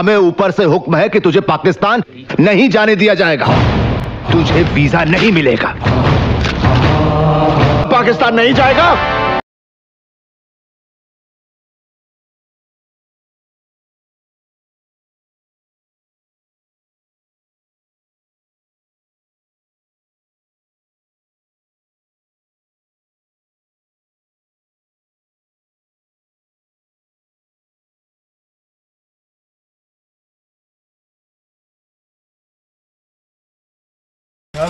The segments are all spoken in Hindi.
हमें ऊपर से हुक्म है कि तुझे पाकिस्तान नहीं जाने दिया जाएगा तुझे वीजा नहीं मिलेगा पाकिस्तान नहीं जाएगा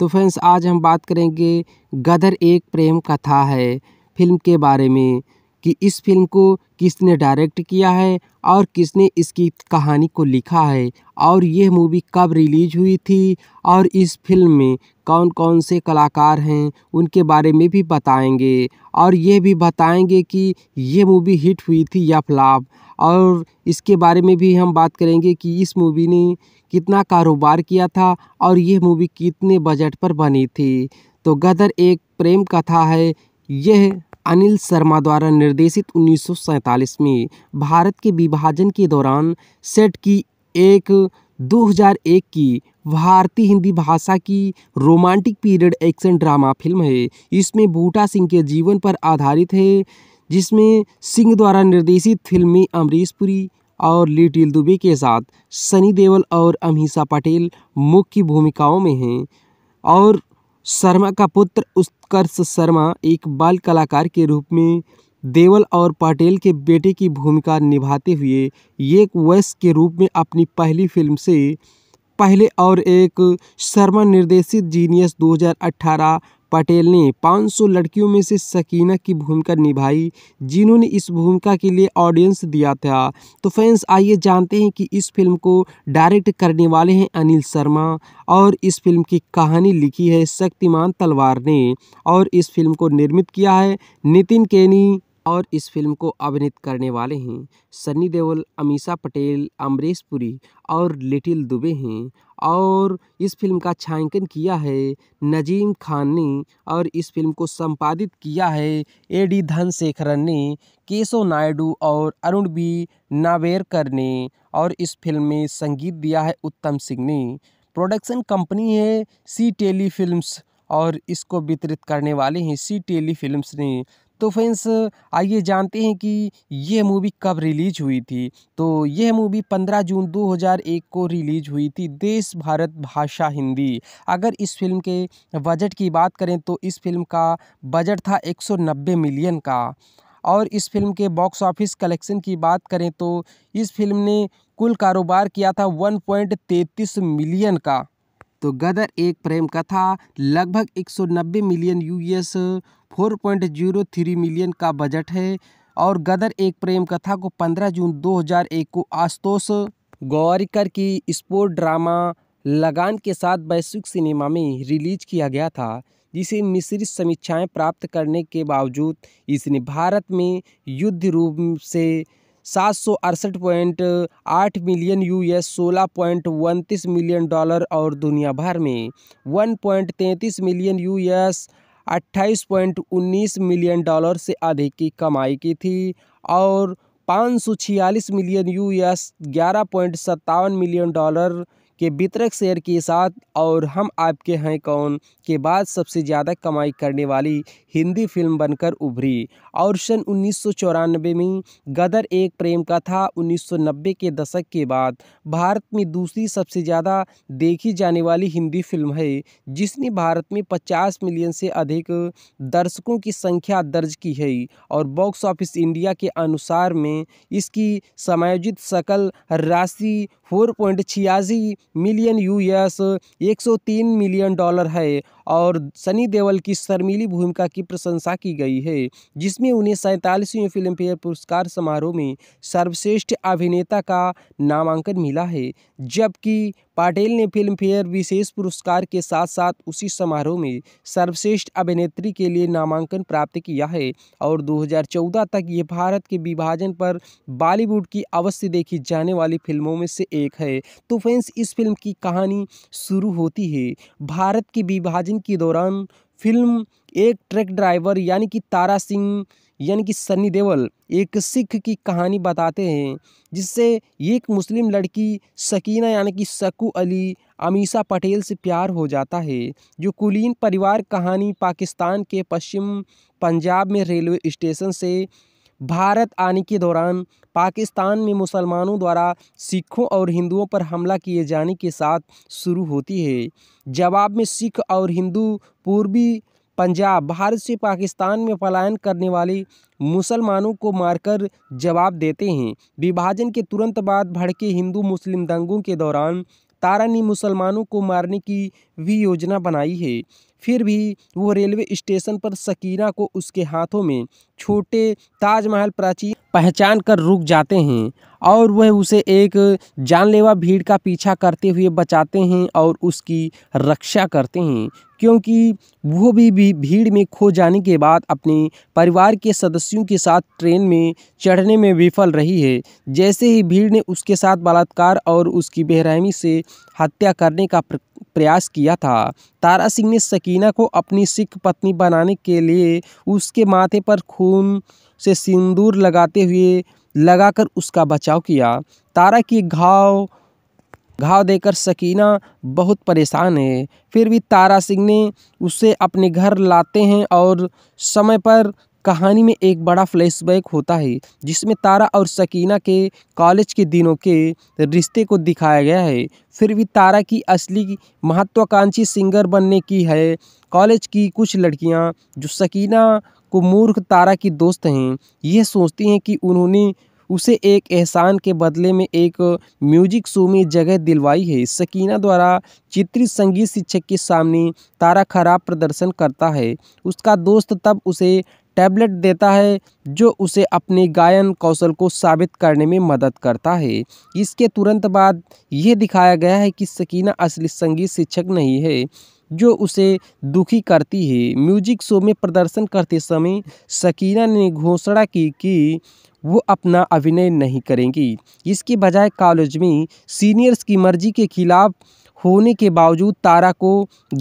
तो फ्रेंड्स आज हम बात करेंगे गदर एक प्रेम कथा है फिल्म के बारे में कि इस फिल्म को किसने डायरेक्ट किया है और किसने इसकी कहानी को लिखा है और यह मूवी कब रिलीज हुई थी और इस फिल्म में कौन कौन से कलाकार हैं उनके बारे में भी बताएंगे और ये भी बताएंगे कि ये मूवी हिट हुई थी या फ्लाप और इसके बारे में भी हम बात करेंगे कि इस मूवी ने कितना कारोबार किया था और यह मूवी कितने बजट पर बनी थी तो गदर एक प्रेम कथा है यह अनिल शर्मा द्वारा निर्देशित उन्नीस में भारत के विभाजन के दौरान सेट की एक 2001 की भारतीय हिंदी भाषा की romantic period action drama film है इसमें बूटा सिंह के जीवन पर आधारित है जिसमें सिंह द्वारा निर्देशित फिल्म में अमरीश पुरी और लिटिल दुबे के साथ सनी देवल और अमीषा पटेल मुख्य भूमिकाओं में हैं और शर्मा का पुत्र उत्कर्ष शर्मा एक बाल कलाकार के रूप में देवल और पटेल के बेटे की भूमिका निभाते हुए एक वयस्क के रूप में अपनी पहली फिल्म से पहले और एक शर्मा निर्देशित जीनियस 2018 पटेल ने 500 लड़कियों में से सकीना की भूमिका निभाई जिन्होंने इस भूमिका के लिए ऑडियंस दिया था तो फैंस आइए जानते हैं कि इस फिल्म को डायरेक्ट करने वाले हैं अनिल शर्मा और इस फिल्म की कहानी लिखी है शक्तिमान तलवार ने और इस फिल्म को निर्मित किया है नितिन केनी और इस फिल्म को अभिनीत करने वाले हैं सनी देओल अमीषा पटेल अमरीश पुरी और लिटिल दुबे हैं और इस फिल्म का छायांकन किया है नजीम खान ने और इस फिल्म को संपादित किया है ए डी धनशेखरन ने केशव नायडू और अरुण बी नावेरकर ने और इस फिल्म में संगीत दिया है उत्तम सिंह ने प्रोडक्शन कंपनी है सी टेली फिल्म्स और इसको वितरित करने वाले हैं सी टेली फिल्म्स ने तो फ्रेंड्स आइए जानते हैं कि यह मूवी कब रिलीज हुई थी तो यह मूवी 15 जून 2001 को रिलीज हुई थी देश भारत भाषा हिंदी अगर इस फिल्म के बजट की बात करें तो इस फिल्म का बजट था 190 मिलियन का और इस फिल्म के बॉक्स ऑफिस कलेक्शन की बात करें तो इस फिल्म ने कुल कारोबार किया था वन मिलियन का तो गदर एक प्रेम कथा लगभग 190 million US four point zero three million का बजट है और गदर एक प्रेम कथा को 15 जून 2001 को आशुतोष गौरिकर की स्पोर्ट ड्रामा लगान के साथ वैश्विक सिनेमा में रिलीज किया गया था जिसे मिश्रित समीक्षाएं प्राप्त करने के बावजूद इसने भारत में युद्ध रूप से सात सौ अड़सठ पॉइंट आठ मिलियन यूएस सोलह पॉइंट उनतीस मिलियन डॉलर और दुनिया भर में वन पॉइंट तैंतीस मिलियन यूएस 28.19 मिलियन डॉलर से अधिक की कमाई की थी और पाँच मिलियन यूएस ग्यारह मिलियन डॉलर के वितरक शेयर के साथ और हम आपके हैं कौन के बाद सबसे ज़्यादा कमाई करने वाली हिंदी फिल्म बनकर उभरी और सन उन्नीस में गदर एक प्रेम का था 1990 के दशक के बाद भारत में दूसरी सबसे ज़्यादा देखी जाने वाली हिंदी फिल्म है जिसने भारत में 50 मिलियन से अधिक दर्शकों की संख्या दर्ज की है और बॉक्स ऑफिस इंडिया के अनुसार में इसकी समायोजित सकल राशि फोर पॉइंट छियासी मिलियन यूएस 103 मिलियन डॉलर है और सनी देवल की शर्मीली भूमिका की प्रशंसा की गई है जिसमें उन्हें सैंतालीसवें फिल्मफेयर पुरस्कार समारोह में सर्वश्रेष्ठ अभिनेता का नामांकन मिला है जबकि पाटिल ने फिल्मफेयर विशेष पुरस्कार के साथ साथ उसी समारोह में सर्वश्रेष्ठ अभिनेत्री के लिए नामांकन प्राप्त किया है और 2014 तक ये भारत के विभाजन पर बॉलीवुड की अवश्य देखी जाने वाली फिल्मों में से एक है तो फैंस इस फिल्म की कहानी शुरू होती है भारत के विभाजन शूटिंग के दौरान फिल्म एक ट्रक ड्राइवर यानी कि तारा सिंह यानी कि सनी देवल एक सिख की कहानी बताते हैं जिससे एक मुस्लिम लड़की सकीना यानी कि सकू अली अमीशा पटेल से प्यार हो जाता है जो कुलीन परिवार कहानी पाकिस्तान के पश्चिम पंजाब में रेलवे स्टेशन से भारत आने के दौरान पाकिस्तान में मुसलमानों द्वारा सिखों और हिंदुओं पर हमला किए जाने के साथ शुरू होती है जवाब में सिख और हिंदू पूर्वी पंजाब भारत से पाकिस्तान में पलायन करने वाले मुसलमानों को मारकर जवाब देते हैं विभाजन के तुरंत बाद भड़के हिंदू मुस्लिम दंगों के दौरान तारा ने मुसलमानों को मारने की भी योजना बनाई है फिर भी वो रेलवे स्टेशन पर सकीना को उसके हाथों में छोटे ताजमहल प्राची पहचान कर रुक जाते हैं और वह उसे एक जानलेवा भीड़ का पीछा करते हुए बचाते हैं और उसकी रक्षा करते हैं क्योंकि वो भी, भी भीड़ में खो जाने के बाद अपने परिवार के सदस्यों के साथ ट्रेन में चढ़ने में विफल रही है जैसे ही भीड़ ने उसके साथ बलात्कार और उसकी बेरहमी से हत्या करने का प्रयास किया था तारा सिंह ने सकीना को अपनी सिख पत्नी बनाने के लिए उसके माथे पर खून से सिंदूर लगाते हुए लगाकर उसका बचाव किया तारा की घाव घाव देकर सकीना बहुत परेशान है फिर भी तारा सिंह ने उसे अपने घर लाते हैं और समय पर कहानी में एक बड़ा फ्लैशबैक होता है जिसमें तारा और सकीना के कॉलेज के दिनों के रिश्ते को दिखाया गया है फिर भी तारा की असली महत्वाकांक्षी सिंगर बनने की है कॉलेज की कुछ लड़कियां जो सकीना को मूर्ख तारा की दोस्त हैं यह सोचती हैं कि उन्होंने उसे एक एहसान के बदले में एक म्यूजिक शो में जगह दिलवाई है सकीना द्वारा चित्रित संगीत शिक्षक के सामने तारा खराब प्रदर्शन करता है उसका दोस्त तब उसे टैबलेट देता है जो उसे अपने गायन कौशल को साबित करने में मदद करता है इसके तुरंत बाद यह दिखाया गया है कि सकीना असली संगीत शिक्षक नहीं है जो उसे दुखी करती है म्यूजिक शो में प्रदर्शन करते समय सकीना ने घोषणा की कि वो अपना अभिनय नहीं करेंगी इसके बजाय कॉलेज में सीनियर्स की मर्जी के खिलाफ होने के बावजूद तारा को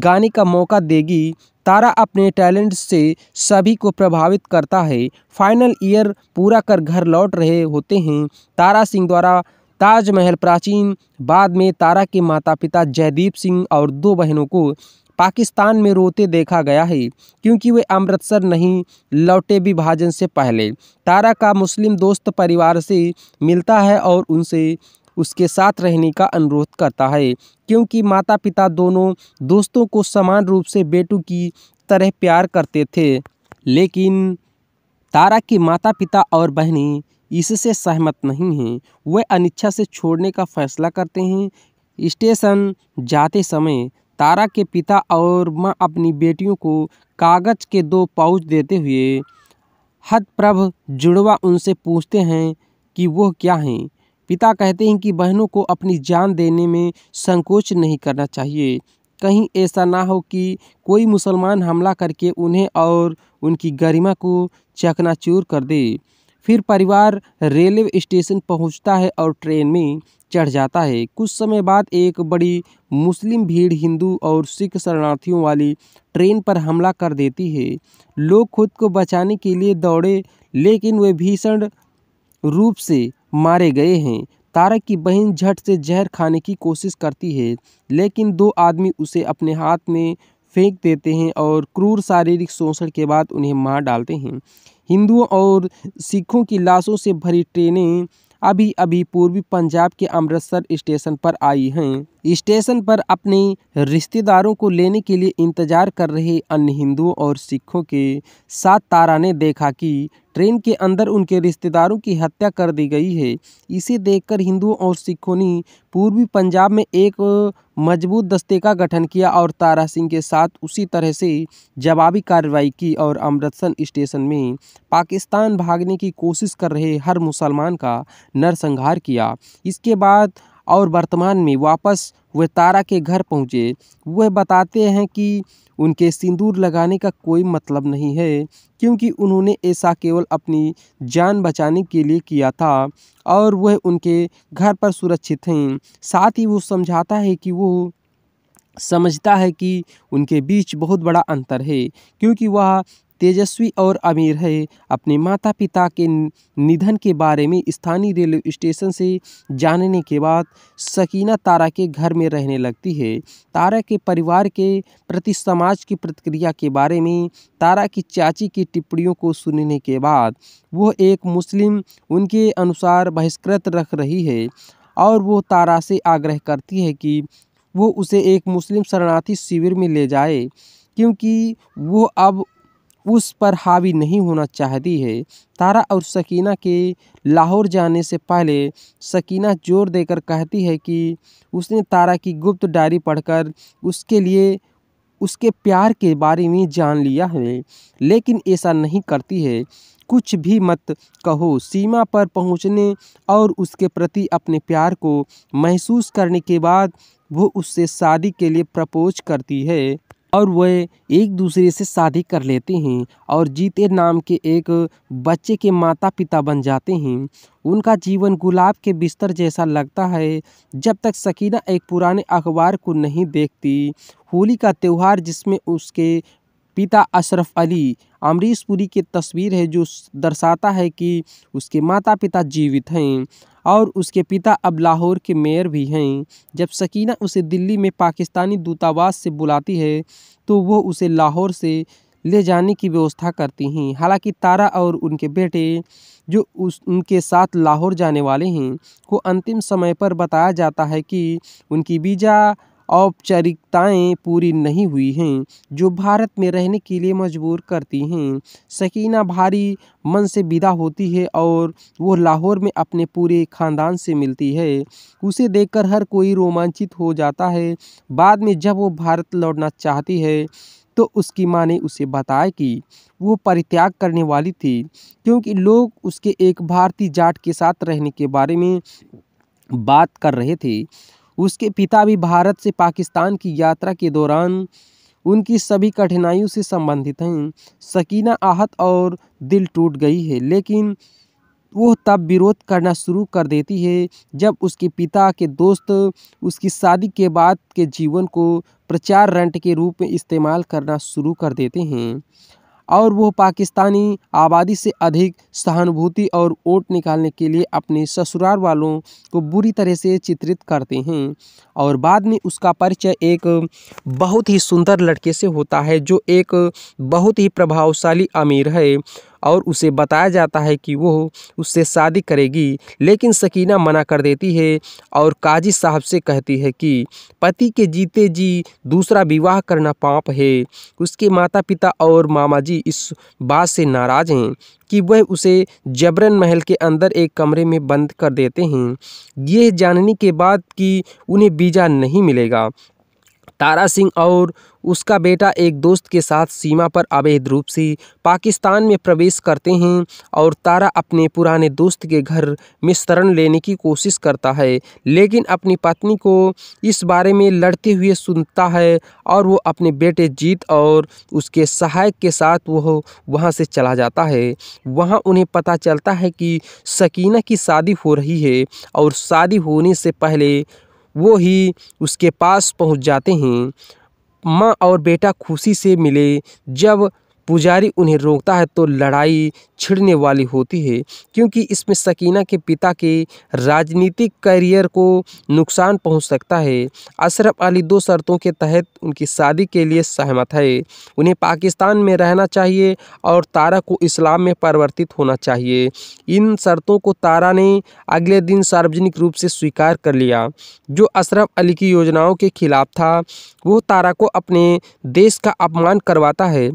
गाने का मौका देगी तारा अपने टैलेंट से सभी को प्रभावित करता है फाइनल ईयर पूरा कर घर लौट रहे होते हैं तारा सिंह द्वारा ताजमहल प्राचीन बाद में तारा के माता पिता जयदीप सिंह और दो बहनों को पाकिस्तान में रोते देखा गया है क्योंकि वे अमृतसर नहीं लौटे विभाजन से पहले तारा का मुस्लिम दोस्त परिवार से मिलता है और उनसे उसके साथ रहने का अनुरोध करता है क्योंकि माता पिता दोनों दोस्तों को समान रूप से बेटू की तरह प्यार करते थे लेकिन तारा के माता पिता और बहनें इससे सहमत नहीं हैं वे अनिच्छा से छोड़ने का फैसला करते हैं स्टेशन जाते समय तारा के पिता और माँ अपनी बेटियों को कागज के दो पाउच देते हुए हतप्रभ जुड़वा उनसे पूछते हैं कि वह क्या हैं पिता कहते हैं कि बहनों को अपनी जान देने में संकोच नहीं करना चाहिए कहीं ऐसा ना हो कि कोई मुसलमान हमला करके उन्हें और उनकी गरिमा को चकनाचूर कर दे फिर परिवार रेलवे स्टेशन पहुंचता है और ट्रेन में चढ़ जाता है कुछ समय बाद एक बड़ी मुस्लिम भीड़ हिंदू और सिख शरणार्थियों वाली ट्रेन पर हमला कर देती है लोग खुद को बचाने के लिए दौड़े लेकिन वे भीषण रूप से मारे गए हैं तारक की बहन झट से जहर खाने की कोशिश करती है लेकिन दो आदमी उसे अपने हाथ में फेंक देते हैं और क्रूर शारीरिक शोषण के बाद उन्हें मार डालते हैं हिंदुओं और सिखों की लाशों से भरी ट्रेनें अभी अभी पूर्वी पंजाब के अमृतसर स्टेशन पर आई हैं स्टेशन पर अपने रिश्तेदारों को लेने के लिए इंतजार कर रहे अन्य हिंदुओं और सिखों के साथ तारा ने देखा कि ट्रेन के अंदर उनके रिश्तेदारों की हत्या कर दी गई है इसे देखकर हिंदुओं और सिखों ने पूर्वी पंजाब में एक मजबूत दस्ते का गठन किया और तारा सिंह के साथ उसी तरह से जवाबी कार्रवाई की और अमृतसर स्टेशन में पाकिस्तान भागने की कोशिश कर रहे हर मुसलमान का नरसंहार किया इसके बाद और वर्तमान में वापस वे तारा के घर पहुँचे वह बताते हैं कि उनके सिंदूर लगाने का कोई मतलब नहीं है क्योंकि उन्होंने ऐसा केवल अपनी जान बचाने के लिए किया था और वह उनके घर पर सुरक्षित हैं साथ ही वो समझाता है कि वो समझता है कि उनके बीच बहुत बड़ा अंतर है क्योंकि वह तेजस्वी और अमीर है अपने माता पिता के निधन के बारे में स्थानीय रेलवे स्टेशन से जानने के बाद सकीना तारा के घर में रहने लगती है तारा के परिवार के प्रति समाज की प्रतिक्रिया के बारे में तारा की चाची की टिप्पणियों को सुनने के बाद वह एक मुस्लिम उनके अनुसार बहिष्कृत रख रही है और वो तारा से आग्रह करती है कि वो उसे एक मुस्लिम शरणार्थी शिविर में ले जाए क्योंकि वो अब उस पर हावी नहीं होना चाहती है तारा और सकीना के लाहौर जाने से पहले सकीना जोर देकर कहती है कि उसने तारा की गुप्त डायरी पढ़कर उसके लिए उसके प्यार के बारे में जान लिया है लेकिन ऐसा नहीं करती है कुछ भी मत कहो सीमा पर पहुंचने और उसके प्रति अपने प्यार को महसूस करने के बाद वो उससे शादी के लिए प्रपोज करती है और वह एक दूसरे से शादी कर लेते हैं और जीते नाम के एक बच्चे के माता पिता बन जाते हैं उनका जीवन गुलाब के बिस्तर जैसा लगता है जब तक सकीना एक पुराने अखबार को नहीं देखती होली का त्यौहार जिसमें उसके पिता अशरफ अली अमरीश पुरी की तस्वीर है जो दर्शाता है कि उसके माता पिता जीवित हैं और उसके पिता अब लाहौर के मेयर भी हैं जब सकीना उसे दिल्ली में पाकिस्तानी दूतावास से बुलाती है तो वो उसे लाहौर से ले जाने की व्यवस्था करती हैं हालांकि तारा और उनके बेटे जो उस उनके साथ लाहौर जाने वाले हैं को अंतिम समय पर बताया जाता है कि उनकी वीज़ा औपचारिकताएँ पूरी नहीं हुई हैं जो भारत में रहने के लिए मजबूर करती हैं सकीना भारी मन से विदा होती है और वो लाहौर में अपने पूरे ख़ानदान से मिलती है उसे देखकर हर कोई रोमांचित हो जाता है बाद में जब वो भारत लौटना चाहती है तो उसकी माँ ने उसे बताया कि वो परित्याग करने वाली थी क्योंकि लोग उसके एक भारतीय जाट के साथ रहने के बारे में बात कर रहे थे उसके पिता भी भारत से पाकिस्तान की यात्रा के दौरान उनकी सभी कठिनाइयों से संबंधित हैं सकीना आहत और दिल टूट गई है लेकिन वह तब विरोध करना शुरू कर देती है जब उसके पिता के दोस्त उसकी शादी के बाद के जीवन को प्रचार रंट के रूप में इस्तेमाल करना शुरू कर देते हैं और वह पाकिस्तानी आबादी से अधिक सहानुभूति और वोट निकालने के लिए अपने ससुराल वालों को बुरी तरह से चित्रित करते हैं और बाद में उसका परिचय एक बहुत ही सुंदर लड़के से होता है जो एक बहुत ही प्रभावशाली अमीर है और उसे बताया जाता है कि वो उससे शादी करेगी लेकिन सकीना मना कर देती है और काजी साहब से कहती है कि पति के जीते जी दूसरा विवाह करना पाप है उसके माता पिता और मामा जी इस बात से नाराज़ हैं कि वह उसे जबरन महल के अंदर एक कमरे में बंद कर देते हैं यह जानने के बाद कि उन्हें बीजा नहीं मिलेगा तारा सिंह और उसका बेटा एक दोस्त के साथ सीमा पर अवैध रूप से पाकिस्तान में प्रवेश करते हैं और तारा अपने पुराने दोस्त के घर में शरण लेने की कोशिश करता है लेकिन अपनी पत्नी को इस बारे में लड़ते हुए सुनता है और वो अपने बेटे जीत और उसके सहायक के साथ वह वहाँ से चला जाता है वहाँ उन्हें पता चलता है कि सकीना की शादी हो रही है और शादी होने से पहले वो ही उसके पास पहुँच जाते हैं माँ और बेटा खुशी से मिले जब पुजारी उन्हें रोकता है तो लड़ाई छिड़ने वाली होती है क्योंकि इसमें सकीना के पिता के राजनीतिक करियर को नुकसान पहुंच सकता है अशरफ अली दो शर्तों के तहत उनकी शादी के लिए सहमत है उन्हें पाकिस्तान में रहना चाहिए और तारा को इस्लाम में परिवर्तित होना चाहिए इन शर्तों को तारा ने अगले दिन सार्वजनिक रूप से स्वीकार कर लिया जो अशरफ अली की योजनाओं के खिलाफ था वो तारा को अपने देश का अपमान करवाता है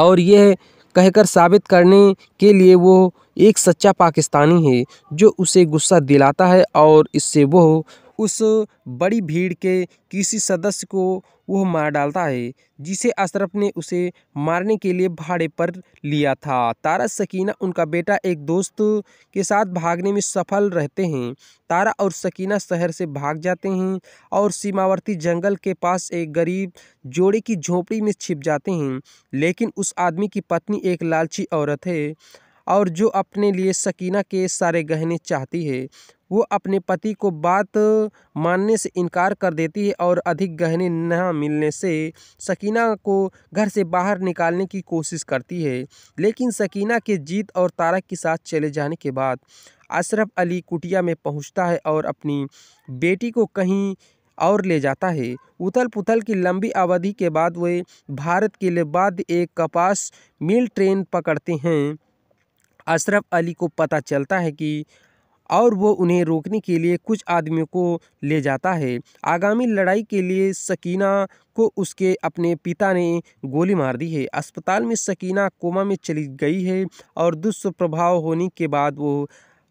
और यह कहकर साबित करने के लिए वो एक सच्चा पाकिस्तानी है जो उसे गुस्सा दिलाता है और इससे वह उस बड़ी भीड़ के किसी सदस्य को वह मार डालता है जिसे अशरफ ने उसे मारने के लिए भाड़े पर लिया था तारा सकीना उनका बेटा एक दोस्त के साथ भागने में सफल रहते हैं तारा और सकीना शहर से भाग जाते हैं और सीमावर्ती जंगल के पास एक गरीब जोड़े की झोपड़ी में छिप जाते हैं लेकिन उस आदमी की पत्नी एक लालची औरत है और जो अपने लिए सकीना के सारे गहने चाहती है वो अपने पति को बात मानने से इनकार कर देती है और अधिक गहने न मिलने से सकीना को घर से बाहर निकालने की कोशिश करती है लेकिन सकीना के जीत और तारक के साथ चले जाने के बाद अशरफ अली कुटिया में पहुंचता है और अपनी बेटी को कहीं और ले जाता है उथल पुथल की लंबी अवधि के बाद वे भारत के लिए बाद एक कपास मिल ट्रेन पकड़ते हैं अशरफ अली को पता चलता है कि और वो उन्हें रोकने के लिए कुछ आदमियों को ले जाता है आगामी लड़ाई के लिए सकीना को उसके अपने पिता ने गोली मार दी है अस्पताल में सकीना कोमा में चली गई है और दुष्प्रभाव होने के बाद वो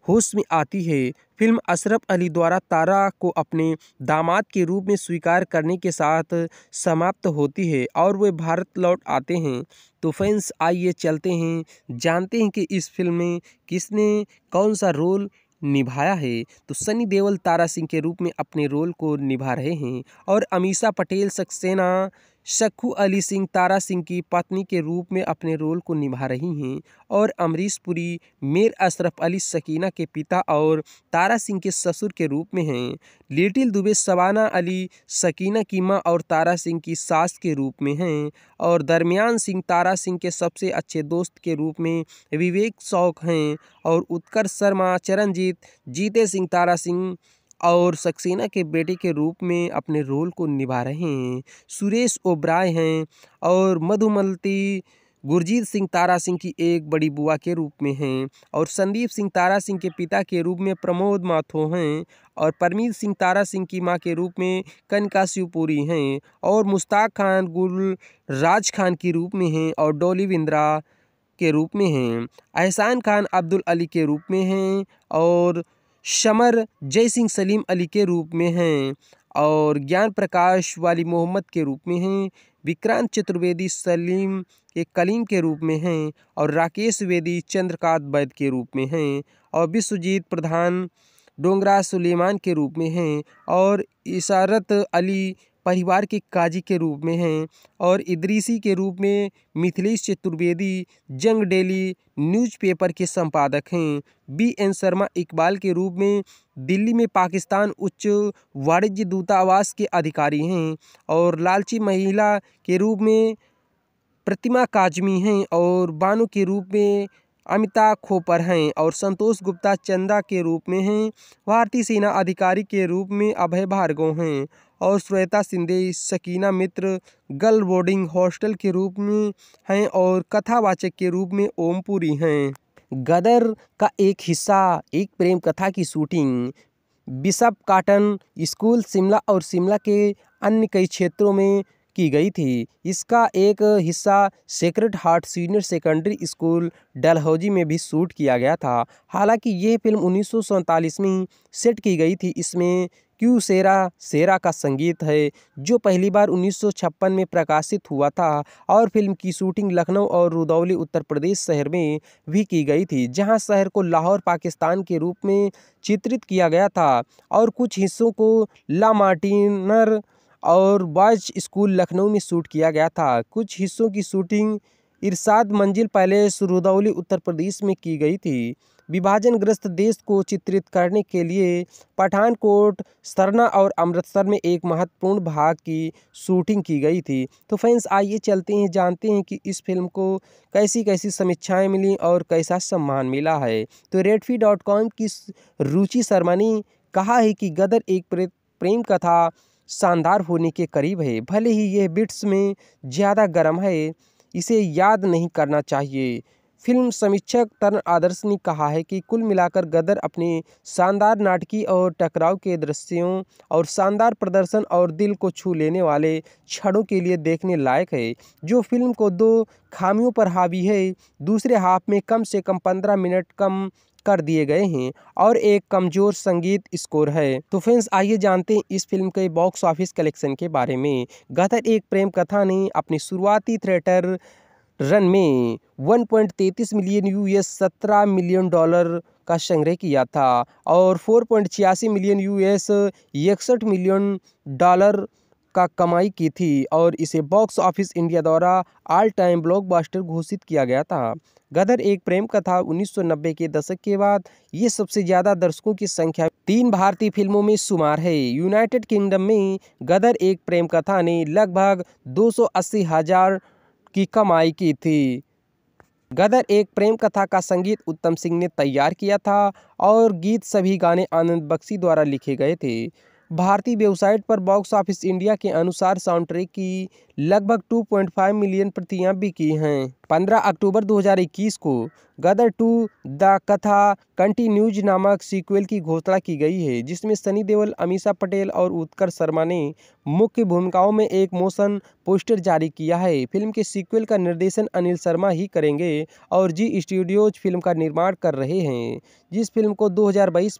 होश में आती है फिल्म अशरफ अली द्वारा तारा को अपने दामाद के रूप में स्वीकार करने के साथ समाप्त होती है और वे भारत लौट आते हैं तो फैंस आइए चलते हैं जानते हैं कि इस फिल्म में किसने कौन सा रोल निभाया है तो सनी देओल तारा सिंह के रूप में अपने रोल को निभा रहे हैं और अमीषा पटेल सक्सेना शक्खू अली सिंह तारा सिंह की पत्नी के रूप में अपने रोल को निभा रही हैं और अमरीश पुरी मेर अशरफ अली सकीना के पिता और तारा सिंह के ससुर के रूप में हैं लिटिल दुबे सवाना अली सकीना की माँ और तारा सिंह की सास के रूप में हैं और दरमियान सिंह तारा सिंह के सबसे अच्छे दोस्त के रूप में विवेक शौक हैं और उत्कर्ष शर्मा चरणजीत जीते सिंह तारा सिंह और सक्सेना के बेटे के रूप में अपने रोल को निभा रहे हैं सुरेश ओब्राय हैं और मधुमलती गुरजीत सिंह तारा सिंह की एक बड़ी बुआ के रूप में हैं और संदीप सिंह तारा सिंह के पिता के रूप में प्रमोद माथो हैं और परमीत सिंह तारा सिंह की मां के रूप में कनिका शिवपुरी हैं और मुश्ताक खान गुल राज खान के रूप में हैं और डोली बिंद्रा के रूप में हैं एहसान खान अब्दुल अली के रूप में हैं और शमर जय सिंह सलीम अली के रूप में हैं और ज्ञान प्रकाश वाली मोहम्मद के रूप में हैं विक्रांत चतुर्वेदी सलीम के कलीम के रूप में हैं और राकेश वेदी चंद्रकांत वैद के रूप में हैं और विश्वजीत प्रधान डोंगरा सुलेमान के रूप में हैं और इशारत अली परिवार के काजी के रूप में हैं और इदरीसी के रूप में मिथिलेश चतुर्वेदी जंग डेली न्यूज़पेपर के संपादक हैं बी एन शर्मा इकबाल के रूप में दिल्ली में पाकिस्तान उच्च वाणिज्य दूतावास के अधिकारी हैं और लालची महिला के रूप में प्रतिमा काजमी हैं और बानो के रूप में अमिताभ खोपर हैं और संतोष गुप्ता चंदा के रूप में हैं भारतीय सेना अधिकारी के रूप में अभय भार्गव हैं और श्वेता सिंधे सकीना मित्र गर्ल बोर्डिंग हॉस्टल के रूप में हैं और कथावाचक के रूप में ओमपुरी हैं गदर का एक हिस्सा एक प्रेम कथा की shooting Bishop Cotton School Shimla और शिमला के अन्य कई क्षेत्रों में की गई थी इसका एक हिस्सा secret heart senior secondary school Dalhousie में भी शूट किया गया था हालांकि यह फिल्म उन्नीस में सेट की गई थी इसमें क्यू सेरा सेरा का संगीत है जो पहली बार उन्नीस में प्रकाशित हुआ था और फिल्म की शूटिंग लखनऊ और रुदौली उत्तर प्रदेश शहर में भी की गई थी जहां शहर को लाहौर पाकिस्तान के रूप में चित्रित किया गया था और कुछ हिस्सों को ला मार्टिनर और बॉयज़ स्कूल लखनऊ में शूट किया गया था कुछ हिस्सों की शूटिंग इरशाद मंजिल पैलेस रुदौली उत्तर प्रदेश में की गई थी विभाजनग्रस्त देश को चित्रित करने के लिए पठानकोट सरना और अमृतसर में एक महत्वपूर्ण भाग की शूटिंग की गई थी तो फैंस आइए चलते हैं जानते हैं कि इस फिल्म को कैसी कैसी समीक्षाएं मिली और कैसा सम्मान मिला है तो रेडफी डॉट कॉम की रुचि शर्मा ने कहा है कि गदर एक प्रेम कथा शानदार होने के करीब है भले ही यह बिट्स में ज़्यादा गर्म है इसे याद नहीं करना चाहिए फिल्म समीक्षक तरण आदर्श ने कहा है कि कुल मिलाकर गदर अपने शानदार नाटकी और टकराव के दृश्यों और शानदार प्रदर्शन और दिल को छू लेने वाले क्षणों के लिए देखने लायक है जो फिल्म को दो खामियों पर हावी है दूसरे हाफ में कम से कम पंद्रह मिनट कम कर दिए गए हैं और एक कमजोर संगीत स्कोर है तो फ्रेंड्स आइए जानते हैं इस फिल्म के बॉक्स ऑफिस कलेक्शन के बारे में गदर एक प्रेम कथा ने अपनी शुरुआती थिएटर रन में 1.33 मिलियन यूएस 17 मिलियन डॉलर का संग्रह किया था और फोर पॉइंट छियासी मिलियन यूएस इकसठ मिलियन डॉलर का कमाई की थी और इसे बॉक्स ऑफिस इंडिया द्वारा ऑल टाइम ब्लॉकबस्टर घोषित किया गया था गदर एक प्रेम कथा 1990 के दशक के बाद ये सबसे ज़्यादा दर्शकों की संख्या तीन भारतीय फिल्मों में शुमार है यूनाइटेड किंगडम में गदर एक प्रेम कथा ने लगभग दो हजार की कमाई की थी गदर एक प्रेम कथा का संगीत उत्तम सिंह ने तैयार किया था और गीत सभी गाने आनंद बख्शी द्वारा लिखे गए थे भारतीय वेबसाइट पर बॉक्स ऑफिस इंडिया के अनुसार साउंडट्रैक की लगभग 2.5 मिलियन प्रतियां बिकी हैं 15 अक्टूबर 2021 को Gadar two the Katha continues नामक सीक्वल की घोषणा की गई है जिसमें सनी देओल अमीषा पटेल और उत्कर्ष शर्मा ने मुख्य भूमिकाओं में एक मोशन पोस्टर जारी किया है फिल्म के सीक्वल का निर्देशन अनिल शर्मा ही करेंगे और जी स्टूडियोज फिल्म का निर्माण कर रहे हैं जिस फिल्म को दो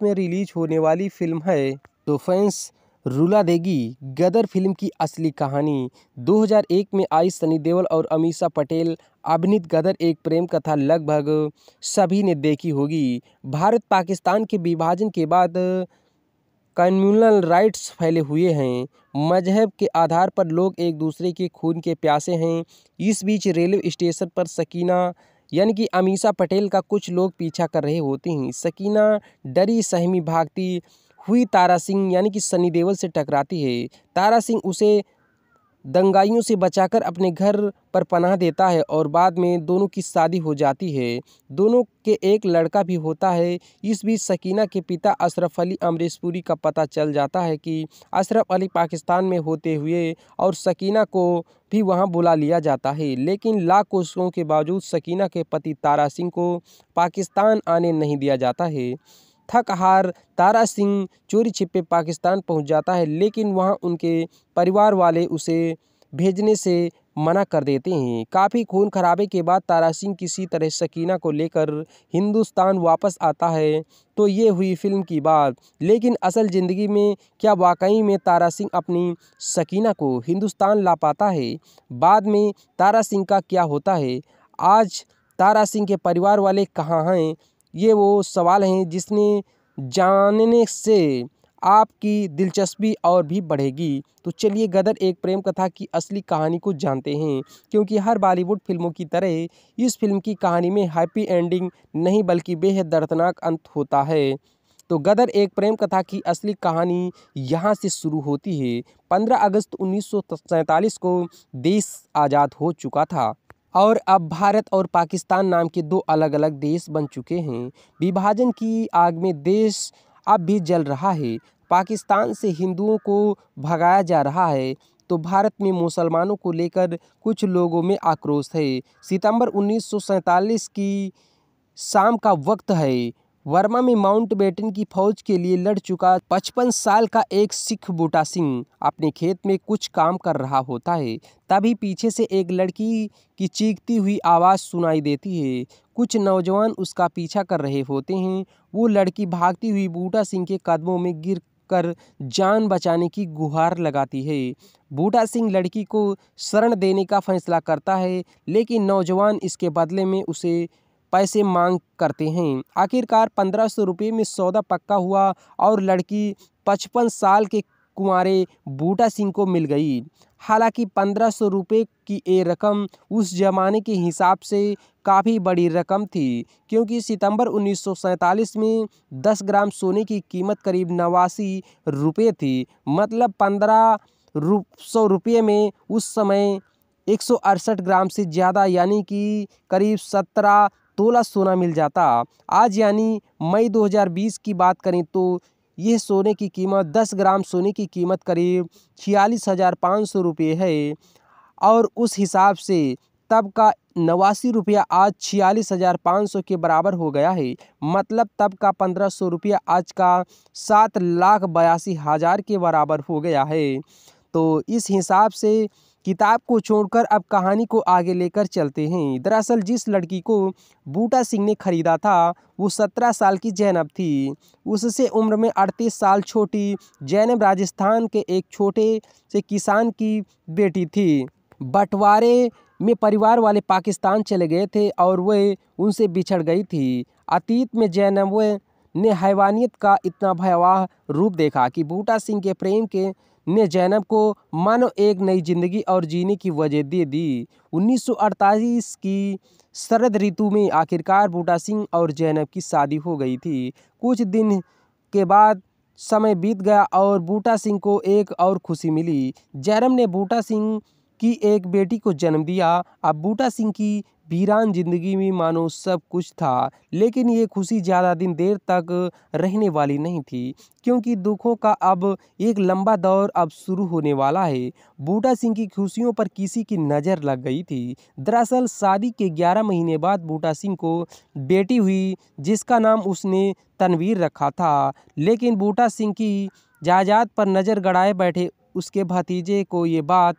में रिलीज होने वाली फिल्म है तो फैंस रुला देगी गदर फिल्म की असली कहानी 2001 में आई सनी देओल और अमीषा पटेल अभिनीत गदर एक प्रेम कथा लगभग सभी ने देखी होगी भारत पाकिस्तान के विभाजन के बाद कम्युनल राइट्स फैले हुए हैं मजहब के आधार पर लोग एक दूसरे के खून के प्यासे हैं इस बीच रेलवे स्टेशन पर सकीना यानी कि अमीषा पटेल का कुछ लोग पीछा कर रहे होते हैं सकीना डरी सहमी भागती हुई तारा सिंह यानी कि सनी देवल से टकराती है तारा सिंह उसे दंगाइयों से बचाकर अपने घर पर पनाह देता है और बाद में दोनों की शादी हो जाती है दोनों के एक लड़का भी होता है इस बीच सकीना के पिता अशरफ अली अमरीशपुरी का पता चल जाता है कि अशरफ अली पाकिस्तान में होते हुए और सकीना को भी वहां बुला लिया जाता है लेकिन लाख कोशिशों के बावजूद सकीना के पति तारा सिंह को पाकिस्तान आने नहीं दिया जाता है थक हार तारा सिंह चोरी छिपे पाकिस्तान पहुंच जाता है लेकिन वहां उनके परिवार वाले उसे भेजने से मना कर देते हैं काफ़ी खून खराबे के बाद तारा सिंह किसी तरह सकीना को लेकर हिंदुस्तान वापस आता है तो ये हुई फिल्म की बात लेकिन असल ज़िंदगी में क्या वाकई में तारा सिंह अपनी सकीना को हिंदुस्तान ला पाता है बाद में तारा सिंह का क्या होता है आज तारा सिंह के परिवार वाले कहाँ हैं ये वो सवाल हैं जिसने जानने से आपकी दिलचस्पी और भी बढ़ेगी तो चलिए गदर एक प्रेम कथा की असली कहानी को जानते हैं क्योंकि हर बॉलीवुड फिल्मों की तरह इस फिल्म की कहानी में हैप्पी एंडिंग नहीं बल्कि बेहद दर्दनाक अंत होता है तो गदर एक प्रेम कथा की असली कहानी यहाँ से शुरू होती है 15 अगस्त उन्नीस को देश आज़ाद हो चुका था और अब भारत और पाकिस्तान नाम के दो अलग अलग देश बन चुके हैं विभाजन की आग में देश अब भी जल रहा है पाकिस्तान से हिंदुओं को भगाया जा रहा है तो भारत में मुसलमानों को लेकर कुछ लोगों में आक्रोश है सितंबर उन्नीस की शाम का वक्त है वर्मा में माउंटबेटन की फौज के लिए लड़ चुका पचपन साल का एक सिख बूटा सिंह अपने खेत में कुछ काम कर रहा होता है तभी पीछे से एक लड़की की चीखती हुई आवाज़ सुनाई देती है कुछ नौजवान उसका पीछा कर रहे होते हैं वो लड़की भागती हुई बूटा सिंह के कदमों में गिर कर जान बचाने की गुहार लगाती है बूटा सिंह लड़की को शरण देने का फैसला करता है लेकिन नौजवान इसके बदले में उसे पैसे मांग करते हैं आखिरकार पंद्रह सौ रुपये में सौदा पक्का हुआ और लड़की पचपन साल के कुमारे बूटा सिंह को मिल गई हालांकि पंद्रह सौ रुपये की ये रकम उस जमाने के हिसाब से काफ़ी बड़ी रकम थी क्योंकि सितंबर उन्नीस में 10 ग्राम सोने की कीमत करीब नवासी रुपये थी मतलब पंद्रह रु, सौ रुपये में उस समय एक ग्राम से ज़्यादा यानी कि करीब सत्रह तोला सोना मिल जाता आज यानी मई 2020 की बात करें तो यह सोने की कीमत 10 ग्राम सोने की कीमत करीब छियालीस हज़ार पाँच सौ रुपये है और उस हिसाब से तब का नवासी रुपया आज छियालीस हज़ार पाँच सौ के बराबर हो गया है मतलब तब का पंद्रह सौ रुपया आज का सात लाख बयासी हज़ार के बराबर हो गया है तो इस हिसाब से किताब को छोड़कर अब कहानी को आगे लेकर चलते हैं दरअसल जिस लड़की को बूटा सिंह ने खरीदा था वो सत्रह साल की जैनब थी उससे उम्र में अड़तीस साल छोटी जैनब राजस्थान के एक छोटे से किसान की बेटी थी बंटवारे में परिवार वाले पाकिस्तान चले गए थे और वे उनसे बिछड़ गई थी अतीत में जैनब ने हैवानियत का इतना भयावह रूप देखा कि बूटा सिंह के प्रेम के ने जैनब को मानो एक नई जिंदगी और जीने की वजह दे दी 1948 की शरद ऋतु में आखिरकार बूटा सिंह और जैनब की शादी हो गई थी कुछ दिन के बाद समय बीत गया और बूटा सिंह को एक और खुशी मिली जैनब ने बूटा सिंह की एक बेटी को जन्म दिया अब बूटा सिंह की वीरान ज़िंदगी में मानो सब कुछ था लेकिन ये खुशी ज़्यादा दिन देर तक रहने वाली नहीं थी क्योंकि दुखों का अब एक लंबा दौर अब शुरू होने वाला है बूटा सिंह की खुशियों पर किसी की नज़र लग गई थी दरअसल शादी के 11 महीने बाद बूटा सिंह को बेटी हुई जिसका नाम उसने तनवीर रखा था लेकिन बूटा सिंह की जायदाद पर नज़र गड़ाए बैठे उसके भतीजे को ये बात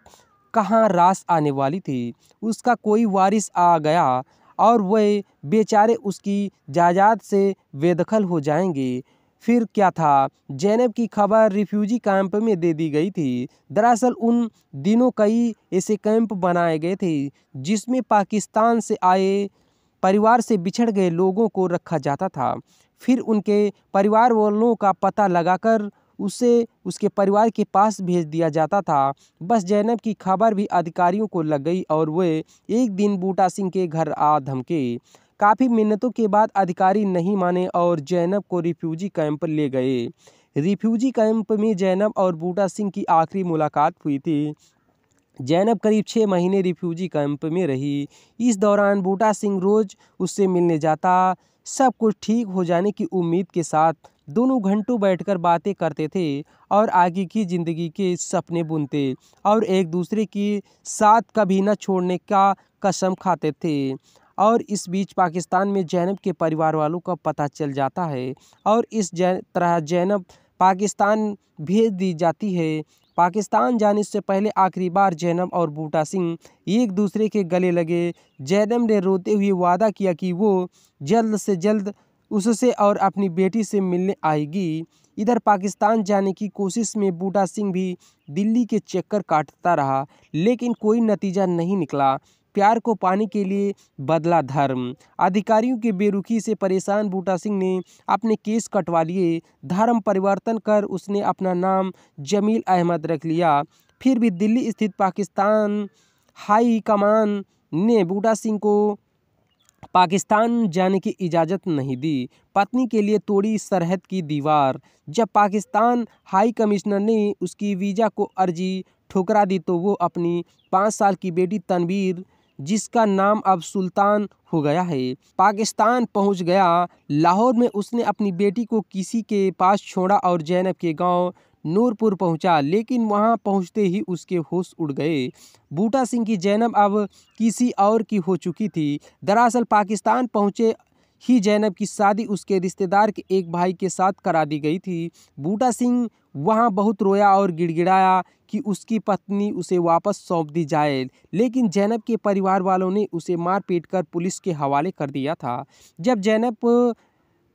कहाँ रास आने वाली थी उसका कोई वारिस आ गया और वे बेचारे उसकी जायदाद से बेदखल हो जाएंगे फिर क्या था जैनब की खबर रिफ्यूजी कैंप में दे दी गई थी दरअसल उन दिनों कई ऐसे कैंप बनाए गए थे जिसमें पाकिस्तान से आए परिवार से बिछड़ गए लोगों को रखा जाता था फिर उनके परिवार वालों का पता लगाकर उसे उसके परिवार के पास भेज दिया जाता था बस जैनब की खबर भी अधिकारियों को लग गई और वे एक दिन बूटा सिंह के घर आ धमके काफ़ी मिन्नतों के बाद अधिकारी नहीं माने और जैनब को रिफ्यूजी कैंप ले गए रिफ्यूजी कैंप में जैनब और बूटा सिंह की आखिरी मुलाकात हुई थी जैनब करीब छः महीने रिफ्यूजी कैंप में रही इस दौरान बूटा सिंह रोज़ उससे मिलने जाता सब कुछ ठीक हो जाने की उम्मीद के साथ दोनों घंटों बैठकर बातें करते थे और आगे की ज़िंदगी के सपने बुनते और एक दूसरे के साथ कभी न छोड़ने का कसम खाते थे और इस बीच पाकिस्तान में जैनब के परिवार वालों का पता चल जाता है और इस जै तरह जैनब पाकिस्तान भेज दी जाती है पाकिस्तान जाने से पहले आखिरी बार जैनब और बूटा सिंह एक दूसरे के गले लगे जैनब ने रोते हुए वादा किया कि वो जल्द से जल्द उससे और अपनी बेटी से मिलने आएगी इधर पाकिस्तान जाने की कोशिश में बूटा सिंह भी दिल्ली के चक्कर काटता रहा लेकिन कोई नतीजा नहीं निकला प्यार को पाने के लिए बदला धर्म अधिकारियों के बेरुखी से परेशान बूटा सिंह ने अपने केस कटवा लिए धर्म परिवर्तन कर उसने अपना नाम जमील अहमद रख लिया फिर भी दिल्ली स्थित पाकिस्तान हाई कमान ने बूटा सिंह को पाकिस्तान जाने की इजाज़त नहीं दी पत्नी के लिए तोड़ी सरहद की दीवार जब पाकिस्तान हाई कमिश्नर ने उसकी वीज़ा को अर्जी ठुकरा दी तो वो अपनी पाँच साल की बेटी तनवीर जिसका नाम अब सुल्तान हो गया है पाकिस्तान पहुंच गया लाहौर में उसने अपनी बेटी को किसी के पास छोड़ा और जैनब के गांव नूरपुर पहुंचा लेकिन वहां पहुंचते ही उसके होश उड़ गए बूटा सिंह की जैनब अब किसी और की हो चुकी थी दरअसल पाकिस्तान पहुंचे ही जैनब की शादी उसके रिश्तेदार के एक भाई के साथ करा दी गई थी बूटा सिंह वहाँ बहुत रोया और गिड़गिड़ाया कि उसकी पत्नी उसे वापस सौंप दी जाए लेकिन जैनब के परिवार वालों ने उसे मार पीट कर पुलिस के हवाले कर दिया था जब जैनब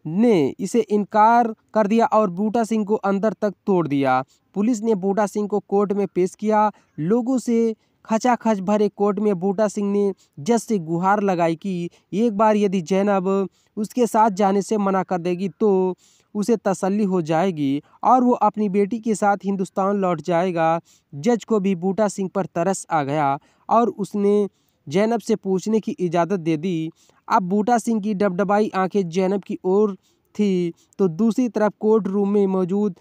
ने इसे इनकार कर दिया और बूटा सिंह को अंदर तक तोड़ दिया पुलिस ने बूटा सिंह को कोर्ट में पेश किया लोगों से खचाखच भरे कोर्ट में बूटा सिंह ने जज से गुहार लगाई कि एक बार यदि जैनब उसके साथ जाने से मना कर देगी तो उसे तसल्ली हो जाएगी और वो अपनी बेटी के साथ हिंदुस्तान लौट जाएगा जज को भी बूटा सिंह पर तरस आ गया और उसने जैनब से पूछने की इजाज़त दे दी अब बूटा सिंह की डबडबाई आंखें जैनब की ओर थी तो दूसरी तरफ कोर्ट रूम में मौजूद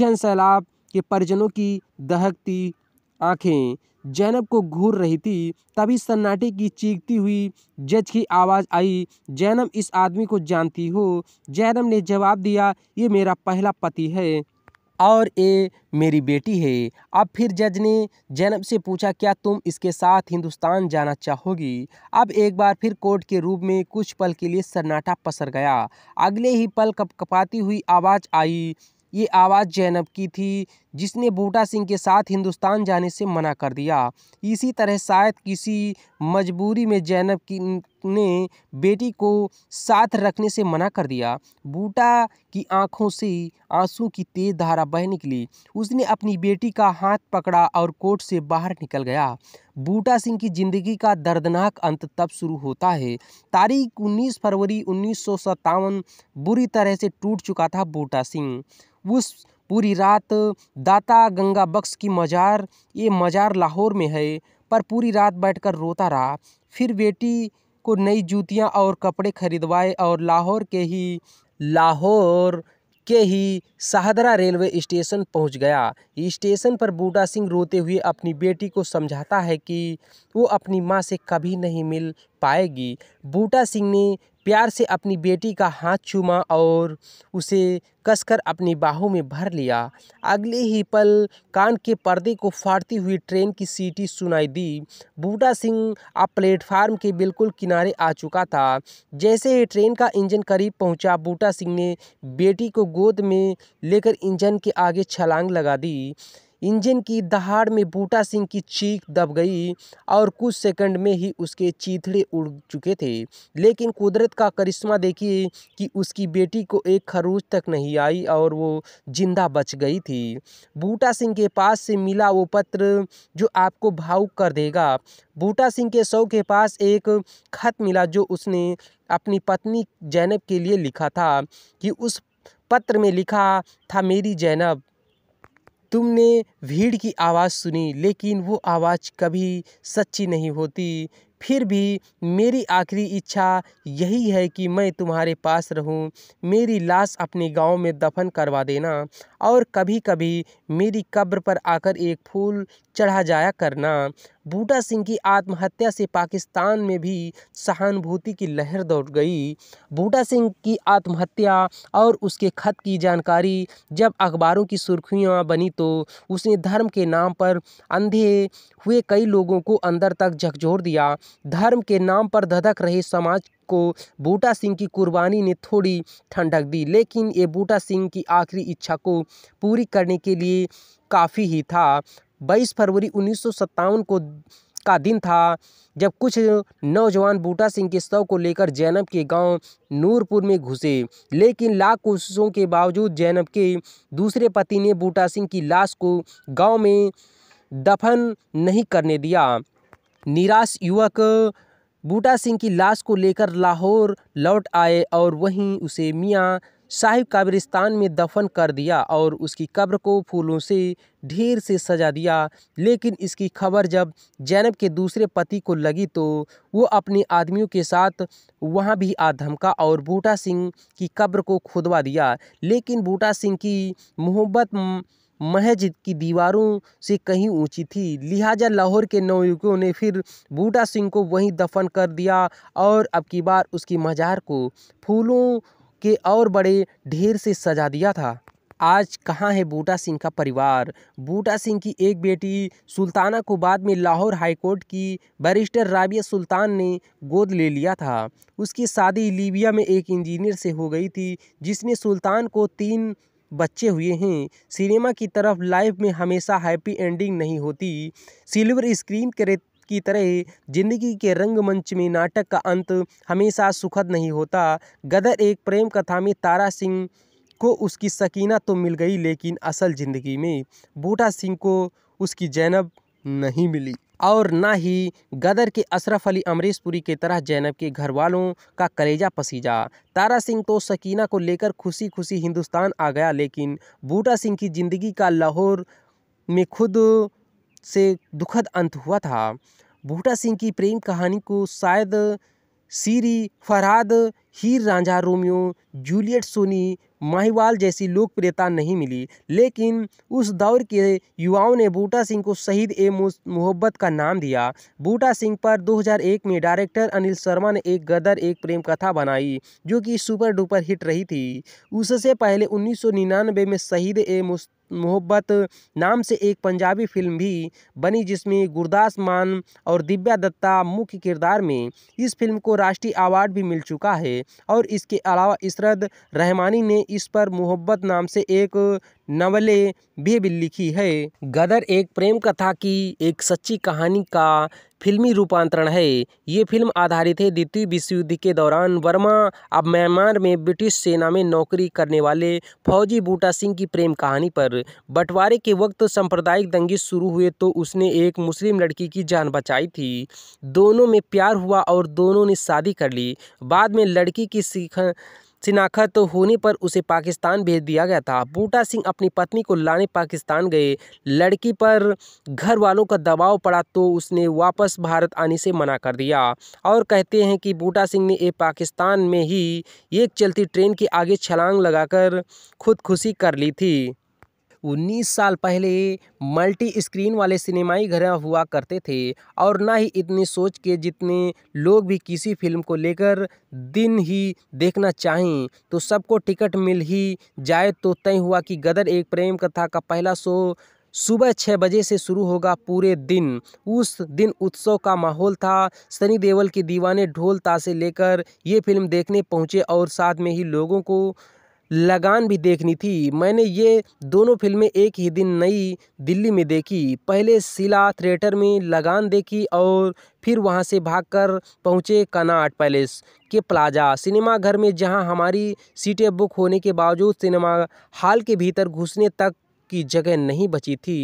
जन सैलाब के परिजनों की दहकती आंखें जैनब को घूर रही थी तभी सन्नाटे की चीखती हुई जज की आवाज़ आई जैनब इस आदमी को जानती हो जैनब ने जवाब दिया ये मेरा पहला पति है और ये मेरी बेटी है अब फिर जज ने जैनब से पूछा क्या तुम इसके साथ हिंदुस्तान जाना चाहोगी अब एक बार फिर कोर्ट के रूप में कुछ पल के लिए सन्नाटा पसर गया अगले ही पल कप कपाती हुई आवाज़ आई ये आवाज़ जैनब की थी जिसने बूटा सिंह के साथ हिंदुस्तान जाने से मना कर दिया इसी तरह शायद किसी मजबूरी में जैनब की ने बेटी को साथ रखने से मना कर दिया बूटा की आंखों से आंसू की तेज धारा बह निकली उसने अपनी बेटी का हाथ पकड़ा और कोर्ट से बाहर निकल गया बूटा सिंह की जिंदगी का दर्दनाक अंत तब शुरू होता है तारीख 19 फरवरी उन्नीस बुरी तरह से टूट चुका था बूटा सिंह उस पूरी रात दाता गंगा बख्श की मज़ार ये मज़ार लाहौर में है पर पूरी रात बैठकर रोता रहा फिर बेटी को नई जूतियां और कपड़े खरीदवाए और लाहौर के ही लाहौर के ही शाहदरा रेलवे स्टेशन पहुंच गया स्टेशन पर बूटा सिंह रोते हुए अपनी बेटी को समझाता है कि वो अपनी माँ से कभी नहीं मिल पाएगी बूटा सिंह ने प्यार से अपनी बेटी का हाथ चूमा और उसे कसकर अपनी बाहों में भर लिया अगले ही पल कान के पर्दे को फाड़ती हुई ट्रेन की सीटी सुनाई दी बूटा सिंह अब प्लेटफार्म के बिल्कुल किनारे आ चुका था जैसे ही ट्रेन का इंजन करीब पहुंचा बूटा सिंह ने बेटी को गोद में लेकर इंजन के आगे छलांग लगा दी इंजन की दहाड़ में बूटा सिंह की चीख दब गई और कुछ सेकंड में ही उसके चीथड़े उड़ चुके थे लेकिन कुदरत का करिश्मा देखिए कि उसकी बेटी को एक खरोज तक नहीं आई और वो जिंदा बच गई थी बूटा सिंह के पास से मिला वो पत्र जो आपको भावुक कर देगा बूटा सिंह के सौ के पास एक खत मिला जो उसने अपनी पत्नी जैनब के लिए लिखा था कि उस पत्र में लिखा था मेरी जैनब तुमने भीड़ की आवाज़ सुनी लेकिन वो आवाज़ कभी सच्ची नहीं होती फिर भी मेरी आखिरी इच्छा यही है कि मैं तुम्हारे पास रहूं मेरी लाश अपने गांव में दफन करवा देना और कभी कभी मेरी कब्र पर आकर एक फूल चढ़ा जाया करना बूटा सिंह की आत्महत्या से पाकिस्तान में भी सहानुभूति की लहर दौड़ गई बूटा सिंह की आत्महत्या और उसके खत की जानकारी जब अखबारों की सुर्खियां बनी तो उसने धर्म के नाम पर अंधे हुए कई लोगों को अंदर तक झकझोर दिया धर्म के नाम पर धधक रहे समाज को बूटा सिंह की कुर्बानी ने थोड़ी ठंडक दी लेकिन ये बूटा सिंह की आखिरी इच्छा को पूरी करने के लिए काफ़ी ही था बाईस फरवरी उन्नीस को का दिन था जब कुछ नौजवान बूटा सिंह के शव को लेकर जैनब के गांव नूरपुर में घुसे लेकिन लाख कोशिशों के बावजूद जैनब के दूसरे पति ने बूटा सिंह की लाश को गांव में दफन नहीं करने दिया निराश युवक बूटा सिंह की लाश को लेकर लाहौर लौट आए और वहीं उसे मियां साहिब कब्रिस्तान में दफन कर दिया और उसकी कब्र को फूलों से ढेर से सजा दिया लेकिन इसकी खबर जब जैनब के दूसरे पति को लगी तो वो अपने आदमियों के साथ वहाँ भी आ धमका और बूटा सिंह की कब्र को खुदवा दिया लेकिन बूटा सिंह की मोहब्बत महज की दीवारों से कहीं ऊंची थी लिहाजा लाहौर के नवयुवकों ने फिर बूटा सिंह को वहीं दफन कर दिया और अब की बार उसकी मज़ार को फूलों के और बड़े ढेर से सजा दिया था आज कहाँ है बूटा सिंह का परिवार बूटा सिंह की एक बेटी सुल्ताना को बाद में लाहौर हाईकोर्ट की बैरिस्टर राबिया सुल्तान ने गोद ले लिया था उसकी शादी लीबिया में एक इंजीनियर से हो गई थी जिसने सुल्तान को तीन बच्चे हुए हैं सिनेमा की तरफ लाइफ में हमेशा हैप्पी एंडिंग नहीं होती सिल्वर स्क्रीन के की तरह जिंदगी के रंगमंच में नाटक का अंत हमेशा सुखद नहीं होता गदर एक प्रेम कथा में तारा सिंह को उसकी सकीना तो मिल गई लेकिन असल ज़िंदगी में बूटा सिंह को उसकी जैनब नहीं मिली और ना ही गदर के अशरफ अली अमरीशपुरी के तरह जैनब के घर वालों का कलेजा पसीजा तारा सिंह तो सकीना को लेकर खुशी खुशी हिंदुस्तान आ गया लेकिन बूटा सिंह की ज़िंदगी का लाहौर में खुद से दुखद अंत हुआ था बूटा सिंह की प्रेम कहानी को शायद सीरी फराद हीर रांझा रोमियो जूलियट सोनी माहिवाल जैसी लोकप्रियता नहीं मिली लेकिन उस दौर के युवाओं ने बूटा सिंह को शहीद ए मोहब्बत का नाम दिया बूटा सिंह पर 2001 में डायरेक्टर अनिल शर्मा ने एक गदर एक प्रेम कथा बनाई जो कि सुपर डुपर हिट रही थी उससे पहले 1999 में शहीद ए मोहब्बत नाम से एक पंजाबी फिल्म भी बनी जिसमें गुरदास मान और दिव्या दत्ता मुख्य किरदार में इस फिल्म को राष्ट्रीय अवार्ड भी मिल चुका है और इसके अलावा इसरत रहमानी ने इस पर मोहब्बत नाम से एक नवले भी, भी लिखी है गदर एक प्रेम कथा की एक सच्ची कहानी का फिल्मी रूपांतरण है ये फिल्म आधारित है द्वितीय विश्वयुद्ध के दौरान वर्मा अब म्यांमार में ब्रिटिश सेना में नौकरी करने वाले फौजी बूटा सिंह की प्रेम कहानी पर बंटवारे के वक्त सांप्रदायिक दंगे शुरू हुए तो उसने एक मुस्लिम लड़की की जान बचाई थी दोनों में प्यार हुआ और दोनों ने शादी कर ली बाद में लड़की की सीख शिनाख्त तो होने पर उसे पाकिस्तान भेज दिया गया था बूटा सिंह अपनी पत्नी को लाने पाकिस्तान गए लड़की पर घर वालों का दबाव पड़ा तो उसने वापस भारत आने से मना कर दिया और कहते हैं कि बूटा सिंह ने एक पाकिस्तान में ही एक चलती ट्रेन के आगे छलांग लगाकर खुदकुशी कर ली थी उन्नीस साल पहले मल्टी स्क्रीन वाले सिनेमाई घर हुआ करते थे और ना ही इतनी सोच के जितने लोग भी किसी फिल्म को लेकर दिन ही देखना चाहें तो सबको टिकट मिल ही जाए तो तय हुआ कि गदर एक प्रेम कथा का पहला शो सुबह छः बजे से शुरू होगा पूरे दिन उस दिन उत्सव का माहौल था सनी देवल के दीवाने ढोल तासे लेकर ये फिल्म देखने पहुँचे और साथ में ही लोगों को लगान भी देखनी थी मैंने ये दोनों फ़िल्में एक ही दिन नई दिल्ली में देखी पहले सिला थिएटर में लगान देखी और फिर वहाँ से भागकर पहुँचे कनाट पैलेस के प्लाजा सिनेमाघर में जहाँ हमारी सीटें बुक होने के बावजूद सिनेमा हॉल के भीतर घुसने तक की जगह नहीं बची थी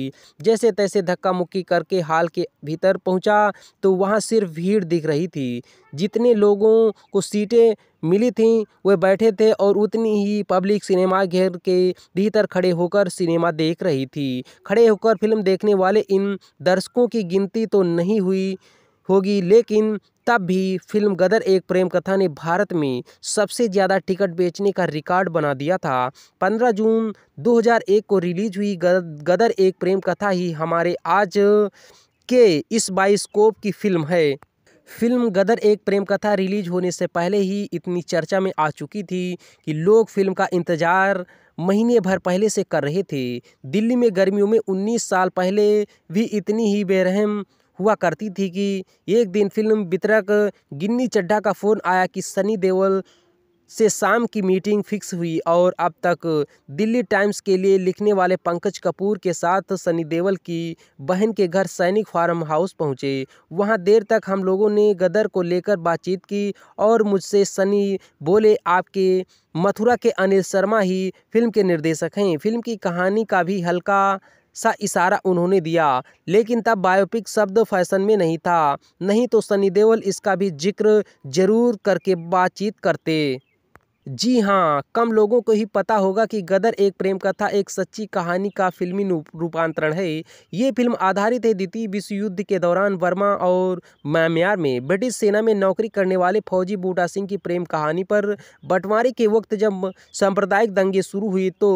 जैसे तैसे धक्का मुक्की करके हाल के भीतर पहुंचा तो वहां सिर्फ भीड़ दिख रही थी जितने लोगों को सीटें मिली थीं वे बैठे थे और उतनी ही पब्लिक सिनेमा घेर के भीतर खड़े होकर सिनेमा देख रही थी खड़े होकर फिल्म देखने वाले इन दर्शकों की गिनती तो नहीं हुई होगी लेकिन तब भी फिल्म गदर एक प्रेम कथा ने भारत में सबसे ज़्यादा टिकट बेचने का रिकॉर्ड बना दिया था 15 जून 2001 को रिलीज हुई गदर एक प्रेम कथा ही हमारे आज के इस बाइस्कोप की फिल्म है फिल्म गदर एक प्रेम कथा रिलीज होने से पहले ही इतनी चर्चा में आ चुकी थी कि लोग फिल्म का इंतज़ार महीने भर पहले से कर रहे थे दिल्ली में गर्मियों में 19 साल पहले भी इतनी ही बेरहम हुआ करती थी कि एक दिन फिल्म वितरक गिन्नी चड्ढा का फ़ोन आया कि सनी देओल से शाम की मीटिंग फिक्स हुई और अब तक दिल्ली टाइम्स के लिए लिखने वाले पंकज कपूर के साथ सनी देओल की बहन के घर सैनिक फार्म हाउस पहुंचे वहां देर तक हम लोगों ने गदर को लेकर बातचीत की और मुझसे सनी बोले आपके मथुरा के अनिल शर्मा ही फिल्म के निर्देशक हैं फिल्म की कहानी का भी हल्का सा इशारा उन्होंने दिया लेकिन तब बायोपिक शब्द फैशन में नहीं था नहीं तो सनी देओल इसका भी जिक्र जरूर करके बातचीत करते जी हाँ कम लोगों को ही पता होगा कि गदर एक प्रेम कथा एक सच्ची कहानी का फिल्मी रूपांतरण है ये फिल्म आधारित है द्वितीय विश्व युद्ध के दौरान वर्मा और म्यांमार में ब्रिटिश सेना में नौकरी करने वाले फौजी बूटा सिंह की प्रेम कहानी पर बंटवारे के वक्त जब सांप्रदायिक दंगे शुरू हुए तो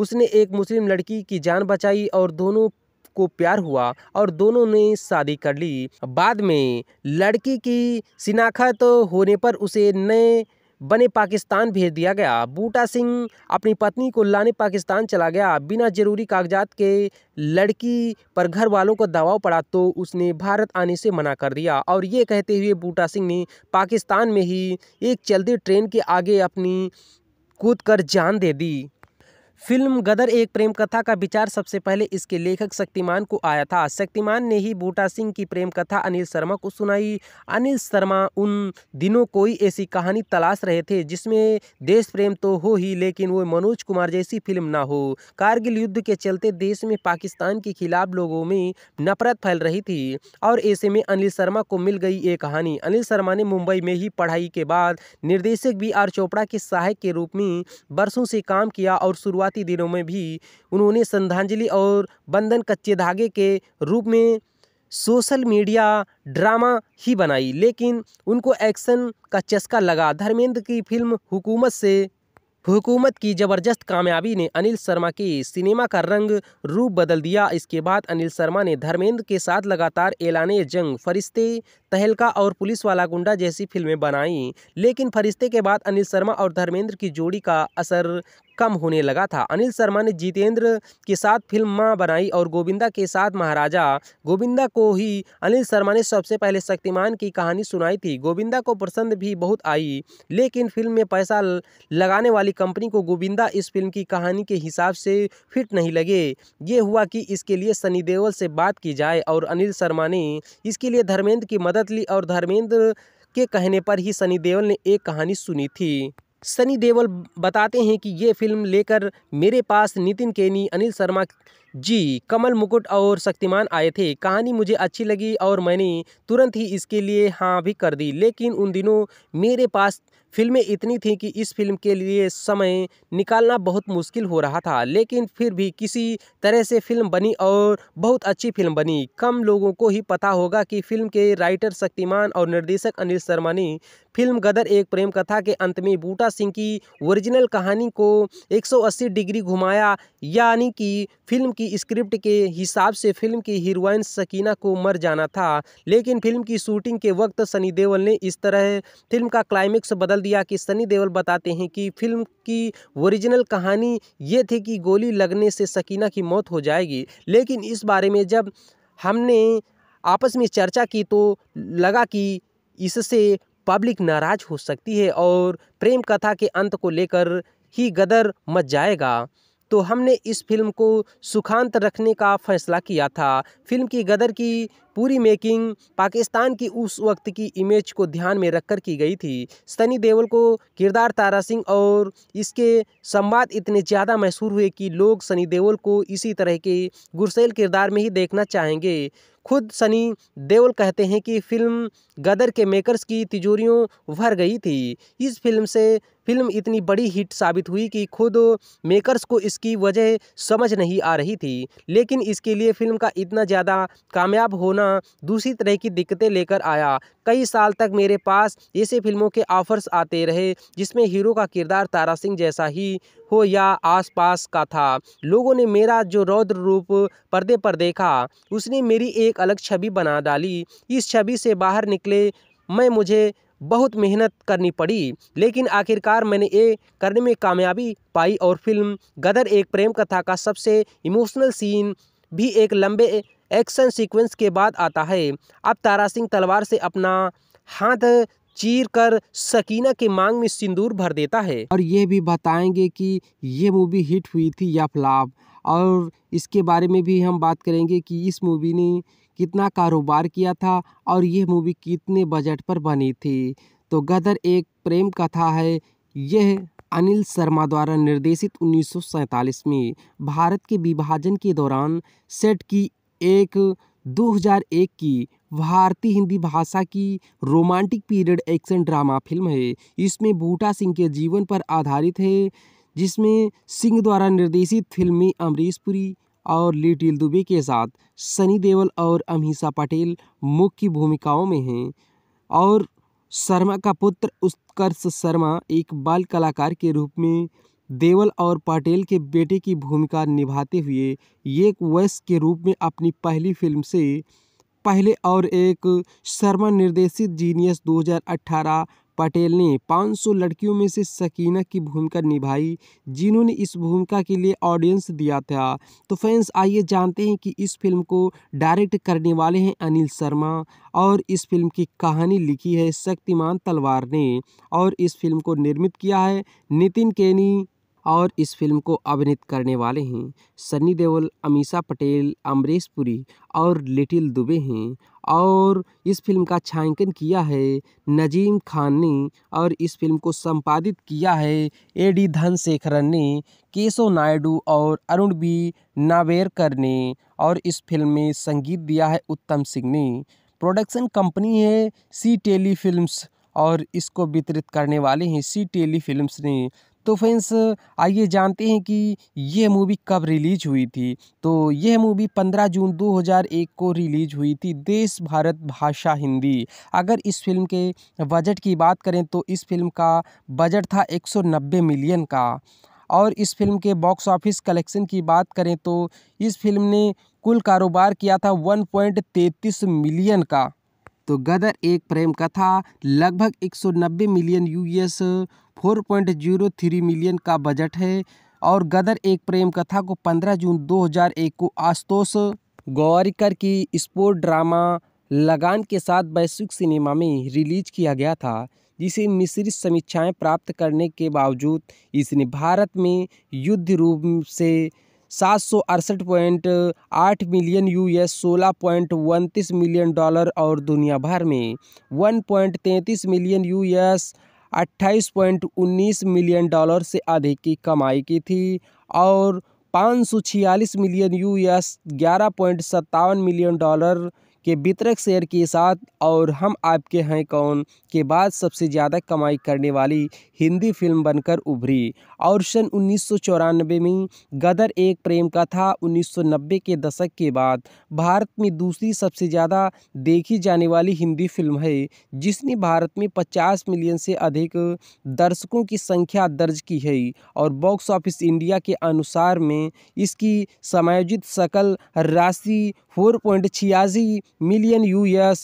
उसने एक मुस्लिम लड़की की जान बचाई और दोनों को प्यार हुआ और दोनों ने शादी कर ली बाद में लड़की की शिनाखत होने पर उसे नए बने पाकिस्तान भेज दिया गया बूटा सिंह अपनी पत्नी को लाने पाकिस्तान चला गया बिना जरूरी कागजात के लड़की पर घर वालों का दबाव पड़ा तो उसने भारत आने से मना कर दिया और ये कहते हुए बूटा सिंह ने पाकिस्तान में ही एक चलती ट्रेन के आगे अपनी कूद कर जान दे दी फिल्म गदर एक प्रेम कथा का विचार सबसे पहले इसके लेखक शक्तिमान को आया था शक्तिमान ने ही बूटा सिंह की प्रेम कथा अनिल शर्मा को सुनाई अनिल शर्मा उन दिनों कोई ऐसी कहानी तलाश रहे थे जिसमें देश प्रेम तो हो ही लेकिन वो मनोज कुमार जैसी फिल्म ना हो कारगिल युद्ध के चलते देश में पाकिस्तान के खिलाफ लोगों में नफरत फैल रही थी और ऐसे में अनिल शर्मा को मिल गई ये कहानी अनिल शर्मा ने मुंबई में ही पढ़ाई के बाद निर्देशक बी आर चोपड़ा के सहायक के रूप में बरसों से काम किया और शुरुआत शुरुआती दिनों में भी उन्होंने श्रद्धांजलि और बंधन कच्चे धागे के रूप में सोशल मीडिया ड्रामा ही बनाई लेकिन उनको एक्शन का चस्का लगा धर्मेंद्र की फिल्म हुकूमत से हुकूमत की ज़बरदस्त कामयाबी ने अनिल शर्मा के सिनेमा का रंग रूप बदल दिया इसके बाद अनिल शर्मा ने धर्मेंद्र के साथ लगातार एलाने जंग फरिश्ते तहलका और पुलिस वाला गुंडा जैसी फिल्में बनाईं लेकिन फरिश्ते के बाद अनिल शर्मा और धर्मेंद्र की जोड़ी का असर कम होने लगा था अनिल शर्मा ने जितेंद्र के साथ फिल्म माँ बनाई और गोविंदा के साथ महाराजा गोविंदा को ही अनिल शर्मा ने सबसे पहले शक्तिमान की कहानी सुनाई थी गोविंदा को पसंद भी बहुत आई लेकिन फिल्म में पैसा लगाने वाली कंपनी को गोविंदा इस फिल्म की कहानी के हिसाब से फिट नहीं लगे ये हुआ कि इसके लिए सनी देओल से बात की जाए और अनिल शर्मा ने इसके लिए धर्मेंद्र की मदद ली और धर्मेंद्र के कहने पर ही सनी देओल ने एक कहानी सुनी थी सनी देवल बताते हैं कि ये फिल्म लेकर मेरे पास नितिन केनी अनिल शर्मा जी कमल मुकुट और शक्तिमान आए थे कहानी मुझे अच्छी लगी और मैंने तुरंत ही इसके लिए हाँ भी कर दी लेकिन उन दिनों मेरे पास फिल्में इतनी थीं कि इस फिल्म के लिए समय निकालना बहुत मुश्किल हो रहा था लेकिन फिर भी किसी तरह से फिल्म बनी और बहुत अच्छी फिल्म बनी कम लोगों को ही पता होगा कि फिल्म के राइटर शक्तिमान और निर्देशक अनिल शर्मा ने फिल्म गदर एक प्रेम कथा के अंत में बूटा सिंह की ओरिजिनल कहानी को 180 डिग्री घुमाया यानी कि फिल्म की स्क्रिप्ट के हिसाब से फिल्म की हीरोइन सकीना को मर जाना था लेकिन फिल्म की शूटिंग के वक्त सनी देओल ने इस तरह फिल्म का क्लाइमेक्स बदल डाल दिया कि सनी देओल बताते हैं कि फिल्म की ओरिजिनल कहानी ये थी कि गोली लगने से सकीना की मौत हो जाएगी लेकिन इस बारे में जब हमने आपस में चर्चा की तो लगा कि इससे पब्लिक नाराज हो सकती है और प्रेम कथा के अंत को लेकर ही गदर मच जाएगा तो हमने इस फिल्म को सुखांत रखने का फैसला किया था फिल्म की गदर की पूरी मेकिंग पाकिस्तान की उस वक्त की इमेज को ध्यान में रखकर की गई थी सनी देओल को किरदार तारा सिंह और इसके संवाद इतने ज़्यादा मशहूर हुए कि लोग सनी देओल को इसी तरह के गुरसेल किरदार में ही देखना चाहेंगे खुद सनी देओल कहते हैं कि फिल्म गदर के मेकर्स की तिजोरियों भर गई थी इस फिल्म से फिल्म इतनी बड़ी हिट साबित हुई कि खुद मेकर्स को इसकी वजह समझ नहीं आ रही थी लेकिन इसके लिए फिल्म का इतना ज़्यादा कामयाब होना दूसरी तरह की दिक्कतें लेकर आया कई साल तक मेरे पास ऐसे फिल्मों के ऑफर्स आते रहे जिसमें हीरो का किरदार तारा सिंह जैसा ही हो या आसपास का था लोगों ने मेरा जो रौद्र रूप पर्दे पर देखा उसने मेरी एक एक अलग छवि बना डाली इस छवि से बाहर निकले मैं मुझे बहुत मेहनत करनी पड़ी लेकिन आखिरकार मैंने ये करने में कामयाबी पाई और फिल्म गदर एक प्रेम कथा का सबसे इमोशनल सीन भी एक लंबे एक्शन सीक्वेंस के बाद आता है अब तारा सिंह तलवार से अपना हाथ चीर कर सकीना के मांग में सिंदूर भर देता है और ये भी बताएंगे कि ये मूवी हिट हुई थी या फ्लाप और इसके बारे में भी हम बात करेंगे कि इस मूवी ने कितना कारोबार किया था और यह मूवी कितने बजट पर बनी थी तो गदर एक प्रेम कथा है यह अनिल शर्मा द्वारा निर्देशित उन्नीस में भारत के विभाजन के दौरान सेट की एक 2001 की भारतीय हिंदी भाषा की romantic period action drama film है इसमें बूटा सिंह के जीवन पर आधारित है जिसमें सिंह द्वारा निर्देशित फिल्म में अमरीश पुरी और लिटिल दुबे के साथ सनी देवल और अमीषा पटेल मुख्य भूमिकाओं में हैं और शर्मा का पुत्र उत्कर्ष शर्मा एक बाल कलाकार के रूप में देवल और पटेल के बेटे की भूमिका निभाते हुए एक वैश्य के रूप में अपनी पहली फिल्म से पहले और एक शर्मा निर्देशित जीनियस 2018 पटेल ने 500 लड़कियों में से सकीना की भूमिका निभाई जिन्होंने इस भूमिका के लिए ऑडियंस दिया था तो फैंस आइए जानते हैं कि इस फिल्म को डायरेक्ट करने वाले हैं अनिल शर्मा और इस फिल्म की कहानी लिखी है शक्तिमान तलवार ने और इस फिल्म को निर्मित किया है नितिन केनी और इस फिल्म को अभिनीत करने वाले हैं सनी देओल अमीषा पटेल अमरीश पुरी और लिटिल दुबे हैं और इस फिल्म का छायांकन किया है नजीम खान ने और इस फिल्म को संपादित किया है ए डी धनशेखरन ने केशव नायडू और अरुण बी नावेरकर ने और इस फिल्म में संगीत दिया है उत्तम सिंह ने प्रोडक्शन कंपनी है सी टेली फिल्म्स और इसको वितरित करने वाले हैं सी टेली फिल्म्स ने तो फ्रेंड्स आइए जानते हैं कि यह मूवी कब रिलीज हुई थी तो यह मूवी 15 जून 2001 को रिलीज हुई थी देश भारत भाषा हिंदी अगर इस फिल्म के बजट की बात करें तो इस फिल्म का बजट था 190 मिलियन का और इस फिल्म के बॉक्स ऑफिस कलेक्शन की बात करें तो इस फिल्म ने कुल कारोबार किया था वन मिलियन का तो गदर एक प्रेम कथा लगभग 190 million US four point zero three million का बजट है और गदर एक प्रेम कथा को पंद्रह जून 2001 को आशुतोष गौरीकर की स्पोर्ट ड्रामा लगान के साथ वैश्विक सिनेमा में रिलीज किया गया था जिसे मिश्रित समीक्षाएं प्राप्त करने के बावजूद इसने भारत में युद्ध रूप से सात सौ अड़सठ पॉइंट आठ मिलियन यूएस सोलह पॉइंट उनतीस मिलियन डॉलर और दुनिया भर में वन पॉइंट तैंतीस मिलियन यूएस 28.19 मिलियन डॉलर से अधिक की कमाई की थी और पाँच मिलियन यूएस ग्यारह मिलियन डॉलर के वितरक शेयर के साथ और हम आपके हैं कौन के बाद सबसे ज़्यादा कमाई करने वाली हिंदी फिल्म बनकर उभरी और सन उन्नीस में गदर एक प्रेम कथा 1990 के दशक के बाद भारत में दूसरी सबसे ज़्यादा देखी जाने वाली हिंदी फिल्म है जिसने भारत में 50 मिलियन से अधिक दर्शकों की संख्या दर्ज की है और बॉक्स ऑफिस इंडिया के अनुसार में इसकी समायोजित सकल राशि फोर पॉइंट छियासी मिलियन यूएस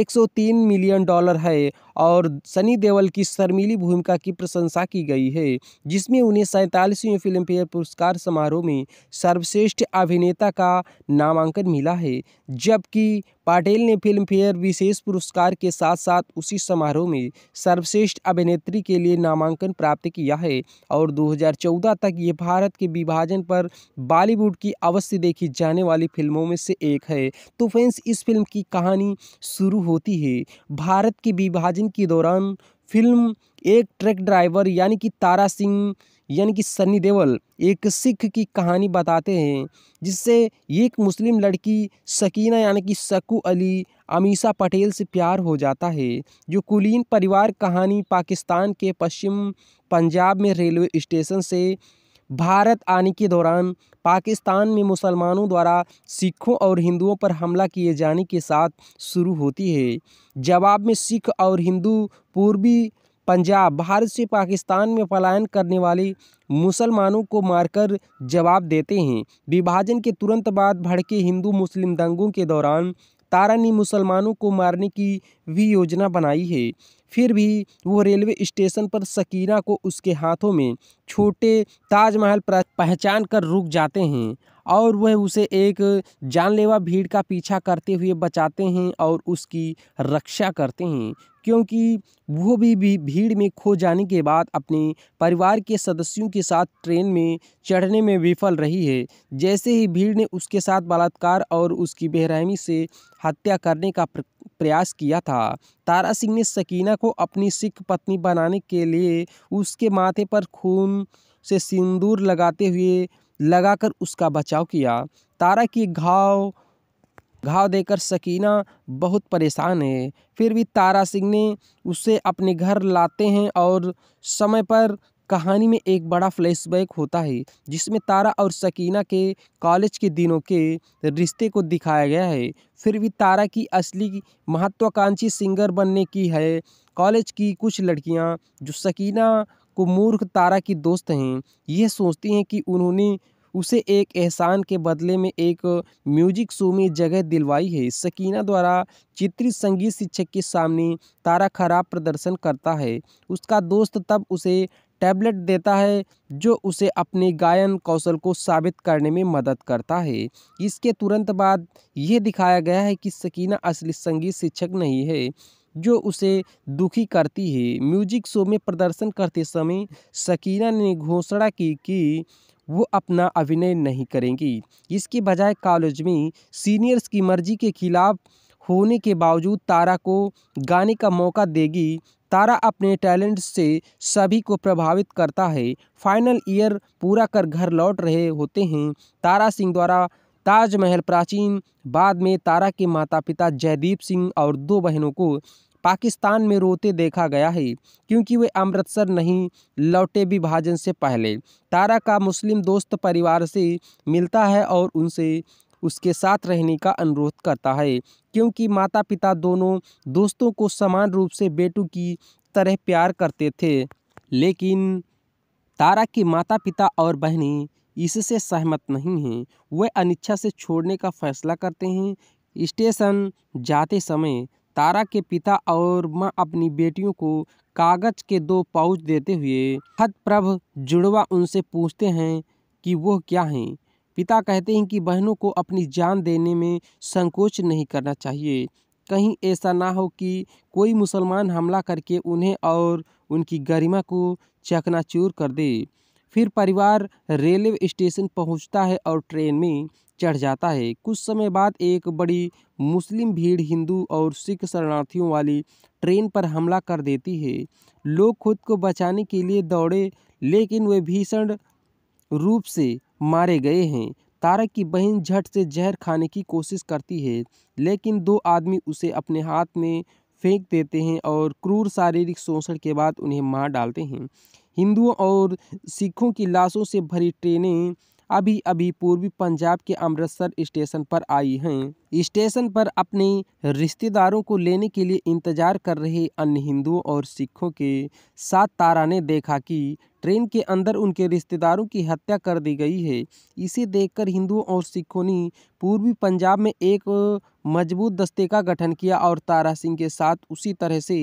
एक सौ तीन मिलियन डॉलर है और सनी देओल की शर्मिली भूमिका की प्रशंसा की गई है जिसमें उन्हें सैंतालीसवें फिल्मफेयर पुरस्कार समारोह में सर्वश्रेष्ठ अभिनेता का नामांकन मिला है जबकि पाटिल ने फिल्मफेयर विशेष पुरस्कार के साथ साथ उसी समारोह में सर्वश्रेष्ठ अभिनेत्री के लिए नामांकन प्राप्त किया है और 2014 तक ये भारत के विभाजन पर बॉलीवुड की अवश्य देखी जाने वाली फिल्मों में से एक है तो फैंस इस फिल्म की कहानी शुरू होती है भारत के विभाजन शूटिंग के दौरान फिल्म एक ट्रक ड्राइवर यानी कि तारा सिंह यानी कि सनी देवल एक सिख की कहानी बताते हैं जिससे एक मुस्लिम लड़की सकीना यानी कि सकू अली अमीशा पटेल से प्यार हो जाता है जो कुलीन परिवार कहानी पाकिस्तान के पश्चिम पंजाब में रेलवे स्टेशन से भारत आने के दौरान पाकिस्तान में मुसलमानों द्वारा सिखों और हिंदुओं पर हमला किए जाने के साथ शुरू होती है जवाब में सिख और हिंदू पूर्वी पंजाब भारत से पाकिस्तान में पलायन करने वाले मुसलमानों को मारकर जवाब देते हैं विभाजन के तुरंत बाद भड़के हिंदू मुस्लिम दंगों के दौरान तारा ने मुसलमानों को मारने की भी योजना बनाई है फिर भी वो रेलवे स्टेशन पर सकीना को उसके हाथों में छोटे ताजमहल पहचान कर रुक जाते हैं और वह उसे एक जानलेवा भीड़ का पीछा करते हुए बचाते हैं और उसकी रक्षा करते हैं क्योंकि वो भी, भी भीड़ में खो जाने के बाद अपने परिवार के सदस्यों के साथ ट्रेन में चढ़ने में विफल रही है जैसे ही भीड़ ने उसके साथ बलात्कार और उसकी बेरहमी से हत्या करने का प्रयास किया था तारा सिंह ने सकीना को अपनी सिख पत्नी बनाने के लिए उसके माथे पर खून से सिंदूर लगाते हुए लगाकर उसका बचाव किया तारा की घाव घाव देकर सकीना बहुत परेशान है फिर भी तारा सिंह ने उसे अपने घर लाते हैं और समय पर कहानी में एक बड़ा फ्लैशबैक होता है जिसमें तारा और सकीना के कॉलेज के दिनों के रिश्ते को दिखाया गया है फिर भी तारा की असली महत्वाकांक्षी सिंगर बनने की है कॉलेज की कुछ लड़कियां जो सकीना को मूर्ख तारा की दोस्त हैं यह सोचती हैं कि उन्होंने उसे एक एहसान के बदले में एक म्यूजिक शो में जगह दिलवाई है सकीना द्वारा चित्रित संगीत शिक्षक के सामने तारा खराब प्रदर्शन करता है उसका दोस्त तब उसे टैबलेट देता है जो उसे अपने गायन कौशल को साबित करने में मदद करता है इसके तुरंत बाद यह दिखाया गया है कि सकीना असली संगीत शिक्षक नहीं है जो उसे दुखी करती है म्यूजिक शो में प्रदर्शन करते समय सकीना ने घोषणा की कि वो अपना अभिनय नहीं करेंगी इसके बजाय कॉलेज में सीनियर्स की मर्जी के खिलाफ होने के बावजूद तारा को गाने का मौका देगी तारा अपने टैलेंट से सभी को प्रभावित करता है फाइनल ईयर पूरा कर घर लौट रहे होते हैं तारा सिंह द्वारा ताजमहल प्राचीन बाद में तारा के माता पिता जयदीप सिंह और दो बहनों को पाकिस्तान में रोते देखा गया है क्योंकि वे अमृतसर नहीं लौटे विभाजन से पहले तारा का मुस्लिम दोस्त परिवार से मिलता है और उनसे उसके साथ रहने का अनुरोध करता है क्योंकि माता पिता दोनों दोस्तों को समान रूप से बेटू की तरह प्यार करते थे लेकिन तारा के माता पिता और बहनें इससे सहमत नहीं हैं वे अनिच्छा से छोड़ने का फैसला करते हैं स्टेशन जाते समय तारा के पिता और माँ अपनी बेटियों को कागज के दो पाउच देते हुए हतप्रभ जुड़वा उनसे पूछते हैं कि वह क्या हैं पिता कहते हैं कि बहनों को अपनी जान देने में संकोच नहीं करना चाहिए कहीं ऐसा ना हो कि कोई मुसलमान हमला करके उन्हें और उनकी गरिमा को चकनाचूर कर दे फिर परिवार रेलवे स्टेशन पहुंचता है और ट्रेन में चढ़ जाता है कुछ समय बाद एक बड़ी मुस्लिम भीड़ हिंदू और सिख शरणार्थियों वाली ट्रेन पर हमला कर देती है लोग खुद को बचाने के लिए दौड़े लेकिन वे भीषण रूप से मारे गए हैं तारक की बहन झट से जहर खाने की कोशिश करती है लेकिन दो आदमी उसे अपने हाथ में फेंक देते हैं और क्रूर शारीरिक शोषण के बाद उन्हें मार डालते हैं हिंदुओं और सिखों की लाशों से भरी ट्रेनें अभी अभी पूर्वी पंजाब के अमृतसर स्टेशन पर आई हैं स्टेशन पर अपने रिश्तेदारों को लेने के लिए इंतजार कर रहे अन्य हिंदुओं और सिखों के साथ तारा ने देखा कि ट्रेन के अंदर उनके रिश्तेदारों की हत्या कर दी गई है इसे देखकर हिंदुओं और सिखों ने पूर्वी पंजाब में एक मजबूत दस्ते का गठन किया और तारा सिंह के साथ उसी तरह से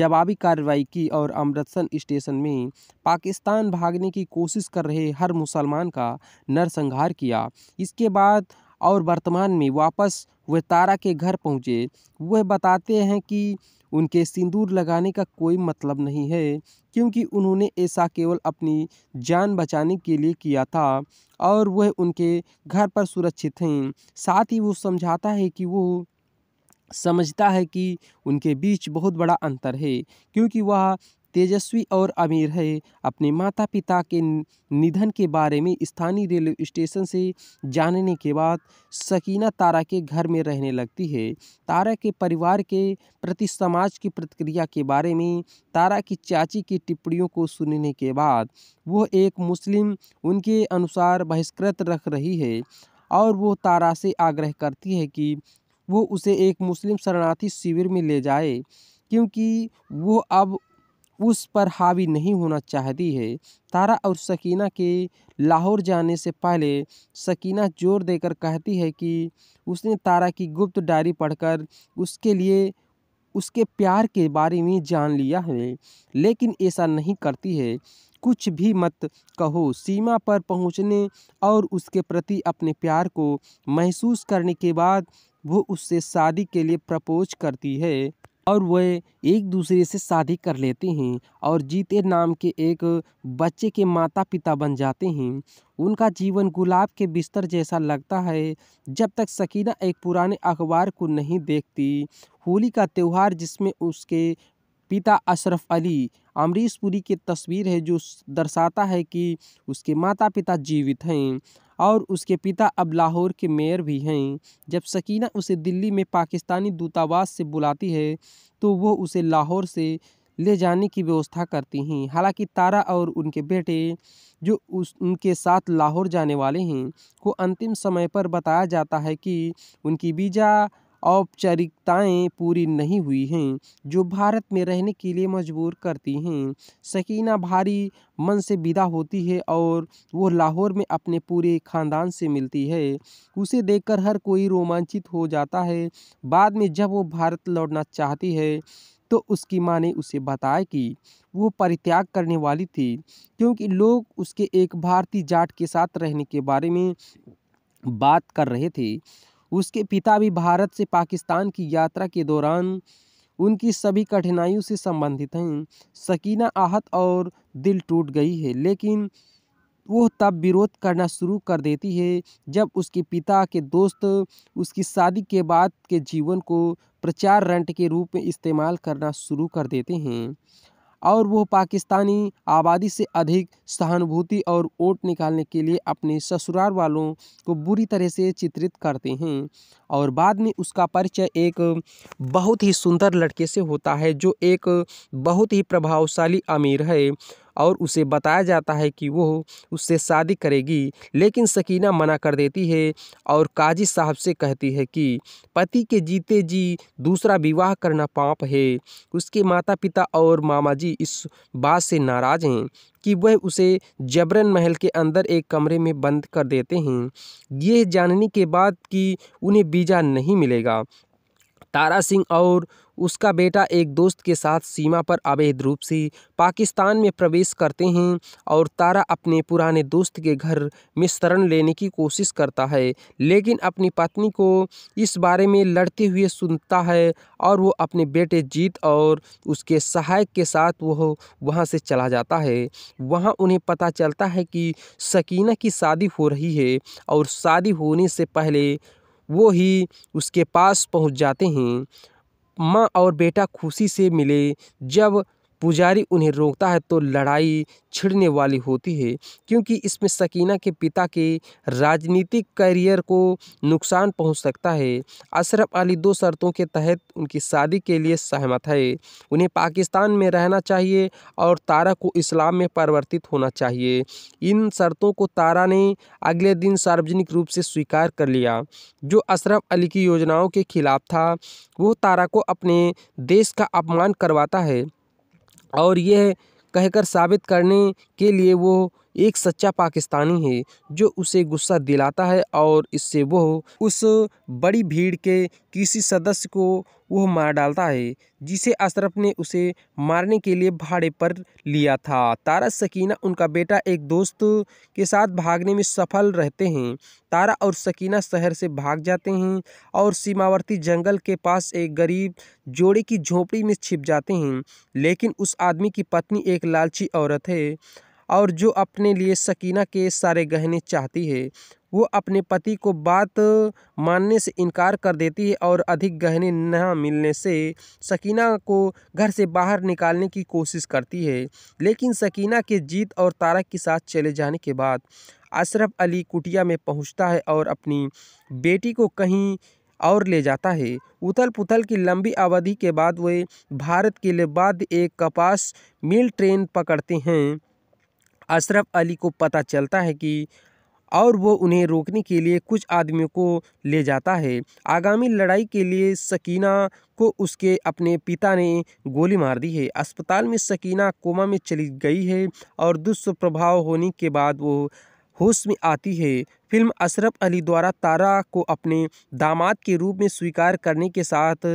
जवाबी कार्रवाई की और अमृतसर स्टेशन में पाकिस्तान भागने की कोशिश कर रहे हर मुसलमान का नरसंहार किया इसके बाद और वर्तमान में वापस वह तारा के घर पहुँचे वह बताते हैं कि उनके सिंदूर लगाने का कोई मतलब नहीं है क्योंकि उन्होंने ऐसा केवल अपनी जान बचाने के लिए किया था और वह उनके घर पर सुरक्षित हैं साथ ही वो समझाता है कि वो समझता है कि उनके बीच बहुत बड़ा अंतर है क्योंकि वह तेजस्वी और अमीर है अपने माता पिता के निधन के बारे में स्थानीय रेलवे स्टेशन से जानने के बाद सकीना तारा के घर में रहने लगती है तारा के परिवार के प्रति समाज की प्रतिक्रिया के बारे में तारा की चाची की टिप्पणियों को सुनने के बाद वो एक मुस्लिम उनके अनुसार बहिष्कृत रख रही है और वो तारा से आग्रह करती है कि वो उसे एक मुस्लिम शरणार्थी शिविर में ले जाए क्योंकि वो अब उस पर हावी नहीं होना चाहती है तारा और सकीना के लाहौर जाने से पहले सकीना जोर देकर कहती है कि उसने तारा की गुप्त डायरी पढ़कर उसके लिए उसके प्यार के बारे में जान लिया है लेकिन ऐसा नहीं करती है कुछ भी मत कहो सीमा पर पहुंचने और उसके प्रति अपने प्यार को महसूस करने के बाद वो उससे शादी के लिए प्रपोज करती है और वह एक दूसरे से शादी कर लेते हैं और जीते नाम के एक बच्चे के माता पिता बन जाते हैं उनका जीवन गुलाब के बिस्तर जैसा लगता है जब तक सकीना एक पुराने अखबार को नहीं देखती होली का त्यौहार जिसमें उसके पिता अशरफ अली अमरीश पुरी की तस्वीर है जो दर्शाता है कि उसके माता पिता जीवित हैं और उसके पिता अब लाहौर के मेयर भी हैं जब सकीना उसे दिल्ली में पाकिस्तानी दूतावास से बुलाती है तो वो उसे लाहौर से ले जाने की व्यवस्था करती हैं हालांकि तारा और उनके बेटे जो उस उनके साथ लाहौर जाने वाले हैं को अंतिम समय पर बताया जाता है कि उनकी वीज़ा औपचारिकताएँ पूरी नहीं हुई हैं जो भारत में रहने के लिए मजबूर करती हैं सकीना भारी मन से विदा होती है और वो लाहौर में अपने पूरे ख़ानदान से मिलती है उसे देखकर हर कोई रोमांचित हो जाता है बाद में जब वो भारत लौटना चाहती है तो उसकी माँ ने उसे बताया कि वो परित्याग करने वाली थी क्योंकि लोग उसके एक भारतीय जाट के साथ रहने के बारे में बात कर रहे थे उसके पिता भी भारत से पाकिस्तान की यात्रा के दौरान उनकी सभी कठिनाइयों से संबंधित हैं सकीना आहत और दिल टूट गई है लेकिन वह तब विरोध करना शुरू कर देती है जब उसके पिता के दोस्त उसकी शादी के बाद के जीवन को प्रचार रंट के रूप में इस्तेमाल करना शुरू कर देते हैं और वो पाकिस्तानी आबादी से अधिक सहानुभूति और वोट निकालने के लिए अपने ससुराल वालों को बुरी तरह से चित्रित करते हैं और बाद में उसका परिचय एक बहुत ही सुंदर लड़के से होता है जो एक बहुत ही प्रभावशाली अमीर है और उसे बताया जाता है कि वह उससे शादी करेगी लेकिन सकीना मना कर देती है और काजी साहब से कहती है कि पति के जीते जी दूसरा विवाह करना पाप है उसके माता पिता और मामा जी इस बात से नाराज़ हैं कि वह उसे जबरन महल के अंदर एक कमरे में बंद कर देते हैं यह जानने के बाद कि उन्हें बीजा नहीं मिलेगा तारा सिंह और उसका बेटा एक दोस्त के साथ सीमा पर अवैध रूप से पाकिस्तान में प्रवेश करते हैं और तारा अपने पुराने दोस्त के घर में शरण लेने की कोशिश करता है लेकिन अपनी पत्नी को इस बारे में लड़ते हुए सुनता है और वो अपने बेटे जीत और उसके सहायक के साथ वह वहाँ से चला जाता है वहाँ उन्हें पता चलता है कि सकीना की शादी हो रही है और शादी होने से पहले वो ही उसके पास पहुँच जाते हैं माँ और बेटा खुशी से मिले जब पुजारी उन्हें रोकता है तो लड़ाई छिड़ने वाली होती है क्योंकि इसमें सकीना के पिता के राजनीतिक करियर को नुकसान पहुंच सकता है अशरफ अली दो शर्तों के तहत उनकी शादी के लिए सहमत है उन्हें पाकिस्तान में रहना चाहिए और तारा को इस्लाम में परिवर्तित होना चाहिए इन शर्तों को तारा ने अगले दिन सार्वजनिक रूप से स्वीकार कर लिया जो अशरफ अली की योजनाओं के खिलाफ था वो तारा को अपने देश का अपमान करवाता है और यह कहकर साबित करने के लिए वो एक सच्चा पाकिस्तानी है जो उसे गुस्सा दिलाता है और इससे वह उस बड़ी भीड़ के किसी सदस्य को वह मार डालता है जिसे अशरफ ने उसे मारने के लिए भाड़े पर लिया था तारा सकीना उनका बेटा एक दोस्त के साथ भागने में सफल रहते हैं तारा और सकीना शहर से भाग जाते हैं और सीमावर्ती जंगल के पास एक गरीब जोड़े की झोपड़ी में छिप जाते हैं लेकिन उस आदमी की पत्नी एक लालची औरत है और जो अपने लिए सकीना के सारे गहने चाहती है वो अपने पति को बात मानने से इनकार कर देती है और अधिक गहने न मिलने से सकीना को घर से बाहर निकालने की कोशिश करती है लेकिन सकीना के जीत और तारक के साथ चले जाने के बाद अशरफ अली कुटिया में पहुंचता है और अपनी बेटी को कहीं और ले जाता है उथल पुथल की लंबी अवधि के बाद वे भारत के लिए बाद एक कपास मिल ट्रेन पकड़ते हैं अशरफ अली को पता चलता है कि और वो उन्हें रोकने के लिए कुछ आदमियों को ले जाता है आगामी लड़ाई के लिए सकीना को उसके अपने पिता ने गोली मार दी है अस्पताल में सकीना कोमा में चली गई है और दुष्प्रभाव होने के बाद वो होश में आती है फिल्म अशरफ अली द्वारा तारा को अपने दामाद के रूप में स्वीकार करने के साथ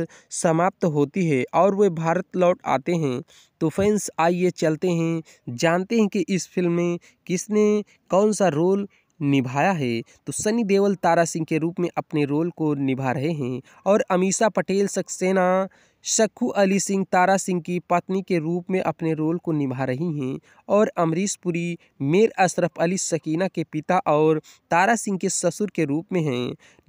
समाप्त होती है और वे भारत लौट आते हैं तो फैंस आइए चलते हैं जानते हैं कि इस फिल्म में किसने कौन सा रोल निभाया है तो सनी देओल तारा सिंह के रूप में अपने रोल को निभा रहे हैं और अमीषा पटेल सक्सेना शक्खू अली सिंह तारा सिंह की पत्नी के रूप में अपने रोल को निभा रही हैं और अमरीश पुरी मेर अशरफ अली सकीना के पिता और तारा सिंह के ससुर के रूप में हैं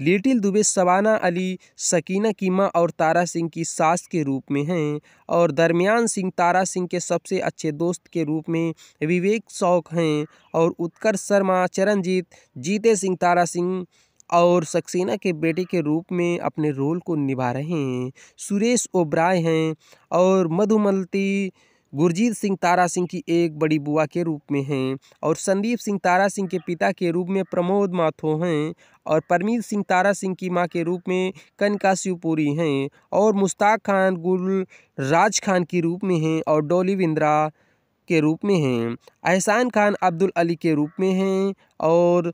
लिटिल दुबे सवाना अली सकीना की मां और तारा सिंह की सास के रूप में हैं और दरमियान सिंह तारा सिंह के सबसे अच्छे दोस्त के रूप में विवेक शौक हैं और उत्कर्ष शर्मा चरणजीत जीते सिंह तारा सिंह और सक्सेना के बेटे के रूप में अपने रोल को निभा रहे हैं सुरेश ओब्राय हैं और मधुमलती गुरजीत सिंह तारा सिंह की एक बड़ी बुआ के रूप में हैं और संदीप सिंह तारा सिंह के पिता के रूप में प्रमोद माथो हैं और परमीत सिंह तारा सिंह की मां के रूप में कनका शिवपुरी हैं और मुश्ताक खान गुल राज खान के रूप में हैं और डोली विंद्रा के रूप में हैं एहसान खान अब्दुल अली के रूप में हैं और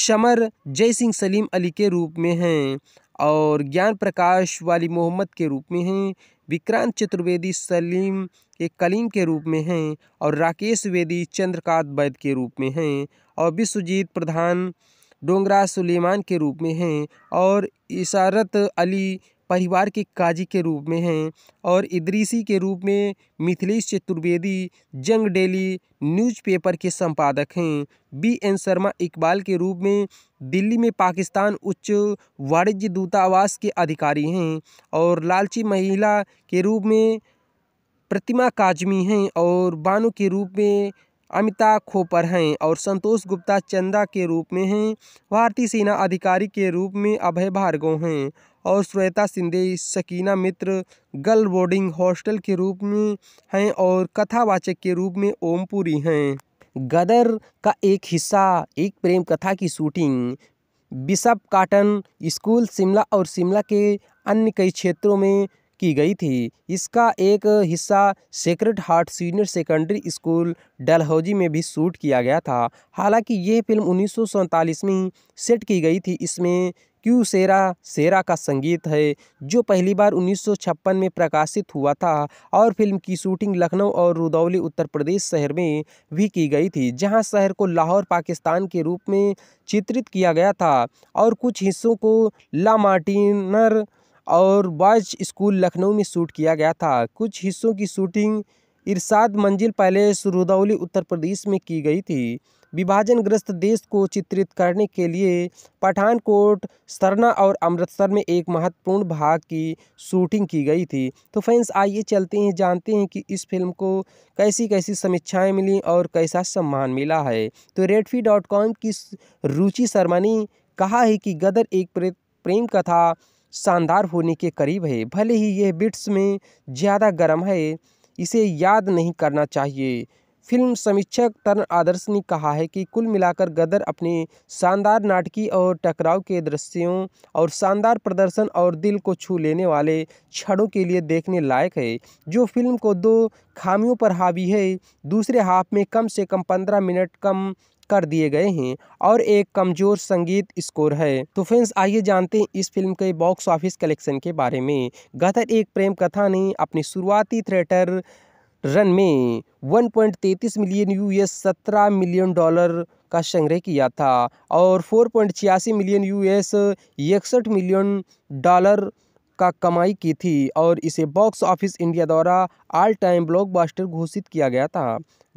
शमर जय सिंह सलीम अली के रूप में हैं और ज्ञान प्रकाश वाली मोहम्मद के रूप में हैं विक्रांत चतुर्वेदी सलीम के कलीम के रूप में हैं और राकेश वेदी चंद्रकांत वैद के रूप में हैं और विश्वजीत प्रधान डोंगरा सुलेमान के रूप में हैं और इशारत अली परिवार के काजी के रूप में हैं और इदरीसी के रूप में मिथिलेश चतुर्वेदी जंग डेली न्यूज़पेपर के संपादक हैं बी एन शर्मा इकबाल के रूप में दिल्ली में पाकिस्तान उच्च वाणिज्य दूतावास के अधिकारी हैं और लालची महिला के रूप में प्रतिमा काजमी हैं और बानो के रूप में अमिता खोपर हैं और संतोष गुप्ता चंदा के रूप में हैं भारतीय सेना अधिकारी के रूप में अभय भार्गव हैं और श्वेता सिंधे सकीना मित्र गर्ल बोर्डिंग हॉस्टल के रूप में हैं और कथावाचक के रूप में ओमपुरी हैं गदर का एक हिस्सा एक प्रेम कथा की shooting Bishop Cotton School Shimla और शिमला के अन्य कई क्षेत्रों में की गई थी इसका एक हिस्सा secret heart senior secondary school Dalhousie में भी शूट किया गया था हालांकि यह फिल्म उन्नीस में सेट की गई थी इसमें क्यू सेरा सेरा का संगीत है जो पहली बार 1956 में प्रकाशित हुआ था और फिल्म की शूटिंग लखनऊ और रुदौली उत्तर प्रदेश शहर में भी की गई थी जहां शहर को लाहौर पाकिस्तान के रूप में चित्रित किया गया था और कुछ हिस्सों को ला मार्टिनर और बॉयज़ स्कूल लखनऊ में शूट किया गया था कुछ हिस्सों की शूटिंग इरशाद मंजिल पैलेस रुदौली उत्तर प्रदेश में की गई थी विभाजनग्रस्त देश को चित्रित करने के लिए पठानकोट सरना और अमृतसर में एक महत्वपूर्ण भाग की शूटिंग की गई थी तो फैंस आइए चलते हैं जानते हैं कि इस फिल्म को कैसी कैसी समीक्षाएं मिली और कैसा सम्मान मिला है तो रेडफी डॉट कॉम की रुचि शर्मा ने कहा है कि गदर एक प्रेम कथा शानदार होने के करीब है भले ही यह बिट्स में ज़्यादा गर्म है इसे याद नहीं करना चाहिए फिल्म समीक्षक तरण आदर्श ने कहा है कि कुल मिलाकर गदर अपने शानदार नाटकी और टकराव के दृश्यों और शानदार प्रदर्शन और दिल को छू लेने वाले क्षणों के लिए देखने लायक है जो फिल्म को दो खामियों पर हावी है दूसरे हाफ में कम से कम पंद्रह मिनट कम कर दिए गए हैं और एक कमजोर संगीत स्कोर है तो फ्रेंड्स आइए जानते हैं इस फिल्म के बॉक्स ऑफिस कलेक्शन के बारे में गदर एक प्रेम कथा ने अपनी शुरुआती थिएटर रन में 1.33 मिलियन यूएस 17 मिलियन डॉलर का संग्रह किया था और फोर मिलियन यूएस इकसठ मिलियन डॉलर का कमाई की थी और इसे बॉक्स ऑफिस इंडिया द्वारा ऑल टाइम ब्लॉकबस्टर घोषित किया गया था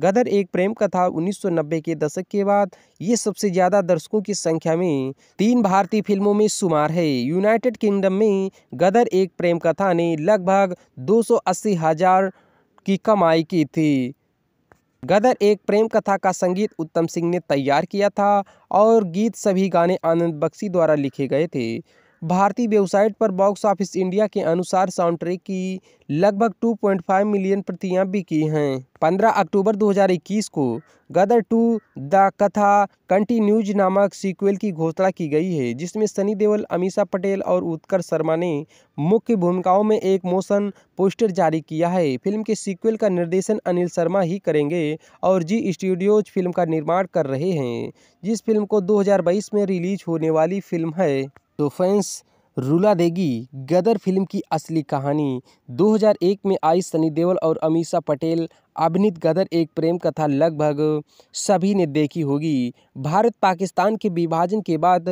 गदर एक प्रेम कथा 1990 के दशक के बाद ये सबसे ज़्यादा दर्शकों की संख्या में तीन भारतीय फिल्मों में शुमार है यूनाइटेड किंगडम में गदर एक प्रेम कथा ने लगभग दो हजार की कमाई की थी गदर एक प्रेम कथा का संगीत उत्तम सिंह ने तैयार किया था और गीत सभी गाने आनंद बख्शी द्वारा लिखे गए थे भारतीय वेबसाइट पर बॉक्स ऑफिस इंडिया के अनुसार साउंडट्रैक की लगभग 2.5 मिलियन प्रतियां बिकी हैं 15 अक्टूबर 2021 को Gadar two the Katha continues नामक सीक्वल की घोषणा की गई है जिसमें सनी देओल अमीषा पटेल और उत्कर्ष शर्मा ने मुख्य भूमिकाओं में एक मोशन पोस्टर जारी किया है फिल्म के सीक्वल का निर्देशन अनिल शर्मा ही करेंगे और जी स्टूडियोज फिल्म का निर्माण कर रहे हैं जिस फिल्म को दो में रिलीज होने वाली फिल्म है तो फैंस रुला देगी गदर फिल्म की असली कहानी 2001 में आई सनी देओल और अमीषा पटेल अभिनीत गदर एक प्रेम कथा लगभग सभी ने देखी होगी भारत पाकिस्तान के विभाजन के बाद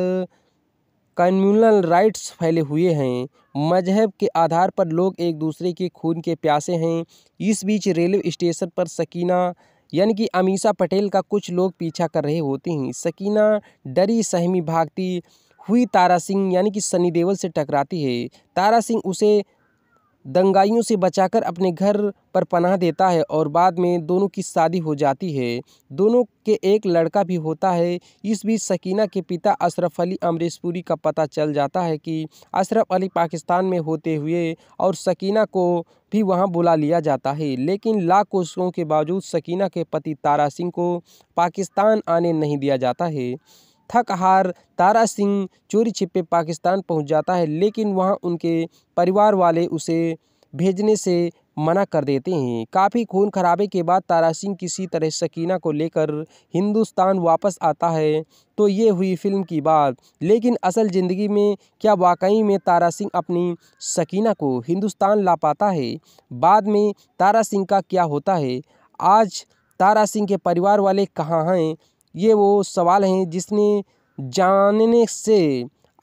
कम्युनल राइट्स फैले हुए हैं मजहब के आधार पर लोग एक दूसरे के खून के प्यासे हैं इस बीच रेलवे स्टेशन पर सकीना यानी कि अमीषा पटेल का कुछ लोग पीछा कर रहे होते हैं सकीना डरी सहमी भागती हुई तारा सिंह यानी कि सनी देवल से टकराती है तारा सिंह उसे दंगाइयों से बचाकर अपने घर पर पनाह देता है और बाद में दोनों की शादी हो जाती है दोनों के एक लड़का भी होता है इस बीच सकीना के पिता अशरफ अली अमरीशपुरी का पता चल जाता है कि अशरफ अली पाकिस्तान में होते हुए और सकीना को भी वहां बुला लिया जाता है लेकिन लाख कोशिशों के बावजूद सकीना के पति तारा सिंह को पाकिस्तान आने नहीं दिया जाता है थक हार तारा सिंह चोरी छिपे पाकिस्तान पहुंच जाता है लेकिन वहां उनके परिवार वाले उसे भेजने से मना कर देते हैं काफ़ी खून खराबे के बाद तारा सिंह किसी तरह सकीना को लेकर हिंदुस्तान वापस आता है तो ये हुई फिल्म की बात लेकिन असल ज़िंदगी में क्या वाकई में तारा सिंह अपनी सकीना को हिंदुस्तान ला पाता है बाद में तारा सिंह का क्या होता है आज तारा सिंह के परिवार वाले कहाँ हैं ये वो सवाल हैं जिसने जानने से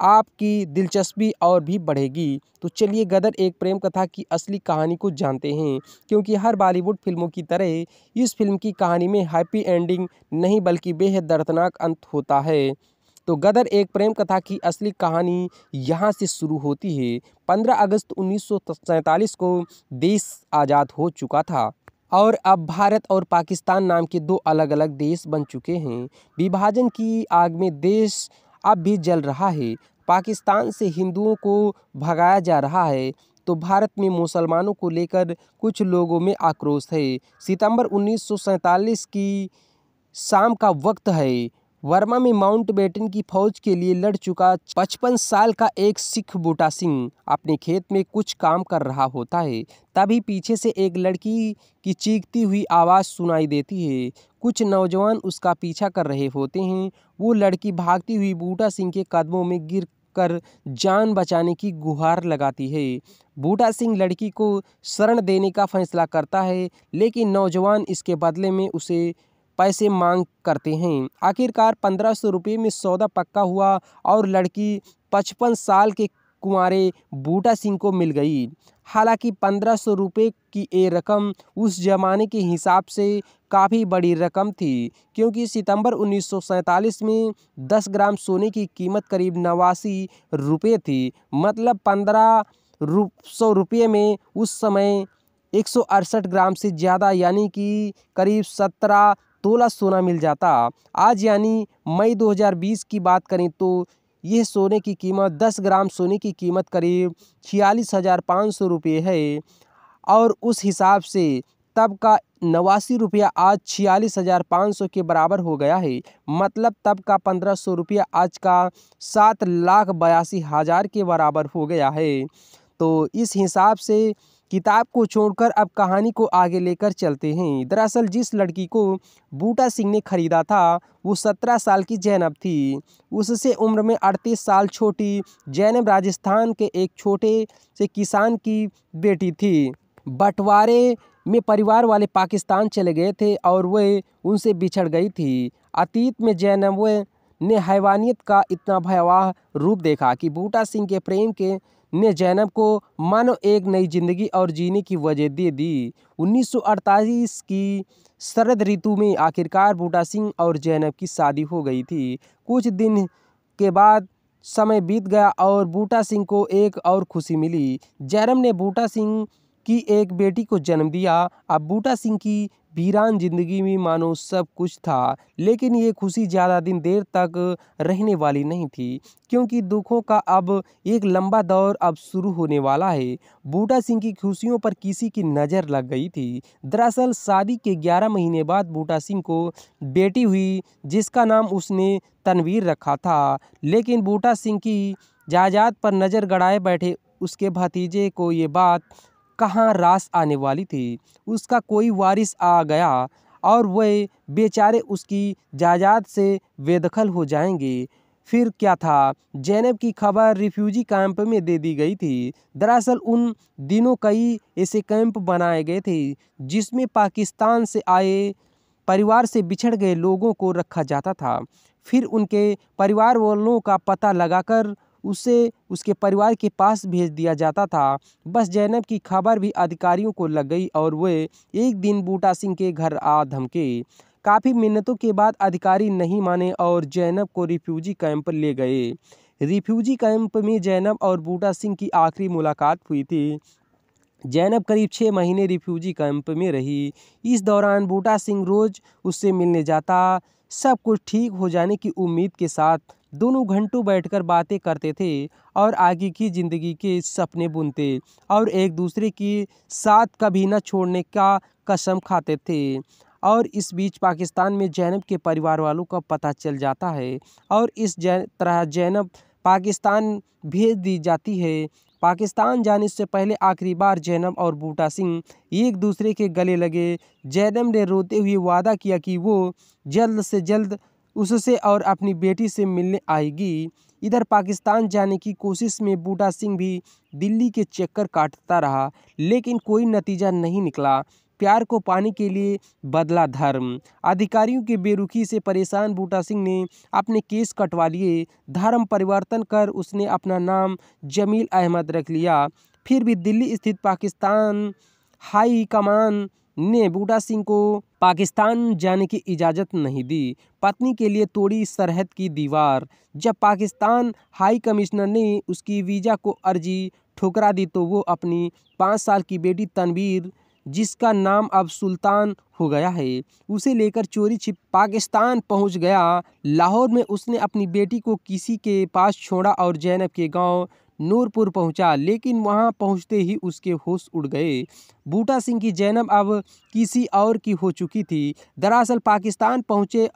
आपकी दिलचस्पी और भी बढ़ेगी तो चलिए गदर एक प्रेम कथा की असली कहानी को जानते हैं क्योंकि हर बॉलीवुड फिल्मों की तरह इस फिल्म की कहानी में हैप्पी एंडिंग नहीं बल्कि बेहद दर्दनाक अंत होता है तो गदर एक प्रेम कथा की असली कहानी यहाँ से शुरू होती है 15 अगस्त उन्नीस को देश आज़ाद हो चुका था और अब भारत और पाकिस्तान नाम के दो अलग अलग देश बन चुके हैं विभाजन की आग में देश अब भी जल रहा है पाकिस्तान से हिंदुओं को भगाया जा रहा है तो भारत में मुसलमानों को लेकर कुछ लोगों में आक्रोश है सितंबर उन्नीस की शाम का वक्त है वर्मा में माउंटबेटन की फौज के लिए लड़ चुका पचपन साल का एक सिख बूटा सिंह अपने खेत में कुछ काम कर रहा होता है तभी पीछे से एक लड़की की चीखती हुई आवाज़ सुनाई देती है कुछ नौजवान उसका पीछा कर रहे होते हैं वो लड़की भागती हुई बूटा सिंह के कदमों में गिर कर जान बचाने की गुहार लगाती है बूटा सिंह लड़की को शरण देने का फैसला करता है लेकिन नौजवान इसके बदले में उसे पैसे मांग करते हैं आखिरकार पंद्रह सौ रुपये में सौदा पक्का हुआ और लड़की पचपन साल के कुंवरे बूटा सिंह को मिल गई हालांकि पंद्रह सौ रुपये की ये रकम उस जमाने के हिसाब से काफ़ी बड़ी रकम थी क्योंकि सितंबर उन्नीस में 10 ग्राम सोने की कीमत करीब नवासी रुपये थी मतलब पंद्रह सौ रुपये में उस समय एक ग्राम से ज़्यादा यानी कि करीब सत्रह तोला सोना मिल जाता आज यानी मई 2020 की बात करें तो यह सोने की कीमत 10 ग्राम सोने की कीमत करीब छियालीस हज़ार पाँच सौ रुपये है और उस हिसाब से तब का नवासी रुपया आज छियालीस हज़ार पाँच सौ के बराबर हो गया है मतलब तब का पंद्रह सौ रुपया आज का सात लाख बयासी हज़ार के बराबर हो गया है तो इस हिसाब से किताब को छोड़कर अब कहानी को आगे लेकर चलते हैं दरअसल जिस लड़की को बूटा सिंह ने खरीदा था वो सत्रह साल की जैनब थी उससे उम्र में अड़तीस साल छोटी जैनब राजस्थान के एक छोटे से किसान की बेटी थी बंटवारे में परिवार वाले पाकिस्तान चले गए थे और वे उनसे बिछड़ गई थी अतीत में जैनब ने हैवानियत का इतना भयावह रूप देखा कि बूटा सिंह के प्रेम के ने जैनब को मानो एक नई जिंदगी और जीने की वजह दे दी 1948 की शरद ऋतु में आखिरकार बूटा सिंह और जैनब की शादी हो गई थी कुछ दिन के बाद समय बीत गया और बूटा सिंह को एक और खुशी मिली जैनब ने बूटा सिंह की एक बेटी को जन्म दिया अब बूटा सिंह की वीरान जिंदगी में मानो सब कुछ था लेकिन ये खुशी ज़्यादा दिन देर तक रहने वाली नहीं थी क्योंकि दुखों का अब एक लंबा दौर अब शुरू होने वाला है बूटा सिंह की खुशियों पर किसी की नज़र लग गई थी दरअसल शादी के 11 महीने बाद बूटा सिंह को बेटी हुई जिसका नाम उसने तनवीर रखा था लेकिन बूटा सिंह की जायदाद पर नज़र गड़ाए बैठे उसके भतीजे को ये बात कहाँ रास आने वाली थी उसका कोई वारिस आ गया और वे बेचारे उसकी जायदाद से बेदखल हो जाएंगे फिर क्या था जैनब की खबर रिफ्यूजी कैंप में दे दी गई थी दरअसल उन दिनों कई ऐसे कैंप बनाए गए थे जिसमें पाकिस्तान से आए परिवार से बिछड़ गए लोगों को रखा जाता था फिर उनके परिवार वालों का पता लगाकर उसे उसके परिवार के पास भेज दिया जाता था बस जैनब की खबर भी अधिकारियों को लग गई और वे एक दिन बूटा सिंह के घर आ धमके काफ़ी मिन्नतों के बाद अधिकारी नहीं माने और जैनब को रिफ्यूजी कैंप ले गए रिफ्यूजी कैंप में जैनब और बूटा सिंह की आखिरी मुलाकात हुई थी जैनब करीब छः महीने रिफ्यूजी कैंप में रही इस दौरान बूटा सिंह रोज़ उससे मिलने जाता सब कुछ ठीक हो जाने की उम्मीद के साथ दोनों घंटों बैठकर बातें करते थे और आगे की ज़िंदगी के सपने बुनते और एक दूसरे के साथ कभी न छोड़ने का कसम खाते थे और इस बीच पाकिस्तान में जैनब के परिवार वालों का पता चल जाता है और इस जै तरह जैनब पाकिस्तान भेज दी जाती है पाकिस्तान जाने से पहले आखिरी बार जैनम और बूटा सिंह एक दूसरे के गले लगे जैनम ने रोते हुए वादा किया कि वो जल्द से जल्द उससे और अपनी बेटी से मिलने आएगी इधर पाकिस्तान जाने की कोशिश में बूटा सिंह भी दिल्ली के चक्कर काटता रहा लेकिन कोई नतीजा नहीं निकला प्यार को पाने के लिए बदला धर्म अधिकारियों की बेरुखी से परेशान बूटा सिंह ने अपने केस कटवा लिए धर्म परिवर्तन कर उसने अपना नाम जमील अहमद रख लिया फिर भी दिल्ली स्थित पाकिस्तान हाई कमान ने बूटा सिंह को पाकिस्तान जाने की इजाज़त नहीं दी पत्नी के लिए तोड़ी सरहद की दीवार जब पाकिस्तान हाई कमिश्नर ने उसकी वीज़ा को अर्जी ठुकरा दी तो वो अपनी पाँच साल की बेटी तनवीर जिसका नाम अब सुल्तान हो गया है उसे लेकर चोरी छिप पाकिस्तान पहुंच गया लाहौर में उसने अपनी बेटी को किसी के पास छोड़ा और जैनब के गांव नूरपुर पहुंचा लेकिन वहां पहुंचते ही उसके होश उड़ गए बूटा सिंह की जैनब अब किसी और की हो चुकी थी दरअसल पाकिस्तान पहुंचे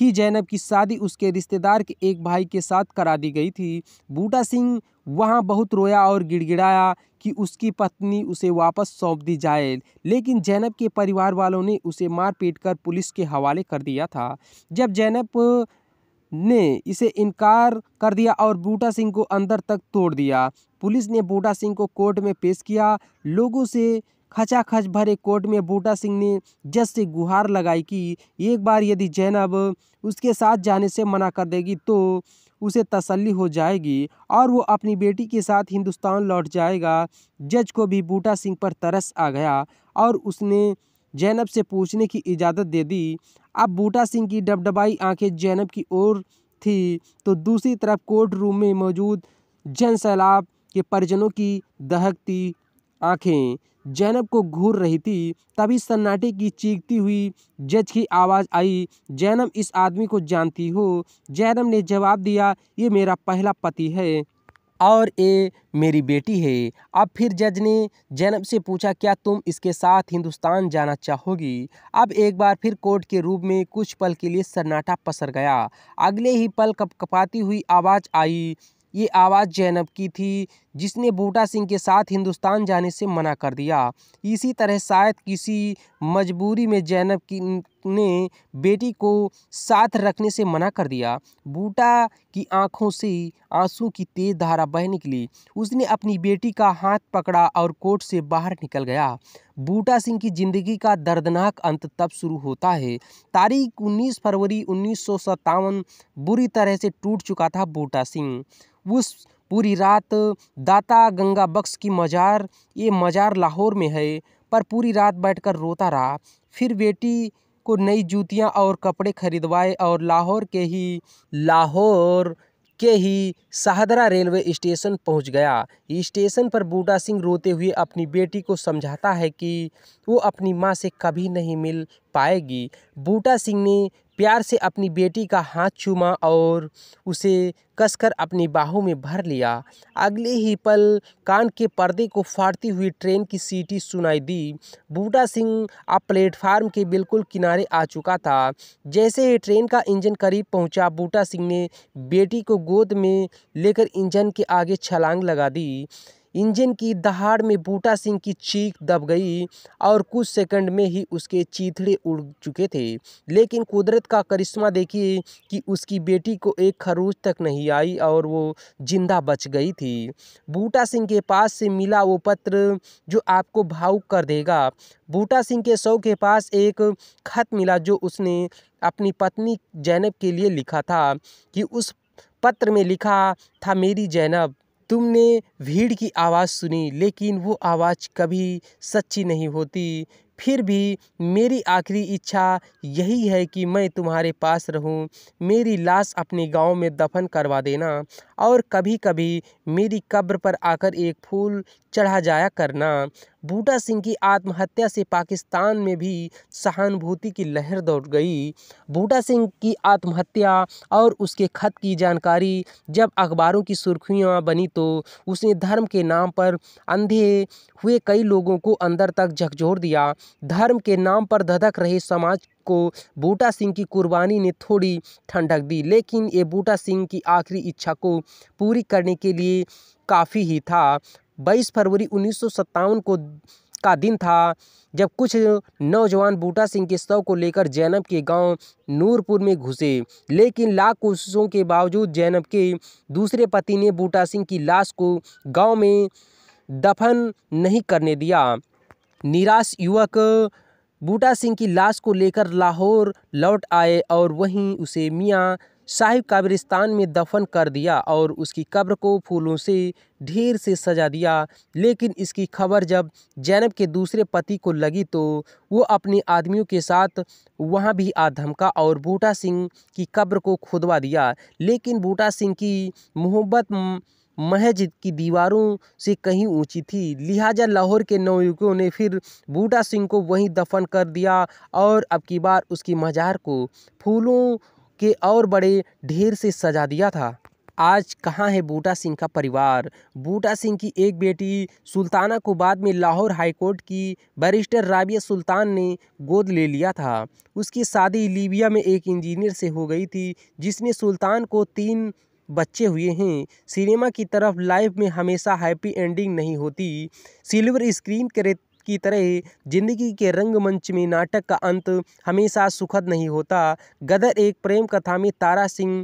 ही जैनब की शादी उसके रिश्तेदार के एक भाई के साथ करा दी गई थी बूटा सिंह वहाँ बहुत रोया और गिड़गिड़ाया कि उसकी पत्नी उसे वापस सौंप दी जाए लेकिन जैनब के परिवार वालों ने उसे मार पीट कर पुलिस के हवाले कर दिया था जब जैनब ने इसे इनकार कर दिया और बूटा सिंह को अंदर तक तोड़ दिया पुलिस ने बूटा सिंह को कोर्ट में पेश किया लोगों से खचाखच भरे कोर्ट में बूटा सिंह ने जज से गुहार लगाई कि एक बार यदि जैनब उसके साथ जाने से मना कर देगी तो उसे तसल्ली हो जाएगी और वो अपनी बेटी के साथ हिंदुस्तान लौट जाएगा जज को भी बूटा सिंह पर तरस आ गया और उसने जैनब से पूछने की इजाज़त दे दी अब बूटा सिंह की डबडबाई आंखें जैनब की ओर थी तो दूसरी तरफ कोर्ट रूम में मौजूद जन सैलाब के परिजनों की दहकती आँखें जैनब को घूर रही थी तभी सन्नाटे की चीखती हुई जज की आवाज़ आई जैनब इस आदमी को जानती हो जैनब ने जवाब दिया ये मेरा पहला पति है और ये मेरी बेटी है अब फिर जज ने जैनब से पूछा क्या तुम इसके साथ हिंदुस्तान जाना चाहोगी अब एक बार फिर कोर्ट के रूप में कुछ पल के लिए सन्नाटा पसर गया अगले ही पल कपकपाती हुई आवाज़ आई ये आवाज़ जैनब की थी जिसने बूटा सिंह के साथ हिंदुस्तान जाने से मना कर दिया इसी तरह शायद किसी मजबूरी में जैनब की ने बेटी को साथ रखने से मना कर दिया बूटा की आंखों से आंसू की तेज धारा बह निकली उसने अपनी बेटी का हाथ पकड़ा और कोर्ट से बाहर निकल गया बूटा सिंह की जिंदगी का दर्दनाक अंत तब शुरू होता है तारीख 19 फरवरी उन्नीस बुरी तरह से टूट चुका था बूटा सिंह उस पूरी रात दाता गंगा बक्स की मज़ार ये मज़ार लाहौर में है पर पूरी रात बैठकर रोता रहा फिर बेटी को नई जूतियां और कपड़े खरीदवाए और लाहौर के ही लाहौर के ही शाहदरा रेलवे स्टेशन पहुंच गया स्टेशन पर बूटा सिंह रोते हुए अपनी बेटी को समझाता है कि वो अपनी माँ से कभी नहीं मिल पाएगी बूटा सिंह ने प्यार से अपनी बेटी का हाथ चूमा और उसे कसकर अपनी बाहों में भर लिया अगले ही पल कान के पर्दे को फाड़ती हुई ट्रेन की सीटी सुनाई दी बूटा सिंह अब प्लेटफार्म के बिल्कुल किनारे आ चुका था जैसे ही ट्रेन का इंजन करीब पहुंचा बूटा सिंह ने बेटी को गोद में लेकर इंजन के आगे छलांग लगा दी इंजन की दहाड़ में बूटा सिंह की चीख दब गई और कुछ सेकंड में ही उसके चीथड़े उड़ चुके थे लेकिन कुदरत का करिश्मा देखिए कि उसकी बेटी को एक खरूज तक नहीं आई और वो जिंदा बच गई थी बूटा सिंह के पास से मिला वो पत्र जो आपको भावुक कर देगा बूटा सिंह के सौ के पास एक खत मिला जो उसने अपनी पत्नी जैनब के लिए लिखा था कि उस पत्र में लिखा था मेरी जैनब तुमने भीड़ की आवाज़ सुनी लेकिन वो आवाज़ कभी सच्ची नहीं होती फिर भी मेरी आखिरी इच्छा यही है कि मैं तुम्हारे पास रहूँ मेरी लाश अपने गाँव में दफन करवा देना और कभी कभी मेरी कब्र पर आकर एक फूल चढ़ा जाया करना बूटा सिंह की आत्महत्या से पाकिस्तान में भी सहानुभूति की लहर दौड़ गई बूटा सिंह की आत्महत्या और उसके खत की जानकारी जब अखबारों की सुर्खियां बनी तो उसने धर्म के नाम पर अंधे हुए कई लोगों को अंदर तक झकझोर दिया धर्म के नाम पर धधक रहे समाज को बूटा सिंह की कुर्बानी ने थोड़ी ठंडक दी लेकिन ये बूटा सिंह की आखिरी इच्छा को पूरी करने के लिए काफ़ी ही था बाईस फरवरी उन्नीस को का दिन था जब कुछ नौजवान बूटा सिंह के शव को लेकर जैनब के गांव नूरपुर में घुसे लेकिन लाख कोशिशों के बावजूद जैनब के दूसरे पति ने बूटा सिंह की लाश को गांव में दफन नहीं करने दिया निराश युवक बूटा सिंह की लाश को लेकर लाहौर लौट आए और वहीं उसे मियां शाही कब्रिस्तान में दफन कर दिया और उसकी कब्र को फूलों से ढेर से सजा दिया लेकिन इसकी खबर जब जैनब के दूसरे पति को लगी तो वो अपने आदमियों के साथ वहाँ भी आ धमका और बूटा सिंह की कब्र को खुदवा दिया लेकिन बूटा सिंह की मोहब्बत महज की दीवारों से कहीं ऊंची थी लिहाजा लाहौर के नवयुवकों ने फिर बूटा सिंह को वहीं दफन कर दिया और अब की बार उसकी मज़ार को फूलों के और बड़े ढेर से सजा दिया था आज कहाँ है बूटा सिंह का परिवार बूटा सिंह की एक बेटी सुल्ताना को बाद में लाहौर हाईकोर्ट की बैरिस्टर राबिया सुल्तान ने गोद ले लिया था उसकी शादी लीबिया में एक इंजीनियर से हो गई थी जिसने सुल्तान को तीन बच्चे हुए हैं सिनेमा की तरफ लाइफ में हमेशा हैप्पी एंडिंग नहीं होती सिल्वर स्क्रीन के की तरह जिंदगी के रंगमंच में नाटक का अंत हमेशा सुखद नहीं होता गदर एक प्रेम कथा में तारा सिंह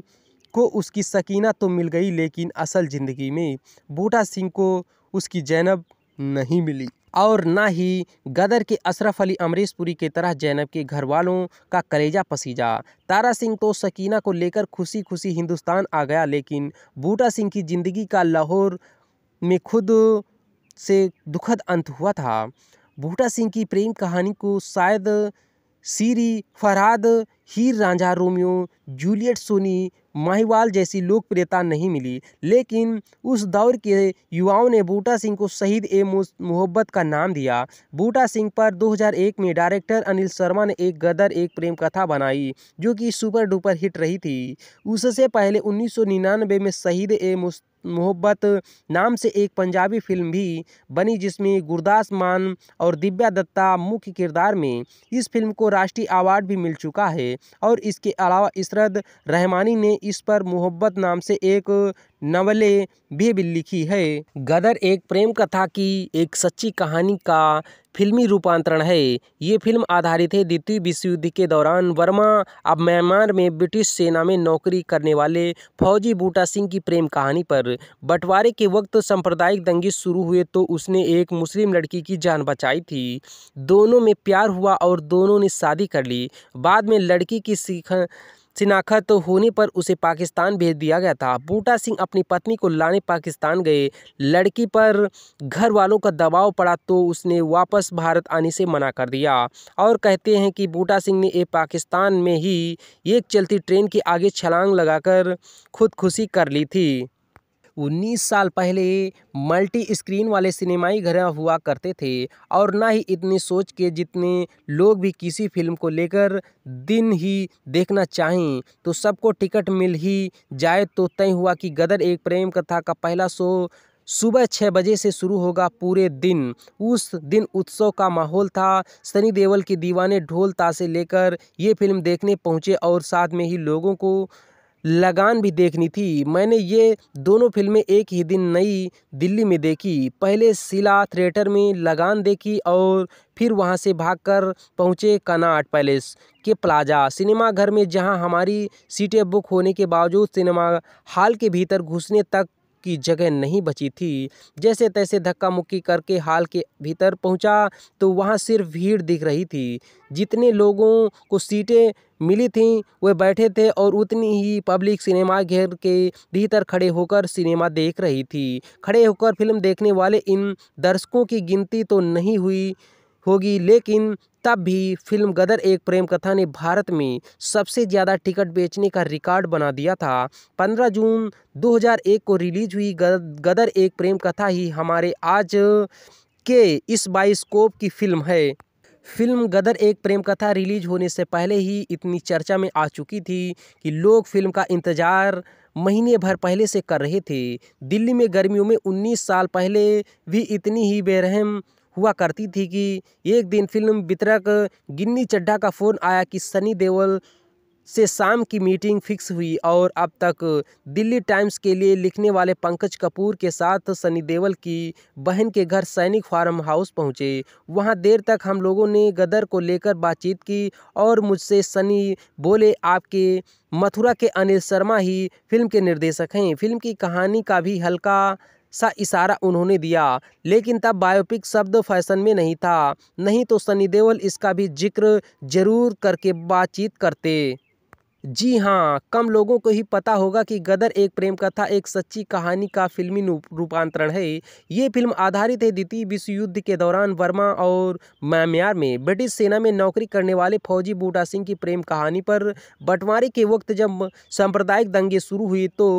को उसकी सकीना तो मिल गई लेकिन असल ज़िंदगी में बूटा सिंह को उसकी जैनब नहीं मिली और ना ही गदर के अशरफ अली अमरीशपुरी की तरह जैनब के घर वालों का कलेजा पसीजा तारा सिंह तो सकीना को लेकर खुशी खुशी हिंदुस्तान आ गया लेकिन बूटा सिंह की ज़िंदगी का लाहौर में खुद से दुखद अंत हुआ था बूटा सिंह की प्रेम कहानी को शायद सीरी फरहाद हीर राझा रोमियो जूलियट सोनी माहिवाल जैसी लोकप्रियता नहीं मिली लेकिन उस दौर के युवाओं ने बूटा सिंह को शहीद ए मोहब्बत का नाम दिया बूटा सिंह पर 2001 में डायरेक्टर अनिल शर्मा ने एक गदर एक प्रेम कथा बनाई जो कि सुपर डुपर हिट रही थी उससे पहले 1999 में शहीद ए मोहब्बत नाम से एक पंजाबी फिल्म भी बनी जिसमें गुरदास मान और दिव्या दत्ता मुख्य किरदार में इस फिल्म को राष्ट्रीय अवार्ड भी मिल चुका है और इसके अलावा इसरत रहमानी ने इस पर मोहब्बत नाम से एक नवले भी, भी लिखी है गदर एक प्रेम कथा की एक सच्ची कहानी का फिल्मी रूपांतरण है ये फिल्म आधारित है द्वितीय विश्व युद्ध के दौरान वर्मा अब म्यांमार में ब्रिटिश सेना में नौकरी करने वाले फौजी बूटा सिंह की प्रेम कहानी पर बंटवारे के वक्त सांप्रदायिक दंगे शुरू हुए तो उसने एक मुस्लिम लड़की की जान बचाई थी दोनों में प्यार हुआ और दोनों ने शादी कर ली बाद में लड़की की सीख शिनाख्त तो होने पर उसे पाकिस्तान भेज दिया गया था बूटा सिंह अपनी पत्नी को लाने पाकिस्तान गए लड़की पर घर वालों का दबाव पड़ा तो उसने वापस भारत आने से मना कर दिया और कहते हैं कि बूटा सिंह ने एक पाकिस्तान में ही एक चलती ट्रेन के आगे छलांग लगाकर खुदकुशी कर ली थी उन्नीस साल पहले मल्टी स्क्रीन वाले सिनेमाई घर हुआ करते थे और ना ही इतनी सोच के जितने लोग भी किसी फिल्म को लेकर दिन ही देखना चाहें तो सबको टिकट मिल ही जाए तो तय हुआ कि गदर एक प्रेम कथा का पहला शो सुबह छः बजे से शुरू होगा पूरे दिन उस दिन उत्सव का माहौल था सनी देवल के दीवाने ढोल तासे लेकर ये फिल्म देखने पहुँचे और साथ में ही लोगों को लगान भी देखनी थी मैंने ये दोनों फ़िल्में एक ही दिन नई दिल्ली में देखी पहले शिला थिएटर में लगान देखी और फिर वहाँ से भागकर पहुँचे कनाट पैलेस के प्लाजा सिनेमाघर में जहाँ हमारी सीटें बुक होने के बावजूद सिनेमा हॉल के भीतर घुसने तक की जगह नहीं बची थी जैसे तैसे धक्का मुक्की करके हाल के भीतर पहुंचा तो वहां सिर्फ भीड़ दिख रही थी जितने लोगों को सीटें मिली थीं वे बैठे थे और उतनी ही पब्लिक सिनेमा घेर के भीतर खड़े होकर सिनेमा देख रही थी खड़े होकर फिल्म देखने वाले इन दर्शकों की गिनती तो नहीं हुई होगी लेकिन तब भी फिल्म गदर एक प्रेम कथा ने भारत में सबसे ज़्यादा टिकट बेचने का रिकॉर्ड बना दिया था 15 जून 2001 को रिलीज हुई गदर एक प्रेम कथा ही हमारे आज के इस बाइस्कोप की फिल्म है फिल्म गदर एक प्रेम कथा रिलीज होने से पहले ही इतनी चर्चा में आ चुकी थी कि लोग फिल्म का इंतज़ार महीने भर पहले से कर रहे थे दिल्ली में गर्मियों में 19 साल पहले भी इतनी ही बेरहम हुआ करती थी कि एक दिन फिल्म वितरक गिन्नी चड्ढा का फ़ोन आया कि सनी देओल से शाम की मीटिंग फिक्स हुई और अब तक दिल्ली टाइम्स के लिए लिखने वाले पंकज कपूर के साथ सनी देओल की बहन के घर सैनिक फार्म हाउस पहुंचे वहां देर तक हम लोगों ने गदर को लेकर बातचीत की और मुझसे सनी बोले आपके मथुरा के अनिल शर्मा ही फिल्म के निर्देशक हैं फिल्म की कहानी का भी हल्का सा इशारा उन्होंने दिया लेकिन तब बायोपिक शब्द फैशन में नहीं था नहीं तो सनी देओल इसका भी जिक्र जरूर करके बातचीत करते जी हाँ कम लोगों को ही पता होगा कि गदर एक प्रेम कथा एक सच्ची कहानी का फिल्मी रूपांतरण है ये फिल्म आधारित है द्वितीय विश्व युद्ध के दौरान वर्मा और म्यांमार में ब्रिटिश सेना में नौकरी करने वाले फौजी बूटा सिंह की प्रेम कहानी पर बंटवारे के वक्त जब सांप्रदायिक दंगे शुरू हुए तो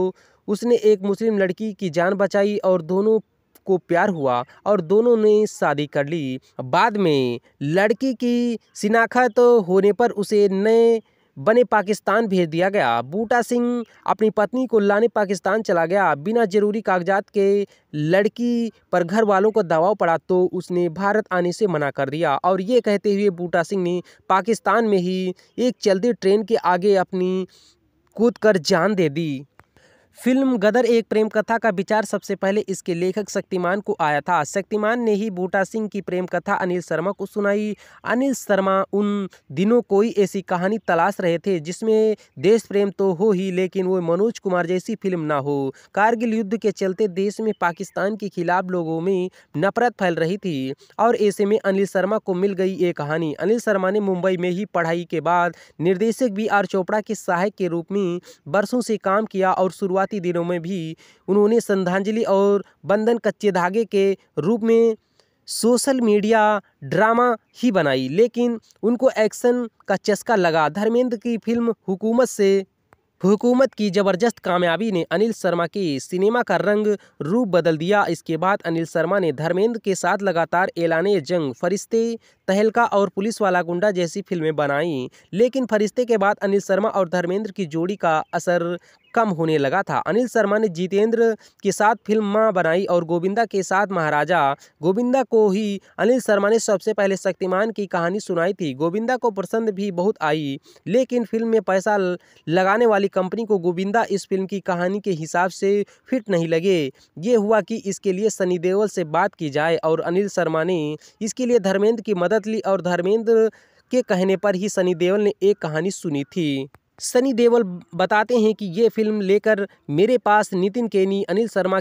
उसने एक मुस्लिम लड़की की जान बचाई और दोनों को प्यार हुआ और दोनों ने शादी कर ली बाद में लड़की की शिनाख्त होने पर उसे नए बने पाकिस्तान भेज दिया गया बूटा सिंह अपनी पत्नी को लाने पाकिस्तान चला गया बिना जरूरी कागजात के लड़की पर घर वालों का दबाव पड़ा तो उसने भारत आने से मना कर दिया और ये कहते हुए बूटा सिंह ने पाकिस्तान में ही एक चलती ट्रेन के आगे अपनी कूद कर जान दे दी फिल्म गदर एक प्रेम कथा का विचार सबसे पहले इसके लेखक शक्तिमान को आया था शक्तिमान ने ही बूटा सिंह की प्रेम कथा अनिल शर्मा को सुनाई अनिल शर्मा उन दिनों कोई ऐसी कहानी तलाश रहे थे जिसमें देश प्रेम तो हो ही लेकिन वो मनोज कुमार जैसी फिल्म ना हो कारगिल युद्ध के चलते देश में पाकिस्तान के खिलाफ लोगों में नफरत फैल रही थी और ऐसे में अनिल शर्मा को मिल गई ये कहानी अनिल शर्मा ने मुंबई में ही पढ़ाई के बाद निर्देशक बी आर चोपड़ा के सहायक के रूप में बरसों से काम किया और शुरुआत शुरुआती दिनों में भी उन्होंने श्रद्धांजलि और बंधन कच्चे धागे के रूप में सोशल मीडिया ड्रामा ही बनाई लेकिन उनको एक्शन का चस्का लगा धर्मेंद्र की फिल्म हुकूमत से हुकूमत की ज़बरदस्त कामयाबी ने अनिल शर्मा के सिनेमा का रंग रूप बदल दिया इसके बाद अनिल शर्मा ने धर्मेंद्र के साथ लगातार ऐलान जंग फरिश्ते तहलका और पुलिस वाला गुंडा जैसी फिल्में बनाईं लेकिन फरिश्ते के बाद अनिल शर्मा और धर्मेंद्र की जोड़ी का असर कम होने लगा था अनिल शर्मा ने जितेंद्र के साथ फिल्म माँ बनाई और गोविंदा के साथ महाराजा गोविंदा को ही अनिल शर्मा ने सबसे पहले शक्तिमान की कहानी सुनाई थी गोविंदा को पसंद भी बहुत आई लेकिन फिल्म में पैसा लगाने वाली कंपनी को गोविंदा इस फिल्म की कहानी के हिसाब से फिट नहीं लगे ये हुआ कि इसके लिए सनी देओल से बात की जाए और अनिल शर्मा ने इसके लिए धर्मेंद्र की मदद ली और धर्मेंद्र के कहने पर ही सनी देओल ने एक कहानी सुनी थी सनी देवल बताते हैं कि ये फिल्म लेकर मेरे पास नितिन केनी अनिल शर्मा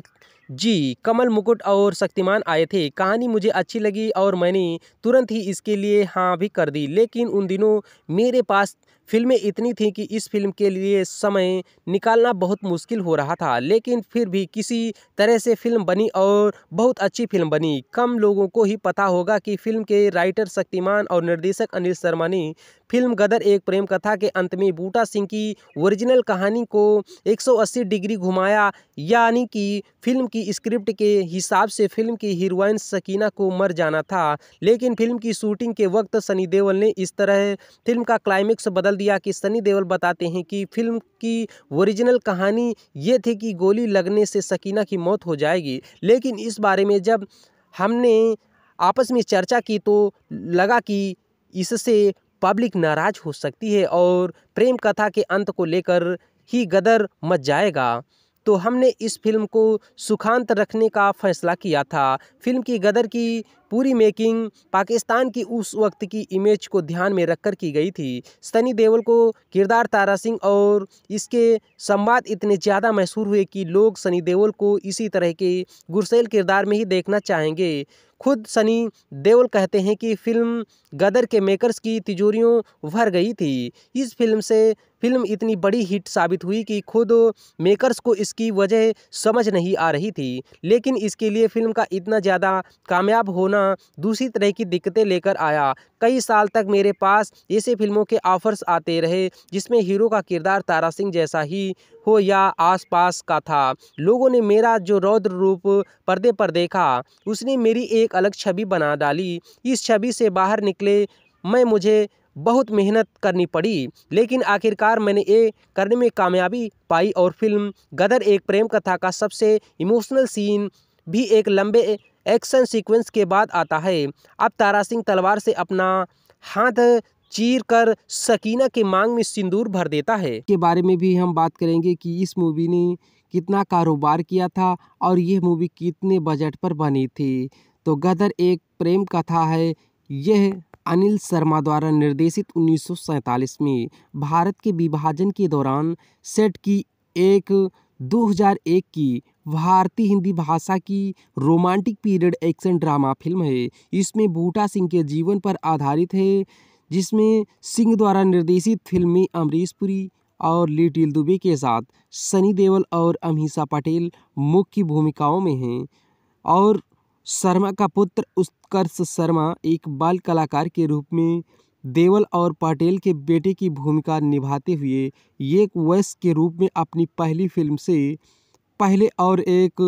जी कमल मुकुट और शक्तिमान आए थे कहानी मुझे अच्छी लगी और मैंने तुरंत ही इसके लिए हाँ भी कर दी लेकिन उन दिनों मेरे पास फिल्में इतनी थीं कि इस फिल्म के लिए समय निकालना बहुत मुश्किल हो रहा था लेकिन फिर भी किसी तरह से फिल्म बनी और बहुत अच्छी फिल्म बनी कम लोगों को ही पता होगा कि फिल्म के राइटर शक्तिमान और निर्देशक अनिल शर्मा ने फिल्म गदर एक प्रेम कथा के अंत में बूटा सिंह की ओरिजिनल कहानी को 180 डिग्री घुमाया यानी कि फिल्म की स्क्रिप्ट के हिसाब से फिल्म की हीरोइन सकीना को मर जाना था लेकिन फिल्म की शूटिंग के वक्त सनी देओल ने इस तरह फिल्म का क्लाइमेक्स बदल दिया कि सनी देओल बताते हैं कि फिल्म की ओरिजिनल कहानी ये थी कि गोली लगने से सकीना की मौत हो जाएगी लेकिन इस बारे में जब हमने आपस में चर्चा की तो लगा कि इससे पब्लिक नाराज हो सकती है और प्रेम कथा के अंत को लेकर ही गदर मच जाएगा तो हमने इस फिल्म को सुखांत रखने का फैसला किया था फिल्म की गदर की पूरी मेकिंग पाकिस्तान की उस वक्त की इमेज को ध्यान में रखकर की गई थी सनी देओल को किरदार तारा सिंह और इसके संवाद इतने ज़्यादा मशहूर हुए कि लोग सनी देओल को इसी तरह के गुरसेल किरदार में ही देखना चाहेंगे खुद सनी देओल कहते हैं कि फिल्म गदर के मेकर्स की तिजोरियों भर गई थी इस फिल्म से फिल्म इतनी बड़ी हिट साबित हुई कि खुद मेकर्स को इसकी वजह समझ नहीं आ रही थी लेकिन इसके लिए फिल्म का इतना ज़्यादा कामयाब होना होना दूसरी तरह की दिक्कतें लेकर आया कई साल तक मेरे पास ऐसे फिल्मों के ऑफर्स आते रहे जिसमें हीरो का किरदार तारा सिंह जैसा ही हो या आसपास का था लोगों ने मेरा जो रौद्र रूप पर्दे पर देखा उसने मेरी एक अलग छवि बना डाली इस छवि से बाहर निकले मैं मुझे बहुत मेहनत करनी पड़ी लेकिन आखिरकार मैंने ये करने में कामयाबी पाई और फिल्म गदर एक प्रेम कथा का सबसे इमोशनल सीन भी एक लंबे एक्शन सीक्वेंस के बाद आता है अब तारा सिंह तलवार से अपना हाथ चीर कर सकीना के मांग में सिंदूर भर देता है के बारे में भी हम बात करेंगे कि इस मूवी ने कितना कारोबार किया था और यह मूवी कितने बजट पर बनी थी तो गदर एक प्रेम कथा है यह अनिल शर्मा द्वारा निर्देशित उन्नीस में भारत के विभाजन के दौरान सेट की एक 2001 की भारतीय हिंदी भाषा की romantic period action drama film है इसमें बूटा सिंह के जीवन पर आधारित है जिसमें सिंह द्वारा निर्देशित फिल्म में अमरीश पुरी और लिटिल दुबे के साथ सनी देओल और अमीषा पटेल मुख्य भूमिकाओं में हैं और शर्मा का पुत्र उत्कर्ष शर्मा एक बाल कलाकार के रूप में देवल और पटेल के बेटे की भूमिका निभाते हुए एक वयस्क के रूप में अपनी पहली फिल्म से पहले और एक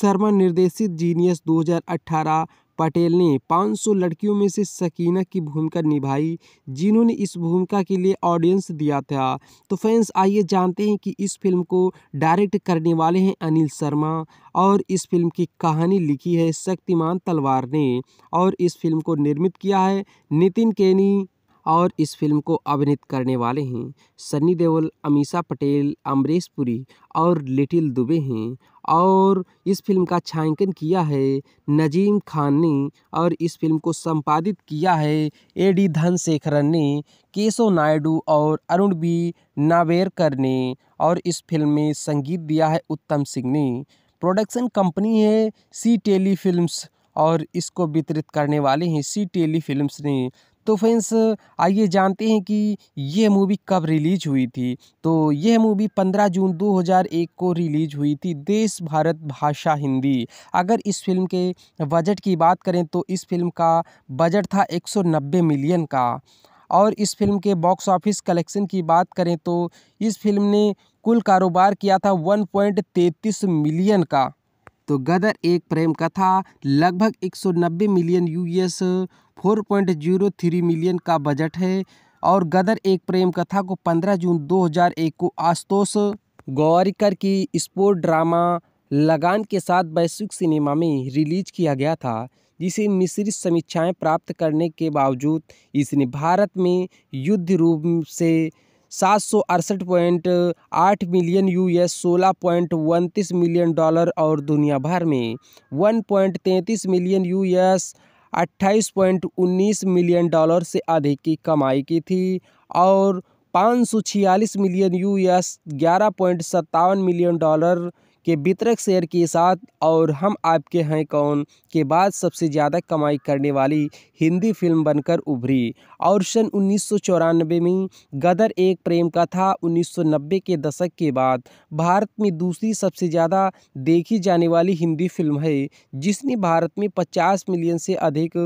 शर्मा निर्देशित जीनियस 2018 पटेल ने 500 लड़कियों में से सकीना की भूमिका निभाई जिन्होंने इस भूमिका के लिए ऑडियंस दिया था तो फैंस आइए जानते हैं कि इस फिल्म को डायरेक्ट करने वाले हैं अनिल शर्मा और इस फिल्म की कहानी लिखी है शक्तिमान तलवार ने और इस फिल्म को निर्मित किया है नितिन केनी और इस फिल्म को अभिनीत करने वाले हैं सनी देओल अमीषा पटेल अमरीश पुरी और लिटिल दुबे हैं और इस फिल्म का छायांकन किया है नजीम खान ने और इस फिल्म को संपादित किया है ए डी धनशेखरन ने केशव नायडू और अरुण बी नावेरकर ने और इस फिल्म में संगीत दिया है उत्तम सिंह ने प्रोडक्शन कंपनी है सी टेली फिल्म्स और इसको वितरित करने वाले हैं सी टेली फिल्म्स ने तो फ्रेंड्स आइए जानते हैं कि यह मूवी कब रिलीज हुई थी तो यह मूवी 15 जून 2001 को रिलीज हुई थी देश भारत भाषा हिंदी अगर इस फिल्म के बजट की बात करें तो इस फिल्म का बजट था 190 मिलियन का और इस फिल्म के बॉक्स ऑफिस कलेक्शन की बात करें तो इस फिल्म ने कुल कारोबार किया था वन मिलियन का तो गदर एक प्रेम कथा लगभग 190 million US four point zero three million का बजट है और गदर एक प्रेम कथा को पंद्रह जून 2001 को आशुतोष गौरीकर की स्पोर्ट ड्रामा लगान के साथ वैश्विक सिनेमा में रिलीज किया गया था जिसे मिश्रित समीक्षाएं प्राप्त करने के बावजूद इसने भारत में युद्ध रूप से सात सौ अड़सठ पॉइंट आठ मिलियन यूएस सोलह पॉइंट उनतीस मिलियन डॉलर और दुनिया भर में वन पॉइंट तैंतीस मिलियन यूएस 28.19 मिलियन डॉलर से अधिक की कमाई की थी और पाँच मिलियन यूएस ग्यारह मिलियन डॉलर के वितरक शेयर के साथ और हम आपके हैं कौन के बाद सबसे ज़्यादा कमाई करने वाली हिंदी फिल्म बनकर उभरी और सन उन्नीस में गदर एक प्रेम कथा 1990 के दशक के बाद भारत में दूसरी सबसे ज़्यादा देखी जाने वाली हिंदी फिल्म है जिसने भारत में 50 मिलियन से अधिक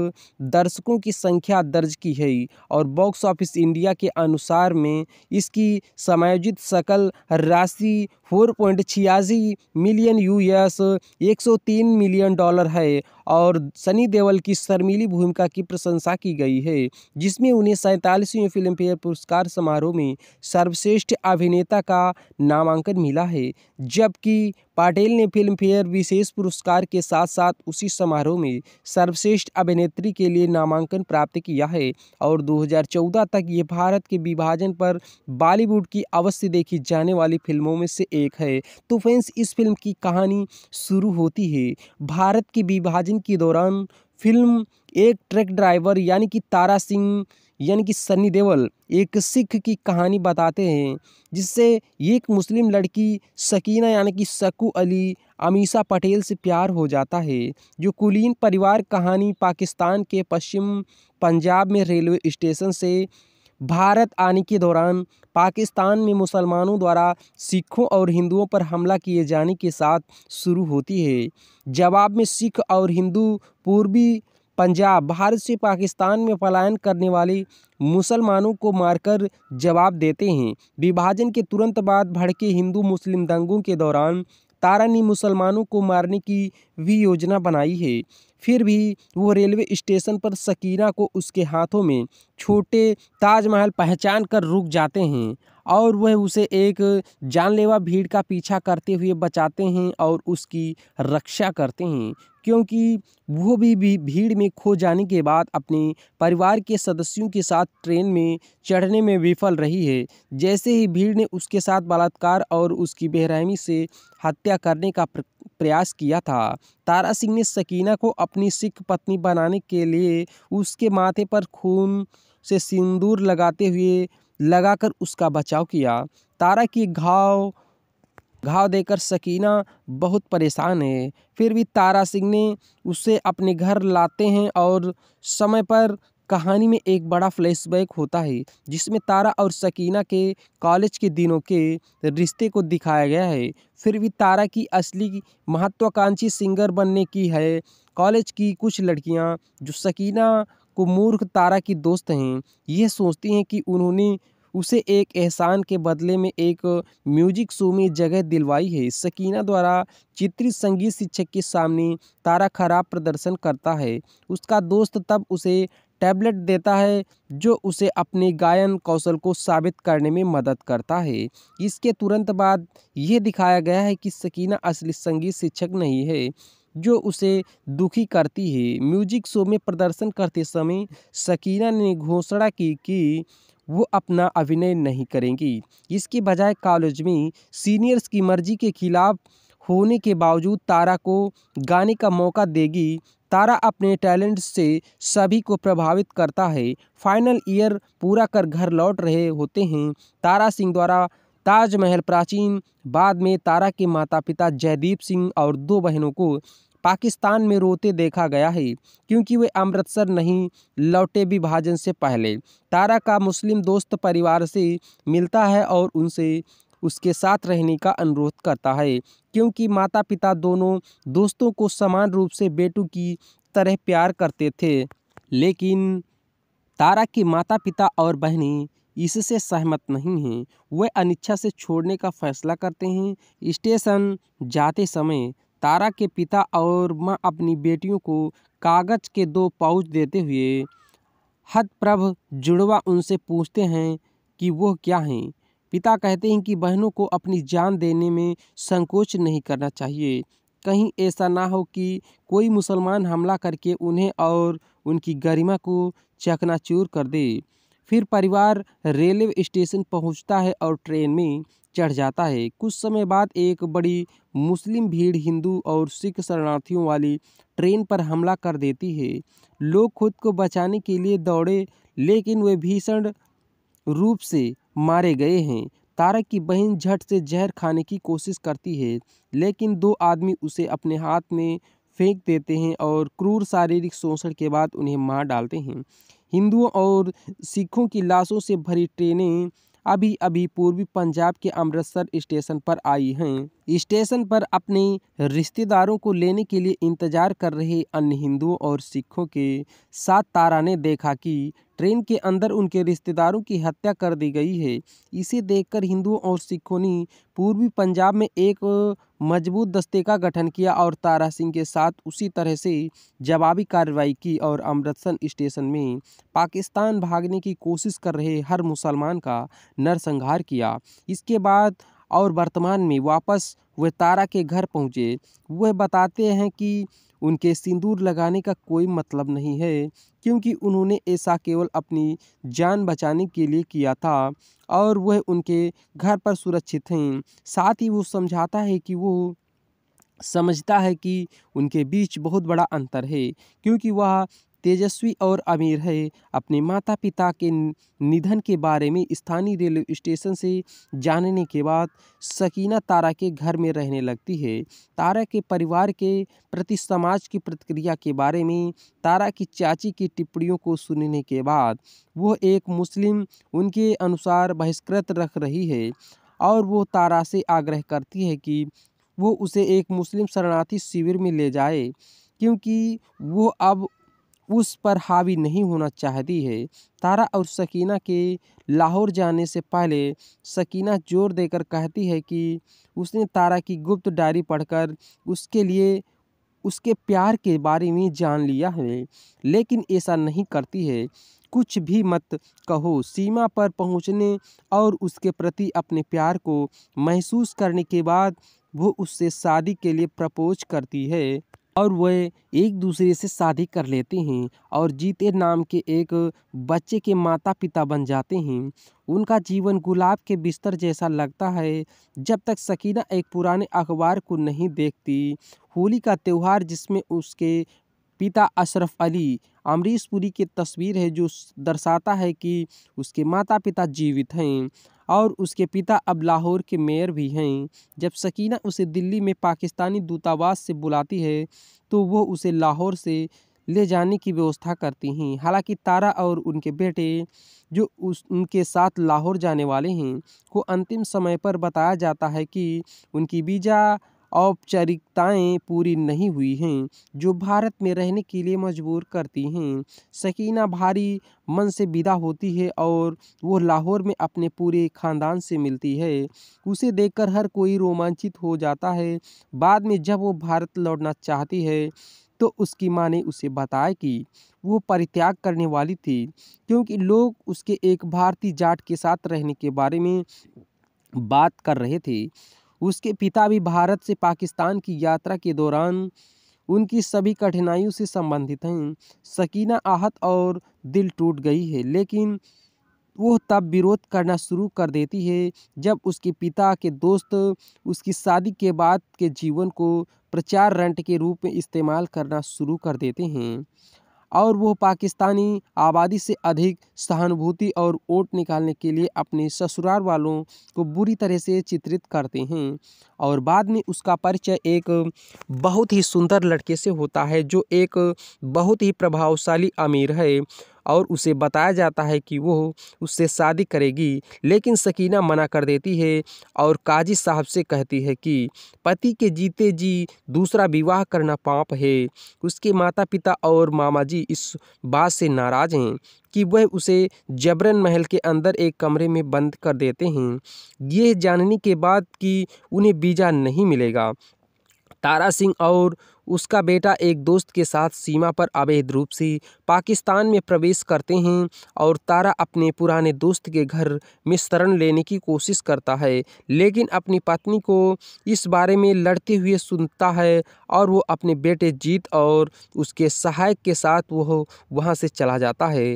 दर्शकों की संख्या दर्ज की है और बॉक्स ऑफिस इंडिया के अनुसार में इसकी समायोजित सकल राशि फोर पॉइंट छियासी मिलियन यूएस 103 मिलियन डॉलर है और सनी देवल की शर्मिली भूमिका की प्रशंसा की गई है जिसमें उन्हें सैंतालीसवें फिल्मफेयर पुरस्कार समारोह में सर्वश्रेष्ठ अभिनेता का नामांकन मिला है जबकि पाटिल ने फिल्मफेयर विशेष पुरस्कार के साथ साथ उसी समारोह में सर्वश्रेष्ठ अभिनेत्री के लिए नामांकन प्राप्त किया है और 2014 तक ये भारत के विभाजन पर बॉलीवुड की अवश्य देखी जाने वाली फिल्मों में से एक है तो फैंस इस फिल्म की कहानी शुरू होती है भारत के विभाजन शूटिंग के दौरान फिल्म एक ट्रक ड्राइवर यानी कि तारा सिंह यानी कि सनी देवल एक सिख की कहानी बताते हैं जिससे एक मुस्लिम लड़की सकीना यानी कि सकू अली अमीशा पटेल से प्यार हो जाता है जो कुलीन परिवार कहानी पाकिस्तान के पश्चिम पंजाब में रेलवे स्टेशन से भारत आने के दौरान पाकिस्तान में मुसलमानों द्वारा सिखों और हिंदुओं पर हमला किए जाने के साथ शुरू होती है जवाब में सिख और हिंदू पूर्वी पंजाब भारत से पाकिस्तान में पलायन करने वाले मुसलमानों को मारकर जवाब देते हैं विभाजन के तुरंत बाद भड़के हिंदू मुस्लिम दंगों के दौरान तारा ने मुसलमानों को मारने की भी योजना बनाई है फिर भी वो रेलवे स्टेशन पर सकीना को उसके हाथों में छोटे ताजमहल पहचान कर रुक जाते हैं और वह उसे एक जानलेवा भीड़ का पीछा करते हुए बचाते हैं और उसकी रक्षा करते हैं क्योंकि वो भी, भी भीड़ में खो जाने के बाद अपने परिवार के सदस्यों के साथ ट्रेन में चढ़ने में विफल रही है जैसे ही भीड़ ने उसके साथ बलात्कार और उसकी बेरहमी से हत्या करने का प्रयास किया था तारा सिंह ने सकीना को अपनी सिख पत्नी बनाने के लिए उसके माथे पर खून से सिंदूर लगाते हुए लगाकर उसका बचाव किया तारा की घाव घाव देकर सकीना बहुत परेशान है फिर भी तारा सिंह ने उसे अपने घर लाते हैं और समय पर कहानी में एक बड़ा फ्लैशबैक होता है जिसमें तारा और सकीना के कॉलेज के दिनों के रिश्ते को दिखाया गया है फिर भी तारा की असली महत्वाकांक्षी सिंगर बनने की है कॉलेज की कुछ लड़कियां जो सकीना को मूर्ख तारा की दोस्त हैं यह सोचती हैं कि उन्होंने उसे एक एहसान के बदले में एक म्यूजिक शो में जगह दिलवाई है सकीना द्वारा चित्रित संगीत शिक्षक के सामने तारा खराब प्रदर्शन करता है उसका दोस्त तब उसे टैबलेट देता है जो उसे अपने गायन कौशल को साबित करने में मदद करता है इसके तुरंत बाद यह दिखाया गया है कि सकीना असली संगीत शिक्षक नहीं है जो उसे दुखी करती है म्यूजिक शो में प्रदर्शन करते समय सकीना ने घोषणा की कि वो अपना अभिनय नहीं करेंगी इसके बजाय कॉलेज में सीनियर्स की मर्जी के खिलाफ होने के बावजूद तारा को गाने का मौका देगी तारा अपने टैलेंट से सभी को प्रभावित करता है फाइनल ईयर पूरा कर घर लौट रहे होते हैं तारा सिंह द्वारा ताजमहल प्राचीन बाद में तारा के माता पिता जयदीप सिंह और दो बहनों को पाकिस्तान में रोते देखा गया है क्योंकि वे अमृतसर नहीं लौटे विभाजन से पहले तारा का मुस्लिम दोस्त परिवार से मिलता है और उनसे उसके साथ रहने का अनुरोध करता है क्योंकि माता पिता दोनों दोस्तों को समान रूप से बेटू की तरह प्यार करते थे लेकिन तारा के माता पिता और बहनें इससे सहमत नहीं हैं वे अनिच्छा से छोड़ने का फैसला करते हैं स्टेशन जाते समय तारा के पिता और माँ अपनी बेटियों को कागज के दो पाउच देते हुए हतप्रभ जुड़वा उनसे पूछते हैं कि वह क्या हैं पिता कहते हैं कि बहनों को अपनी जान देने में संकोच नहीं करना चाहिए कहीं ऐसा ना हो कि कोई मुसलमान हमला करके उन्हें और उनकी गरिमा को चकनाचूर कर दे फिर परिवार रेलवे स्टेशन पहुंचता है और ट्रेन में चढ़ जाता है कुछ समय बाद एक बड़ी मुस्लिम भीड़ हिंदू और सिख शरणार्थियों वाली ट्रेन पर हमला कर देती है लोग खुद को बचाने के लिए दौड़े लेकिन वे भीषण रूप से मारे गए हैं तारक की बहन झट से जहर खाने की कोशिश करती है लेकिन दो आदमी उसे अपने हाथ में फेंक देते हैं और क्रूर शारीरिक शोषण के बाद उन्हें मार डालते हैं हिंदुओं और सिखों की लाशों से भरी ट्रेनें अभी अभी पूर्वी पंजाब के अमृतसर स्टेशन पर आई हैं स्टेशन पर अपने रिश्तेदारों को लेने के लिए इंतजार कर रहे अन्य हिंदुओं और सिखों के साथ तारा ने देखा कि ट्रेन के अंदर उनके रिश्तेदारों की हत्या कर दी गई है इसे देखकर हिंदुओं और सिखों ने पूर्वी पंजाब में एक मजबूत दस्ते का गठन किया और तारा सिंह के साथ उसी तरह से जवाबी कार्रवाई की और अमृतसर स्टेशन में पाकिस्तान भागने की कोशिश कर रहे हर मुसलमान का नरसंहार किया इसके बाद और वर्तमान में वापस वे तारा के घर पहुँचे वह बताते हैं कि उनके सिंदूर लगाने का कोई मतलब नहीं है क्योंकि उन्होंने ऐसा केवल अपनी जान बचाने के लिए किया था और वह उनके घर पर सुरक्षित हैं साथ ही वो समझाता है कि वो समझता है कि उनके बीच बहुत बड़ा अंतर है क्योंकि वह तेजस्वी और अमीर है अपने माता पिता के निधन के बारे में स्थानीय रेलवे स्टेशन से जानने के बाद सकीना तारा के घर में रहने लगती है तारा के परिवार के प्रति समाज की प्रतिक्रिया के बारे में तारा की चाची की टिप्पणियों को सुनने के बाद वो एक मुस्लिम उनके अनुसार बहिष्कृत रख रही है और वो तारा से आग्रह करती है कि वो उसे एक मुस्लिम शरणार्थी शिविर में ले जाए क्योंकि वो अब उस पर हावी नहीं होना चाहती है तारा और सकीना के लाहौर जाने से पहले सकीना जोर देकर कहती है कि उसने तारा की गुप्त डायरी पढ़कर उसके लिए उसके प्यार के बारे में जान लिया है लेकिन ऐसा नहीं करती है कुछ भी मत कहो सीमा पर पहुंचने और उसके प्रति अपने प्यार को महसूस करने के बाद वो उससे शादी के लिए प्रपोज करती है और वह एक दूसरे से शादी कर लेते हैं और जीते नाम के एक बच्चे के माता पिता बन जाते हैं उनका जीवन गुलाब के बिस्तर जैसा लगता है जब तक सकीना एक पुराने अखबार को नहीं देखती होली का त्यौहार जिसमें उसके पिता अशरफ अली अमरीश पुरी की तस्वीर है जो दर्शाता है कि उसके माता पिता जीवित हैं और उसके पिता अब लाहौर के मेयर भी हैं जब सकीना उसे दिल्ली में पाकिस्तानी दूतावास से बुलाती है तो वो उसे लाहौर से ले जाने की व्यवस्था करती हैं हालांकि तारा और उनके बेटे जो उस उनके साथ लाहौर जाने वाले हैं को अंतिम समय पर बताया जाता है कि उनकी वीज़ा औपचारिकताएँ पूरी नहीं हुई हैं जो भारत में रहने के लिए मजबूर करती हैं सकीना भारी मन से विदा होती है और वो लाहौर में अपने पूरे ख़ानदान से मिलती है उसे देखकर हर कोई रोमांचित हो जाता है बाद में जब वो भारत लौटना चाहती है तो उसकी माँ ने उसे बताया कि वो परित्याग करने वाली थी क्योंकि लोग उसके एक भारतीय जाट के साथ रहने के बारे में बात कर रहे थे उसके पिता भी भारत से पाकिस्तान की यात्रा के दौरान उनकी सभी कठिनाइयों से संबंधित हैं सकीना आहत और दिल टूट गई है लेकिन वो तब विरोध करना शुरू कर देती है जब उसके पिता के दोस्त उसकी शादी के बाद के जीवन को प्रचार रंट के रूप में इस्तेमाल करना शुरू कर देते हैं और वह पाकिस्तानी आबादी से अधिक सहानुभूति और वोट निकालने के लिए अपने ससुराल वालों को बुरी तरह से चित्रित करते हैं और बाद में उसका परिचय एक बहुत ही सुंदर लड़के से होता है जो एक बहुत ही प्रभावशाली अमीर है और उसे बताया जाता है कि वह उससे शादी करेगी लेकिन सकीना मना कर देती है और काजी साहब से कहती है कि पति के जीते जी दूसरा विवाह करना पाप है उसके माता पिता और मामा जी इस बात से नाराज़ हैं कि वह उसे जबरन महल के अंदर एक कमरे में बंद कर देते हैं यह जानने के बाद कि उन्हें बीजा नहीं मिलेगा तारा सिंह और उसका बेटा एक दोस्त के साथ सीमा पर अवैध रूप से पाकिस्तान में प्रवेश करते हैं और तारा अपने पुराने दोस्त के घर में शरण लेने की कोशिश करता है लेकिन अपनी पत्नी को इस बारे में लड़ते हुए सुनता है और वो अपने बेटे जीत और उसके सहायक के साथ वह वहाँ से चला जाता है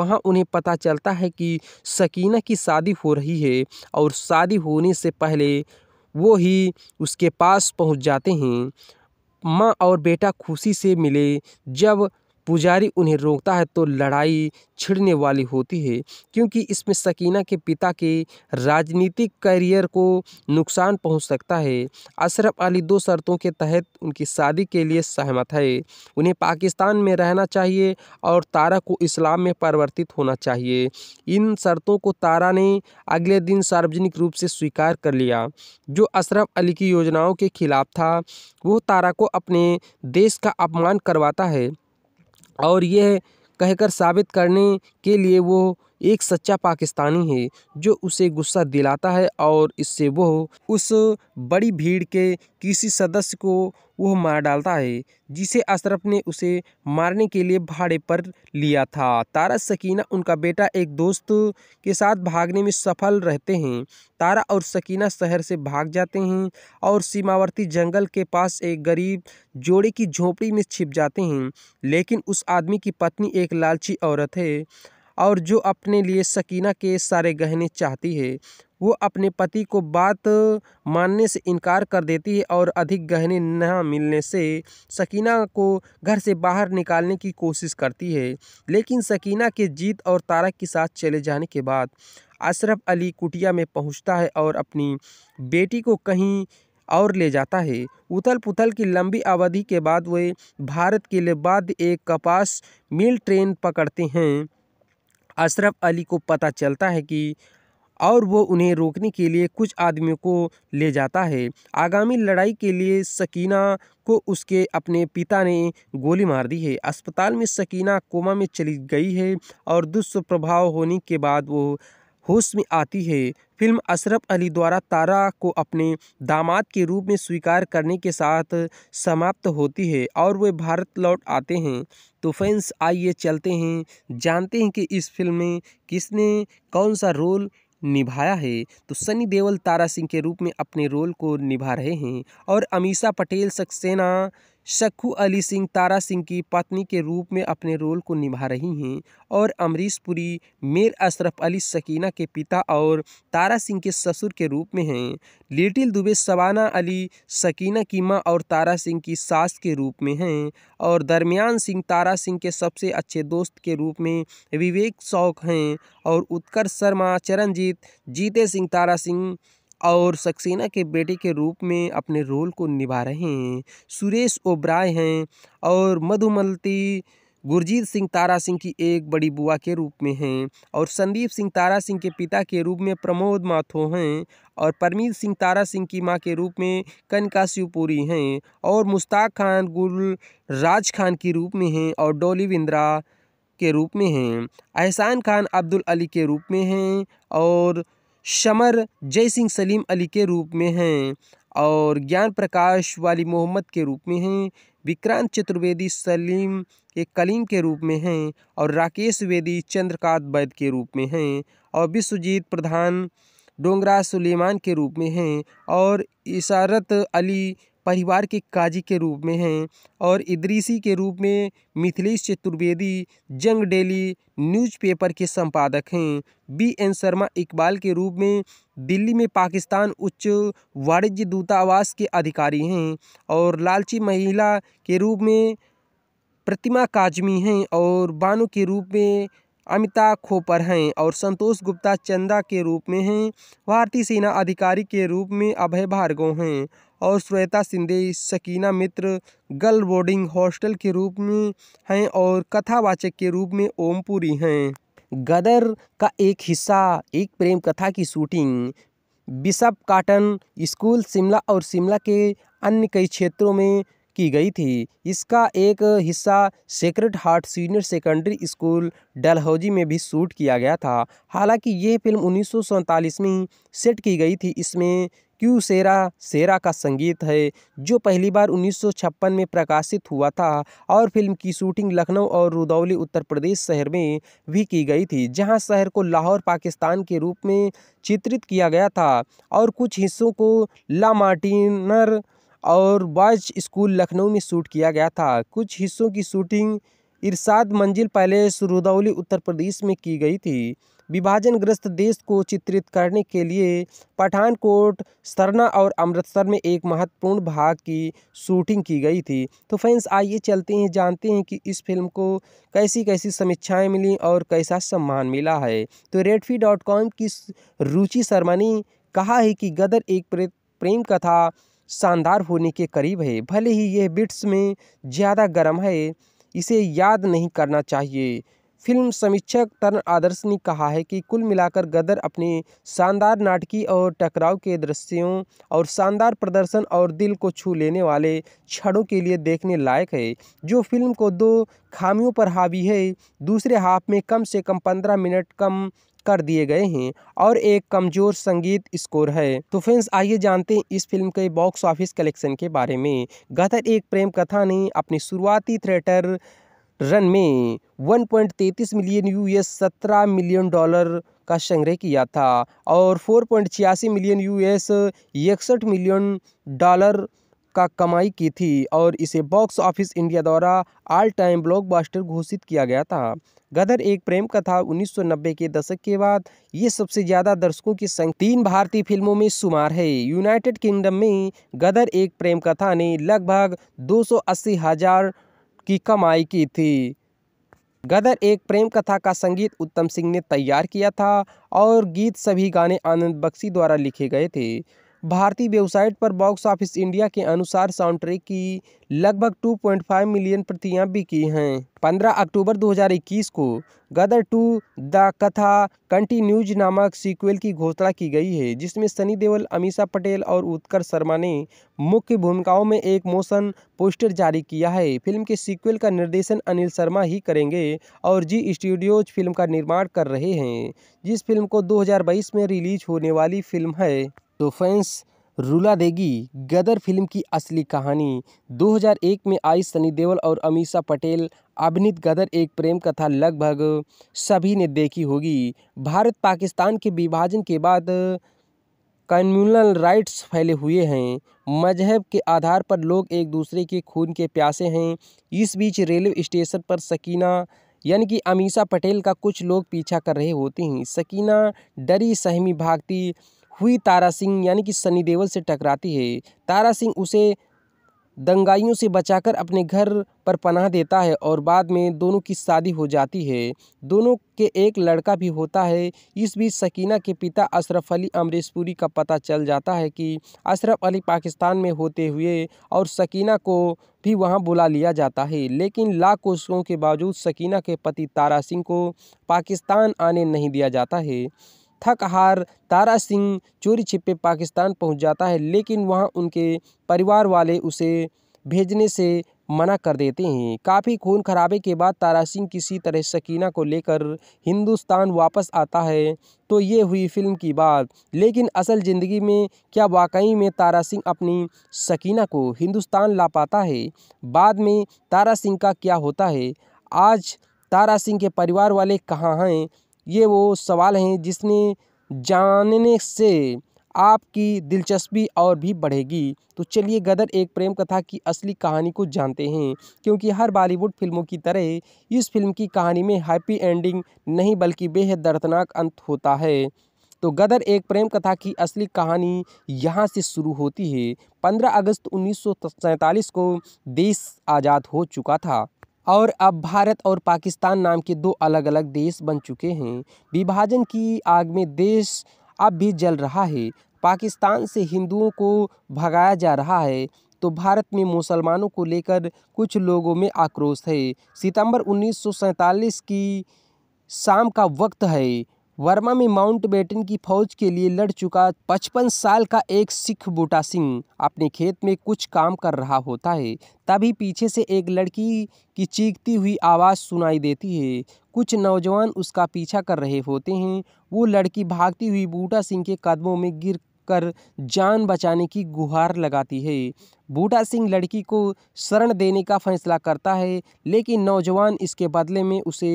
वहाँ उन्हें पता चलता है कि सकीना की शादी हो रही है और शादी होने से पहले वो ही उसके पास पहुँच जाते हैं माँ और बेटा खुशी से मिले जब पुजारी उन्हें रोकता है तो लड़ाई छिड़ने वाली होती है क्योंकि इसमें सकीना के पिता के राजनीतिक करियर को नुकसान पहुंच सकता है अशरफ अली दो शर्तों के तहत उनकी शादी के लिए सहमत है उन्हें पाकिस्तान में रहना चाहिए और तारा को इस्लाम में परिवर्तित होना चाहिए इन शर्तों को तारा ने अगले दिन सार्वजनिक रूप से स्वीकार कर लिया जो अशरफ अली की योजनाओं के खिलाफ था वो तारा को अपने देश का अपमान करवाता है और यह कहकर साबित करने के लिए वो एक सच्चा पाकिस्तानी है जो उसे गुस्सा दिलाता है और इससे वह उस बड़ी भीड़ के किसी सदस्य को वह मार डालता है जिसे अशरफ ने उसे मारने के लिए भाड़े पर लिया था तारा सकीना उनका बेटा एक दोस्त के साथ भागने में सफल रहते हैं तारा और सकीना शहर से भाग जाते हैं और सीमावर्ती जंगल के पास एक गरीब जोड़े की झोपड़ी में छिप जाते हैं लेकिन उस आदमी की पत्नी एक लालची औरत है और जो अपने लिए सकीना के सारे गहने चाहती है वो अपने पति को बात मानने से इनकार कर देती है और अधिक गहने न मिलने से सकीना को घर से बाहर निकालने की कोशिश करती है लेकिन सकीना के जीत और तारक के साथ चले जाने के बाद अशरफ अली कुटिया में पहुंचता है और अपनी बेटी को कहीं और ले जाता है उथल पुथल की लंबी अवधि के बाद वे भारत के लिए बाद एक कपास मिल ट्रेन पकड़ते हैं अशरफ अली को पता चलता है कि और वो उन्हें रोकने के लिए कुछ आदमियों को ले जाता है आगामी लड़ाई के लिए सकीना को उसके अपने पिता ने गोली मार दी है अस्पताल में सकीना कोमा में चली गई है और दुष्प्रभाव होने के बाद वो होश में आती है फिल्म अशरफ अली द्वारा तारा को अपने दामाद के रूप में स्वीकार करने के साथ समाप्त होती है और वे भारत लौट आते हैं तो फैंस आइए चलते हैं जानते हैं कि इस फिल्म में किसने कौन सा रोल निभाया है तो सनी देओल तारा सिंह के रूप में अपने रोल को निभा रहे हैं और अमीषा पटेल सक्सेना शक्खू अली सिंह तारा सिंह की पत्नी के रूप में अपने रोल को निभा रही हैं और अमरीश पुरी मेर अशरफ अली सकीना के पिता और तारा सिंह के ससुर के रूप में हैं लिटिल दुबे सवाना अली सकीना की मां और तारा सिंह की सास के रूप में हैं और दरमियान सिंह तारा सिंह के सबसे अच्छे दोस्त के रूप में विवेक शौक हैं और उत्कर्ष शर्मा चरणजीत जीते सिंह तारा सिंह और सक्सेना के बेटे के रूप में अपने रोल को निभा रहे हैं सुरेश ओबराय हैं और मधुमलती गुरजीत सिंह तारा सिंह की एक बड़ी बुआ के रूप में हैं और संदीप सिंह तारा सिंह के पिता के रूप में प्रमोद माथो हैं और परमीत सिंह तारा सिंह की मां के रूप में कनका शिवपुरी हैं और मुश्ताक खान गुल राज खान के रूप में हैं और डोली विंद्रा के रूप में हैं एहसान खान अब्दुल अली के रूप में हैं और शमर जय सिंह सलीम अली के रूप में हैं और ज्ञान प्रकाश वाली मोहम्मद के रूप में हैं विक्रांत चतुर्वेदी सलीम के कलीम के रूप में हैं और राकेश वेदी चंद्रकांत वैद के रूप में हैं और विश्वजीत प्रधान डोंगरा सुलेमान के रूप में हैं और इशारत अली परिवार के काजी के रूप में हैं और इदरीसी के रूप में मिथिलेश चतुर्वेदी जंग डेली न्यूज़पेपर के संपादक हैं बी एन शर्मा इकबाल के रूप में दिल्ली में पाकिस्तान उच्च वाणिज्य दूतावास के अधिकारी हैं और लालची महिला के रूप में प्रतिमा काजमी हैं और बानो के रूप में अमिताभ खोपर हैं और संतोष गुप्ता चंदा के रूप में हैं भारतीय सेना अधिकारी के रूप में अभय भार्गव हैं और श्वेता शिंदे सकीना मित्र गर्ल बोर्डिंग हॉस्टल के रूप में हैं और कथावाचक के रूप में ओमपुरी हैं गदर का एक हिस्सा एक प्रेम कथा की shooting Bishop Cotton School Shimla और शिमला के अन्य कई क्षेत्रों में की गई थी इसका एक हिस्सा secret heart senior secondary school Dalhousie में भी शूट किया गया था हालांकि यह फिल्म उन्नीस में सेट की गई थी इसमें क्यू सेरा सेरा का संगीत है जो पहली बार 1956 में प्रकाशित हुआ था और फिल्म की शूटिंग लखनऊ और रुदौली उत्तर प्रदेश शहर में भी की गई थी जहां शहर को लाहौर पाकिस्तान के रूप में चित्रित किया गया था और कुछ हिस्सों को ला मार्टिनर और बॉयज स्कूल लखनऊ में शूट किया गया था कुछ हिस्सों की शूटिंग इरशाद मंजिल पैलेस रुदौली उत्तर प्रदेश में की गई थी विभाजनग्रस्त देश को चित्रित करने के लिए पठानकोट सरना और अमृतसर में एक महत्वपूर्ण भाग की शूटिंग की गई थी तो फैंस आइए चलते हैं जानते हैं कि इस फिल्म को कैसी कैसी समीक्षाएं मिली और कैसा सम्मान मिला है तो रेडफी डॉट कॉम की रुचि शर्मा ने कहा है कि गदर एक प्रेम कथा शानदार होने के करीब है भले ही यह बिट्स में ज़्यादा गर्म है इसे याद नहीं करना चाहिए फिल्म समीक्षक तरण आदर्श ने कहा है कि कुल मिलाकर गदर अपने शानदार नाटकीय और टकराव के दृश्यों और शानदार प्रदर्शन और दिल को छू लेने वाले क्षणों के लिए देखने लायक है जो फिल्म को दो खामियों पर हावी है दूसरे हाफ में कम से कम पंद्रह मिनट कम कर दिए गए हैं और एक कमजोर संगीत स्कोर है तो फ्रेंड्स आइए जानते हैं इस फिल्म के बॉक्स ऑफिस कलेक्शन के बारे में गदर एक प्रेम कथा ने अपनी शुरुआती थिएटर रन में 1.33 मिलियन यूएस 17 मिलियन डॉलर का संग्रह किया था और फोर मिलियन यूएस इकसठ मिलियन डॉलर का कमाई की थी और इसे बॉक्स ऑफिस इंडिया द्वारा ऑल टाइम ब्लॉकबस्टर घोषित किया गया था गदर एक प्रेम कथा 1990 के दशक के बाद ये सबसे ज़्यादा दर्शकों की संख्या तीन भारतीय फिल्मों में शुमार है यूनाइटेड किंगडम में गदर एक प्रेम कथा ने लगभग दो हजार की कमाई की थी गदर एक प्रेम कथा का संगीत उत्तम सिंह ने तैयार किया था और गीत सभी गाने आनंद बख्शी द्वारा लिखे गए थे भारतीय वेबसाइट पर बॉक्स ऑफिस इंडिया के अनुसार साउंडट्रैक की लगभग 2.5 मिलियन प्रतियां बिकी हैं 15 अक्टूबर 2021 को Gadar two the Katha continues नामक सीक्वल की घोषणा की गई है जिसमें सनी देओल अमीषा पटेल और उत्कर्ष शर्मा ने मुख्य भूमिकाओं में एक मोशन पोस्टर जारी किया है फिल्म के सीक्वल का निर्देशन अनिल शर्मा ही करेंगे और जी स्टूडियोज फिल्म का निर्माण कर रहे हैं जिस फिल्म को दो में रिलीज होने वाली फिल्म है तो फैंस रुला देगी गदर फिल्म की असली कहानी 2001 में आई सनी देओल और अमीषा पटेल अभिनीत गदर एक प्रेम कथा लगभग सभी ने देखी होगी भारत पाकिस्तान के विभाजन के बाद कम्युनल राइट्स फैले हुए हैं मजहब के आधार पर लोग एक दूसरे के खून के प्यासे हैं इस बीच रेलवे स्टेशन पर सकीना यानी कि अमीषा पटेल का कुछ लोग पीछा कर रहे होते हैं सकीना डरी सहमी भागती हुई तारा सिंह यानी कि सनी देवल से टकराती है तारा सिंह उसे दंगाइयों से बचाकर अपने घर पर पनाह देता है और बाद में दोनों की शादी हो जाती है दोनों के एक लड़का भी होता है इस बीच सकीना के पिता अशरफ अली अमरीशपुरी का पता चल जाता है कि अशरफ अली पाकिस्तान में होते हुए और सकीना को भी वहां बुला लिया जाता है लेकिन लाख कोशिशों के बावजूद सकीना के पति तारा सिंह को पाकिस्तान आने नहीं दिया जाता है थक हार तारा सिंह चोरी छिपे पाकिस्तान पहुंच जाता है लेकिन वहां उनके परिवार वाले उसे भेजने से मना कर देते हैं काफ़ी खून खराबे के बाद तारा सिंह किसी तरह सकीना को लेकर हिंदुस्तान वापस आता है तो ये हुई फिल्म की बात लेकिन असल ज़िंदगी में क्या वाकई में तारा सिंह अपनी सकीना को हिंदुस्तान ला पाता है बाद में तारा सिंह का क्या होता है आज तारा सिंह के परिवार वाले कहाँ हैं ये वो सवाल हैं जिसने जानने से आपकी दिलचस्पी और भी बढ़ेगी तो चलिए गदर एक प्रेम कथा की असली कहानी को जानते हैं क्योंकि हर बॉलीवुड फिल्मों की तरह इस फिल्म की कहानी में हैप्पी एंडिंग नहीं बल्कि बेहद दर्दनाक अंत होता है तो गदर एक प्रेम कथा की असली कहानी यहाँ से शुरू होती है 15 अगस्त उन्नीस को देश आज़ाद हो चुका था और अब भारत और पाकिस्तान नाम के दो अलग अलग देश बन चुके हैं विभाजन की आग में देश अब भी जल रहा है पाकिस्तान से हिंदुओं को भगाया जा रहा है तो भारत में मुसलमानों को लेकर कुछ लोगों में आक्रोश है सितंबर उन्नीस की शाम का वक्त है वर्मा में माउंटबेटन की फौज के लिए लड़ चुका पचपन साल का एक सिख बूटा सिंह अपने खेत में कुछ काम कर रहा होता है तभी पीछे से एक लड़की की चीखती हुई आवाज़ सुनाई देती है कुछ नौजवान उसका पीछा कर रहे होते हैं वो लड़की भागती हुई बूटा सिंह के कदमों में गिर कर जान बचाने की गुहार लगाती है बूटा सिंह लड़की को शरण देने का फैसला करता है लेकिन नौजवान इसके बदले में उसे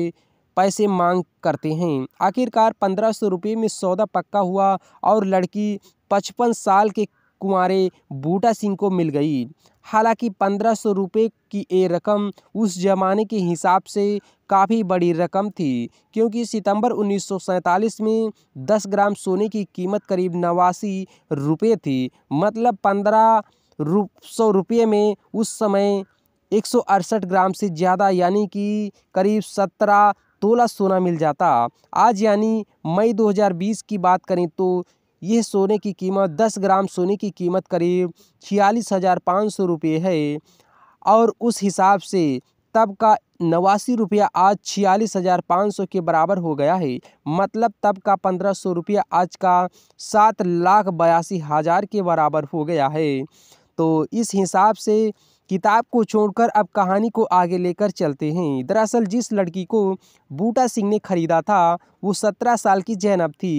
पैसे मांग करते हैं आखिरकार पंद्रह सौ रुपये में सौदा पक्का हुआ और लड़की पचपन साल के कुंवरे बूटा सिंह को मिल गई हालांकि पंद्रह सौ रुपये की ये रकम उस जमाने के हिसाब से काफ़ी बड़ी रकम थी क्योंकि सितंबर उन्नीस में 10 ग्राम सोने की कीमत करीब नवासी रुपये थी मतलब पंद्रह सौ रुपये में उस समय एक ग्राम से ज़्यादा यानी कि करीब सत्रह तोला सोना मिल जाता आज यानी मई 2020 की बात करें तो यह सोने की कीमत 10 ग्राम सोने की कीमत करीब छियालीस हज़ार पाँच सौ रुपये है और उस हिसाब से तब का नवासी रुपया आज छियालीस हज़ार पाँच सौ के बराबर हो गया है मतलब तब का पंद्रह सौ रुपया आज का सात लाख बयासी हज़ार के बराबर हो गया है तो इस हिसाब से किताब को छोड़कर अब कहानी को आगे लेकर चलते हैं दरअसल जिस लड़की को बूटा सिंह ने खरीदा था वो सत्रह साल की जैनब थी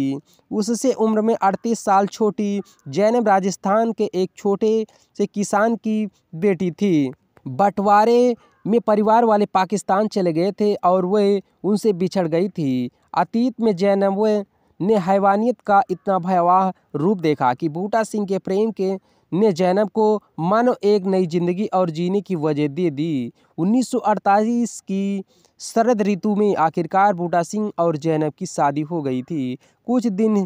उससे उम्र में अड़तीस साल छोटी जैनब राजस्थान के एक छोटे से किसान की बेटी थी बंटवारे में परिवार वाले पाकिस्तान चले गए थे और वह उनसे बिछड़ गई थी अतीत में जैनब ने हैवानियत का इतना भयावह रूप देखा कि बूटा सिंह के प्रेम के ने ज़ैनब को मानो एक नई ज़िंदगी और जीने की वजह दे दी 1948 की शरद ऋतु में आखिरकार बूटा सिंह और जैनब की शादी हो गई थी कुछ दिन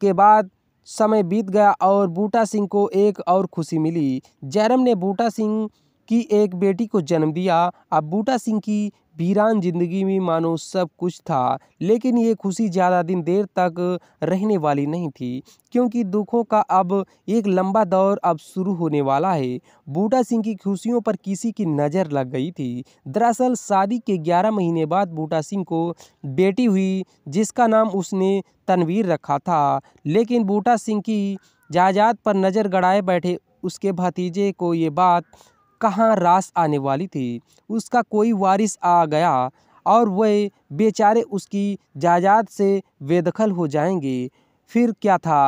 के बाद समय बीत गया और बूटा सिंह को एक और खुशी मिली जैनब ने बूटा सिंह की एक बेटी को जन्म दिया अब बूटा सिंह की वीरान जिंदगी में मानो सब कुछ था लेकिन ये खुशी ज़्यादा दिन देर तक रहने वाली नहीं थी क्योंकि दुखों का अब एक लंबा दौर अब शुरू होने वाला है बूटा सिंह की खुशियों पर किसी की नज़र लग गई थी दरअसल शादी के 11 महीने बाद बूटा सिंह को बेटी हुई जिसका नाम उसने तनवीर रखा था लेकिन बूटा सिंह की जायदाद पर नज़र गड़ाए बैठे उसके भतीजे को ये बात कहाँ रास आने वाली थी उसका कोई वारिस आ गया और वह बेचारे उसकी जायदाद से बेदखल हो जाएंगे फिर क्या था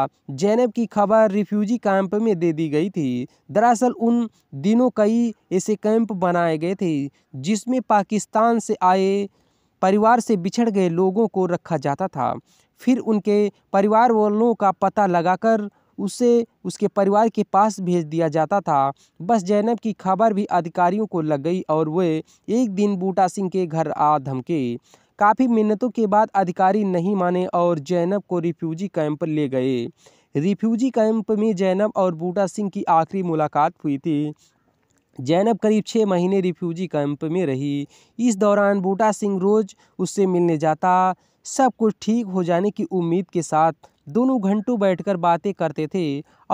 जैनब की खबर रिफ्यूजी कैंप में दे दी गई थी दरअसल उन दिनों कई ऐसे कैंप बनाए गए थे जिसमें पाकिस्तान से आए परिवार से बिछड़ गए लोगों को रखा जाता था फिर उनके परिवार वालों का पता लगाकर उसे उसके परिवार के पास भेज दिया जाता था बस जैनब की खबर भी अधिकारियों को लग गई और वे एक दिन बूटा सिंह के घर आ धमके काफ़ी मिन्नतों के बाद अधिकारी नहीं माने और जैनब को रिफ्यूजी कैंप ले गए रिफ्यूजी कैंप में जैनब और बूटा सिंह की आखिरी मुलाकात हुई थी जैनब करीब छः महीने रिफ्यूजी कैंप में रही इस दौरान बूटा सिंह रोज़ उससे मिलने जाता सब कुछ ठीक हो जाने की उम्मीद के साथ दोनों घंटों बैठकर बातें करते थे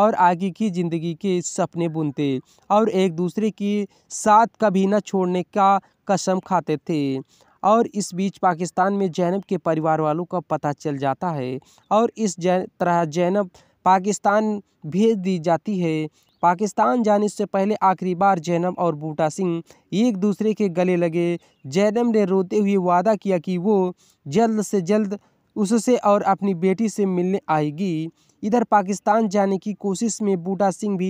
और आगे की ज़िंदगी के सपने बुनते और एक दूसरे के साथ कभी न छोड़ने का कसम खाते थे और इस बीच पाकिस्तान में जैनब के परिवार वालों का पता चल जाता है और इस जै तरह जैनब पाकिस्तान भेज दी जाती है पाकिस्तान जाने से पहले आखिरी बार जैनब और बूटा सिंह एक दूसरे के गले लगे जैनब ने रोते हुए वादा किया कि वो जल्द से जल्द उससे और अपनी बेटी से मिलने आएगी इधर पाकिस्तान जाने की कोशिश में बूटा सिंह भी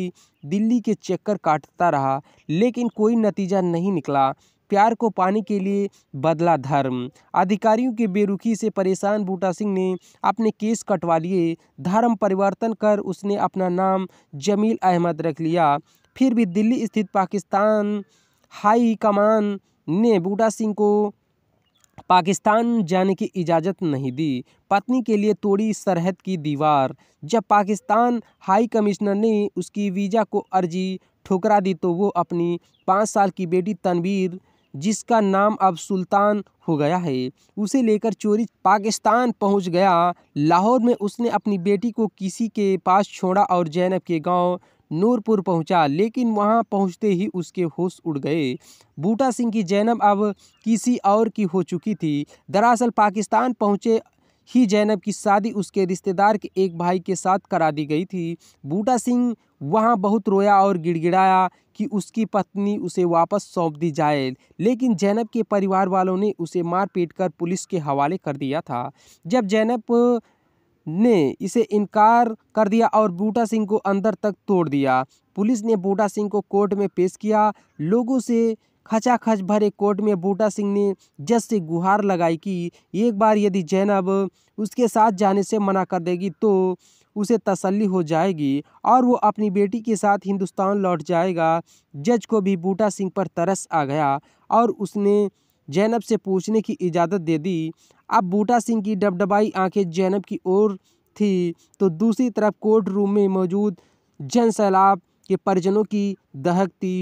दिल्ली के चक्कर काटता रहा लेकिन कोई नतीजा नहीं निकला प्यार को पाने के लिए बदला धर्म अधिकारियों के बेरुखी से परेशान बूटा सिंह ने अपने केस कटवा लिए धर्म परिवर्तन कर उसने अपना नाम जमील अहमद रख लिया फिर भी दिल्ली स्थित पाकिस्तान हाई कमान ने बूटा सिंह को पाकिस्तान जाने की इजाज़त नहीं दी पत्नी के लिए तोड़ी सरहद की दीवार जब पाकिस्तान हाई कमिश्नर ने उसकी वीज़ा को अर्जी ठुकरा दी तो वो अपनी पाँच साल की बेटी तनवीर जिसका नाम अब सुल्तान हो गया है उसे लेकर चोरी पाकिस्तान पहुंच गया लाहौर में उसने अपनी बेटी को किसी के पास छोड़ा और जैनब के गांव नूरपुर पहुंचा लेकिन वहां पहुंचते ही उसके होश उड़ गए बूटा सिंह की जैनब अब किसी और की हो चुकी थी दरअसल पाकिस्तान पहुंचे ही जैनब की शादी उसके रिश्तेदार के एक भाई के साथ करा दी गई थी बूटा सिंह वहां बहुत रोया और गिड़गिड़ाया कि उसकी पत्नी उसे वापस सौंप दी जाए लेकिन जैनब के परिवार वालों ने उसे मार पीट कर पुलिस के हवाले कर दिया था जब जैनब ने इसे इनकार कर दिया और बूटा सिंह को अंदर तक तोड़ दिया पुलिस ने बूटा सिंह को कोर्ट में पेश किया लोगों से खचाखच भरे कोर्ट में बूटा सिंह ने जज से गुहार लगाई कि एक बार यदि जैनब उसके साथ जाने से मना कर देगी तो उसे तसल्ली हो जाएगी और वो अपनी बेटी के साथ हिंदुस्तान लौट जाएगा जज को भी बूटा सिंह पर तरस आ गया और उसने जैनब से पूछने की इजाज़त दे दी अब बूटा सिंह की डबडबाई आंखें जैनब की ओर थी तो दूसरी तरफ कोर्ट रूम में मौजूद जन सैलाब के परिजनों की दहकती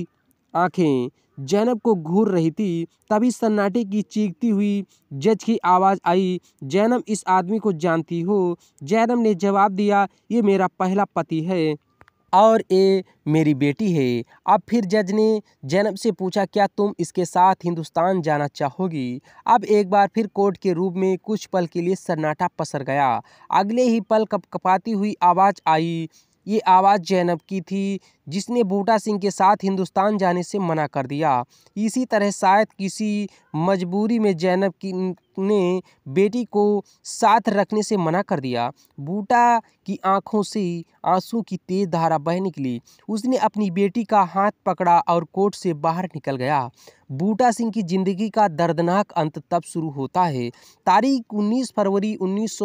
आंखें जैनब को घूर रही थी तभी सन्नाटे की चीखती हुई जज की आवाज़ आई जैनब इस आदमी को जानती हो जैनब ने जवाब दिया ये मेरा पहला पति है और ये मेरी बेटी है अब फिर जज ने जैनब से पूछा क्या तुम इसके साथ हिंदुस्तान जाना चाहोगी अब एक बार फिर कोर्ट के रूप में कुछ पल के लिए सन्नाटा पसर गया अगले ही पल कप कपाती हुई आवाज़ आई ये आवाज़ जैनब की थी जिसने बूटा सिंह के साथ हिंदुस्तान जाने से मना कर दिया इसी तरह शायद किसी मजबूरी में ज़ैनब की ने बेटी को साथ रखने से मना कर दिया बूटा की आंखों से आंसू की तेज़ धारा बह निकली उसने अपनी बेटी का हाथ पकड़ा और कोर्ट से बाहर निकल गया बूटा सिंह की ज़िंदगी का दर्दनाक अंत तब शुरू होता है तारीख 19 फरवरी उन्नीस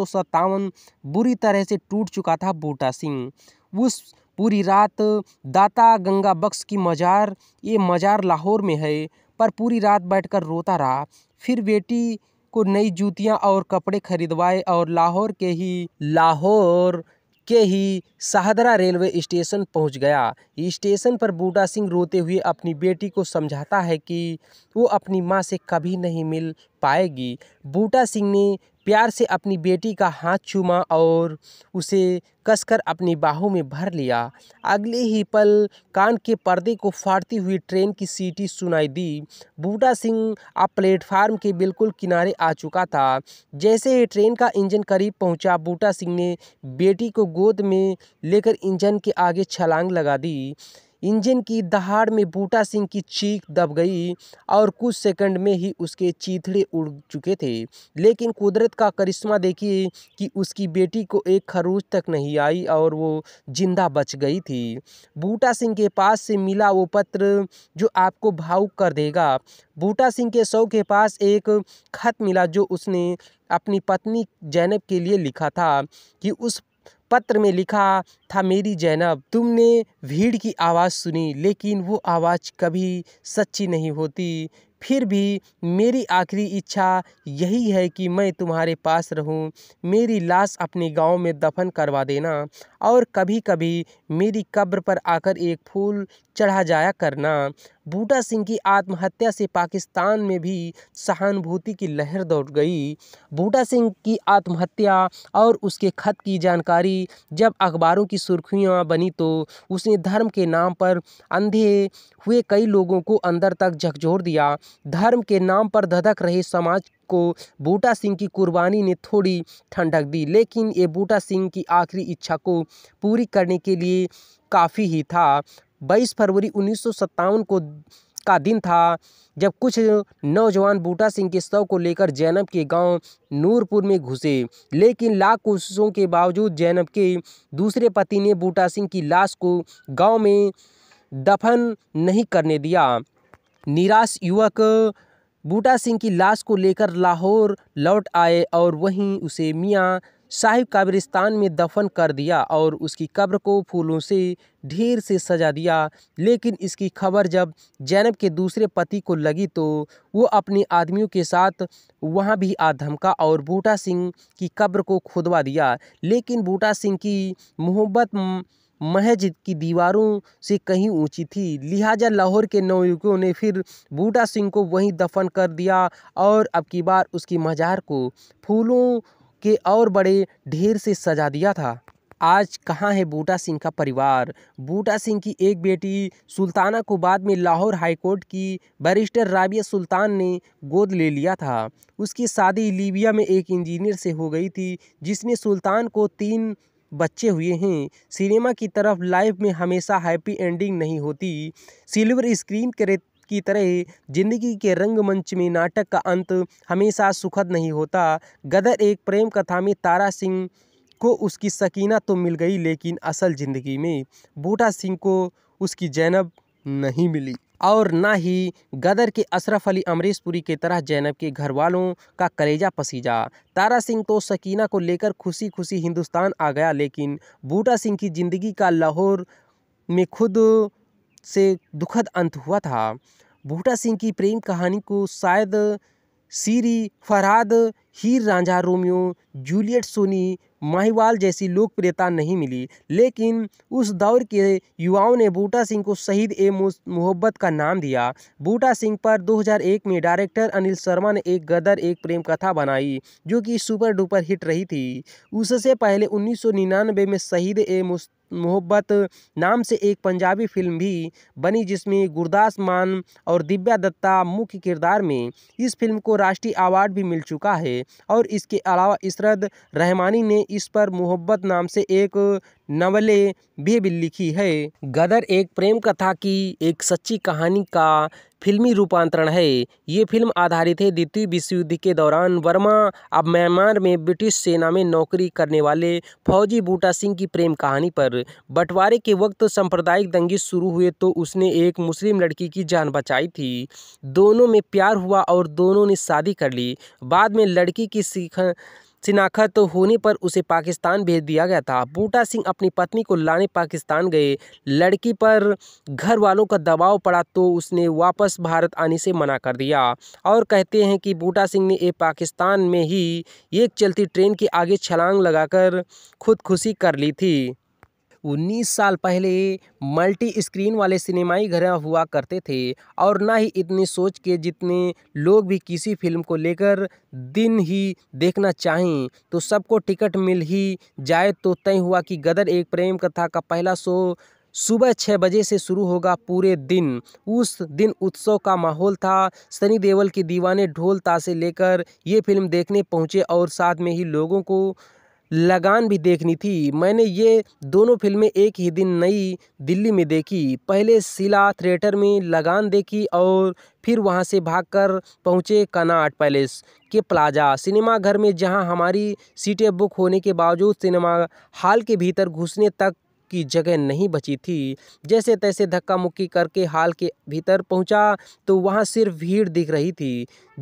बुरी तरह से टूट चुका था बूटा सिंह उस पूरी रात दाता गंगा बक्स की मज़ार ये मज़ार लाहौर में है पर पूरी रात बैठकर रोता रहा फिर बेटी को नई जूतियाँ और कपड़े खरीदवाए और लाहौर के ही लाहौर के ही शाहदरा रेलवे स्टेशन पहुंच गया स्टेशन पर बूटा सिंह रोते हुए अपनी बेटी को समझाता है कि वो अपनी माँ से कभी नहीं मिल पाएगी बूटा सिंह ने प्यार से अपनी बेटी का हाथ चूमा और उसे कसकर अपनी बाहों में भर लिया अगले ही पल कान के पर्दे को फाड़ती हुई ट्रेन की सीटी सुनाई दी बूटा सिंह अब प्लेटफार्म के बिल्कुल किनारे आ चुका था जैसे ही ट्रेन का इंजन करीब पहुंचा बूटा सिंह ने बेटी को गोद में लेकर इंजन के आगे छलांग लगा दी इंजन की दहाड़ में बूटा सिंह की चीख दब गई और कुछ सेकंड में ही उसके चीथड़े उड़ चुके थे लेकिन कुदरत का करिश्मा देखिए कि उसकी बेटी को एक खरोज तक नहीं आई और वो जिंदा बच गई थी बूटा सिंह के पास से मिला वो पत्र जो आपको भावुक कर देगा बूटा सिंह के सौ के पास एक खत मिला जो उसने अपनी पत्नी जैनब के लिए लिखा था कि उस पत्र में लिखा था मेरी जैनब तुमने भीड़ की आवाज़ सुनी लेकिन वो आवाज़ कभी सच्ची नहीं होती फिर भी मेरी आखिरी इच्छा यही है कि मैं तुम्हारे पास रहूं मेरी लाश अपने गांव में दफन करवा देना और कभी कभी मेरी कब्र पर आकर एक फूल चढ़ा जाया करना बूटा सिंह की आत्महत्या से पाकिस्तान में भी सहानुभूति की लहर दौड़ गई बूटा सिंह की आत्महत्या और उसके खत की जानकारी जब अखबारों की सुर्खियां बनी तो उसने धर्म के नाम पर अंधे हुए कई लोगों को अंदर तक झकझोर दिया धर्म के नाम पर धधक रहे समाज को बूटा सिंह की कुर्बानी ने थोड़ी ठंडक दी लेकिन ये बूटा सिंह की आखिरी इच्छा को पूरी करने के लिए काफ़ी ही था बाईस फरवरी उन्नीस को का दिन था जब कुछ नौजवान बूटा सिंह के शव को लेकर जैनब के गांव नूरपुर में घुसे लेकिन लाख कोशिशों के बावजूद जैनब के दूसरे पति ने बूटा सिंह की लाश को गांव में दफन नहीं करने दिया निराश युवक बूटा सिंह की लाश को लेकर लाहौर लौट आए और वहीं उसे मियां शाही कब्रिस्तान में दफन कर दिया और उसकी कब्र को फूलों से ढेर से सजा दिया लेकिन इसकी खबर जब जैनब के दूसरे पति को लगी तो वो अपने आदमियों के साथ वहाँ भी आ धमका और बूटा सिंह की कब्र को खुदवा दिया लेकिन बूटा सिंह की मोहब्बत महज की दीवारों से कहीं ऊंची थी लिहाजा लाहौर के नवयुवकों ने फिर बूटा सिंह को वहीं दफन कर दिया और अब की बार उसकी मज़ार को फूलों के और बड़े ढेर से सजा दिया था आज कहाँ है बूटा सिंह का परिवार बूटा सिंह की एक बेटी सुल्ताना को बाद में लाहौर हाईकोर्ट की बैरिस्टर राबिया सुल्तान ने गोद ले लिया था उसकी शादी लीबिया में एक इंजीनियर से हो गई थी जिसने सुल्तान को तीन बच्चे हुए हैं सिनेमा की तरफ लाइफ में हमेशा हैप्पी एंडिंग नहीं होती सिल्वर स्क्रीन के की तरह जिंदगी के रंगमंच में नाटक का अंत हमेशा सुखद नहीं होता गदर एक प्रेम कथा में तारा सिंह को उसकी सकीना तो मिल गई लेकिन असल ज़िंदगी में बूटा सिंह को उसकी जैनब नहीं मिली और ना ही गदर के अशरफ अली अमरीशपुरी की तरह जैनब के घर वालों का कलेजा पसीजा तारा सिंह तो सकीना को लेकर खुशी खुशी हिंदुस्तान आ गया लेकिन बूटा सिंह की ज़िंदगी का लाहौर में खुद से दुखद अंत हुआ था बूटा सिंह की प्रेम कहानी को शायद सीरी फरहाद हीर राझा रोमियो जूलियट सोनी माहिवाल जैसी लोकप्रियता नहीं मिली लेकिन उस दौर के युवाओं ने बूटा सिंह को शहीद ए मोहब्बत का नाम दिया बूटा सिंह पर 2001 में डायरेक्टर अनिल शर्मा ने एक गदर एक प्रेम कथा बनाई जो कि सुपर डुपर हिट रही थी उससे पहले 1999 में शहीद ए मोहब्बत नाम से एक पंजाबी फिल्म भी बनी जिसमें गुरदास मान और दिव्या दत्ता मुख्य किरदार में इस फिल्म को राष्ट्रीय अवार्ड भी मिल चुका है और इसके अलावा इसरत रहमानी ने इस पर मोहब्बत नाम से एक भी, भी लिखी है गदर एक प्रेम कथा की एक सच्ची कहानी का फिल्मी रूपांतरण है ये फिल्म आधारित है द्वितीय विश्व युद्ध के दौरान वर्मा अब म्यांमार में ब्रिटिश सेना में नौकरी करने वाले फौजी बूटा सिंह की प्रेम कहानी पर बंटवारे के वक्त सांप्रदायिक दंगे शुरू हुए तो उसने एक मुस्लिम लड़की की जान बचाई थी दोनों में प्यार हुआ और दोनों ने शादी कर ली बाद में लड़की की सीख शिनाख्त तो होने पर उसे पाकिस्तान भेज दिया गया था बूटा सिंह अपनी पत्नी को लाने पाकिस्तान गए लड़की पर घर वालों का दबाव पड़ा तो उसने वापस भारत आने से मना कर दिया और कहते हैं कि बूटा सिंह ने एक पाकिस्तान में ही एक चलती ट्रेन के आगे छलांग लगाकर खुदकुशी कर ली थी उन्नीस साल पहले मल्टी स्क्रीन वाले सिनेमाई घर हुआ करते थे और ना ही इतनी सोच के जितने लोग भी किसी फिल्म को लेकर दिन ही देखना चाहें तो सबको टिकट मिल ही जाए तो तय हुआ कि गदर एक प्रेम कथा का पहला शो सुबह छः बजे से शुरू होगा पूरे दिन उस दिन उत्सव का माहौल था सनी देवल के दीवाने ढोल तासे लेकर ये फिल्म देखने पहुँचे और साथ में ही लोगों को लगान भी देखनी थी मैंने ये दोनों फ़िल्में एक ही दिन नई दिल्ली में देखी पहले शिला थिएटर में लगान देखी और फिर वहाँ से भागकर पहुँचे कनाट पैलेस के प्लाजा सिनेमाघर में जहाँ हमारी सीटें बुक होने के बावजूद सिनेमा हॉल के भीतर घुसने तक की जगह नहीं बची थी जैसे तैसे धक्का मुक्की करके हाल के भीतर पहुंचा तो वहां सिर्फ भीड़ दिख रही थी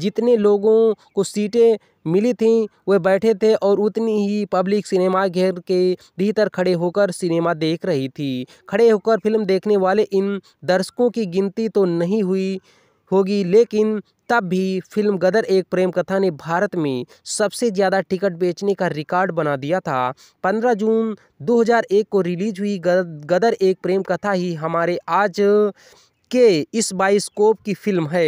जितने लोगों को सीटें मिली थीं वे बैठे थे और उतनी ही पब्लिक सिनेमा घेर के भीतर खड़े होकर सिनेमा देख रही थी खड़े होकर फिल्म देखने वाले इन दर्शकों की गिनती तो नहीं हुई होगी लेकिन तब भी फिल्म गदर एक प्रेम कथा ने भारत में सबसे ज़्यादा टिकट बेचने का रिकॉर्ड बना दिया था 15 जून 2001 को रिलीज हुई गदर एक प्रेम कथा ही हमारे आज के इस बाइस्कोप की फिल्म है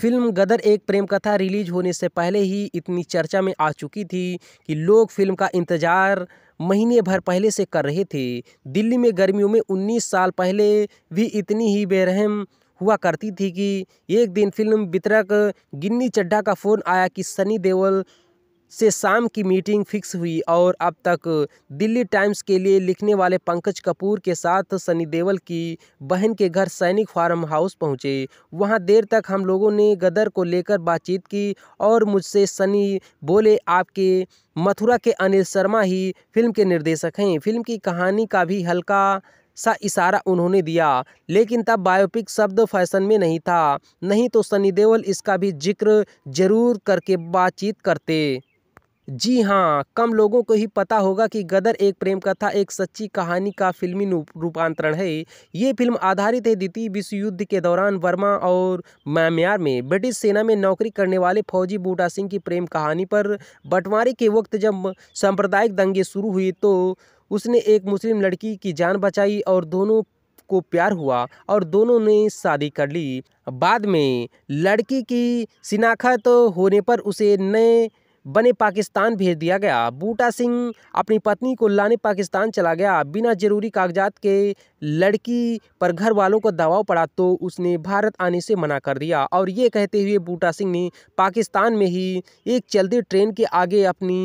फिल्म गदर एक प्रेम कथा रिलीज होने से पहले ही इतनी चर्चा में आ चुकी थी कि लोग फिल्म का इंतज़ार महीने भर पहले से कर रहे थे दिल्ली में गर्मियों में 19 साल पहले भी इतनी ही बेरहम हुआ करती थी कि एक दिन फिल्म वितरक गिन्नी चड्ढा का फ़ोन आया कि सनी देओल से शाम की मीटिंग फिक्स हुई और अब तक दिल्ली टाइम्स के लिए लिखने वाले पंकज कपूर के साथ सनी देओल की बहन के घर सैनिक फार्म हाउस पहुंचे वहां देर तक हम लोगों ने गदर को लेकर बातचीत की और मुझसे सनी बोले आपके मथुरा के अनिल शर्मा ही फिल्म के निर्देशक हैं फिल्म की कहानी का भी हल्का सा इशारा उन्होंने दिया लेकिन तब बायोपिक शब्द फैशन में नहीं था नहीं तो सनी देओल इसका भी जिक्र जरूर करके बातचीत करते जी हाँ कम लोगों को ही पता होगा कि गदर एक प्रेम कथा एक सच्ची कहानी का फिल्मी रूपांतरण है ये फिल्म आधारित है द्वितीय विश्व युद्ध के दौरान वर्मा और म्यांमार में ब्रिटिश सेना में नौकरी करने वाले फौजी बूटा सिंह की प्रेम कहानी पर बंटवारे के वक्त जब सांप्रदायिक दंगे शुरू हुए तो उसने एक मुस्लिम लड़की की जान बचाई और दोनों को प्यार हुआ और दोनों ने शादी कर ली बाद में लड़की की शिनाख्त होने पर उसे नए बने पाकिस्तान भेज दिया गया बूटा सिंह अपनी पत्नी को लाने पाकिस्तान चला गया बिना जरूरी कागजात के लड़की पर घर वालों का दबाव पड़ा तो उसने भारत आने से मना कर दिया और ये कहते हुए बूटा सिंह ने पाकिस्तान में ही एक चलती ट्रेन के आगे अपनी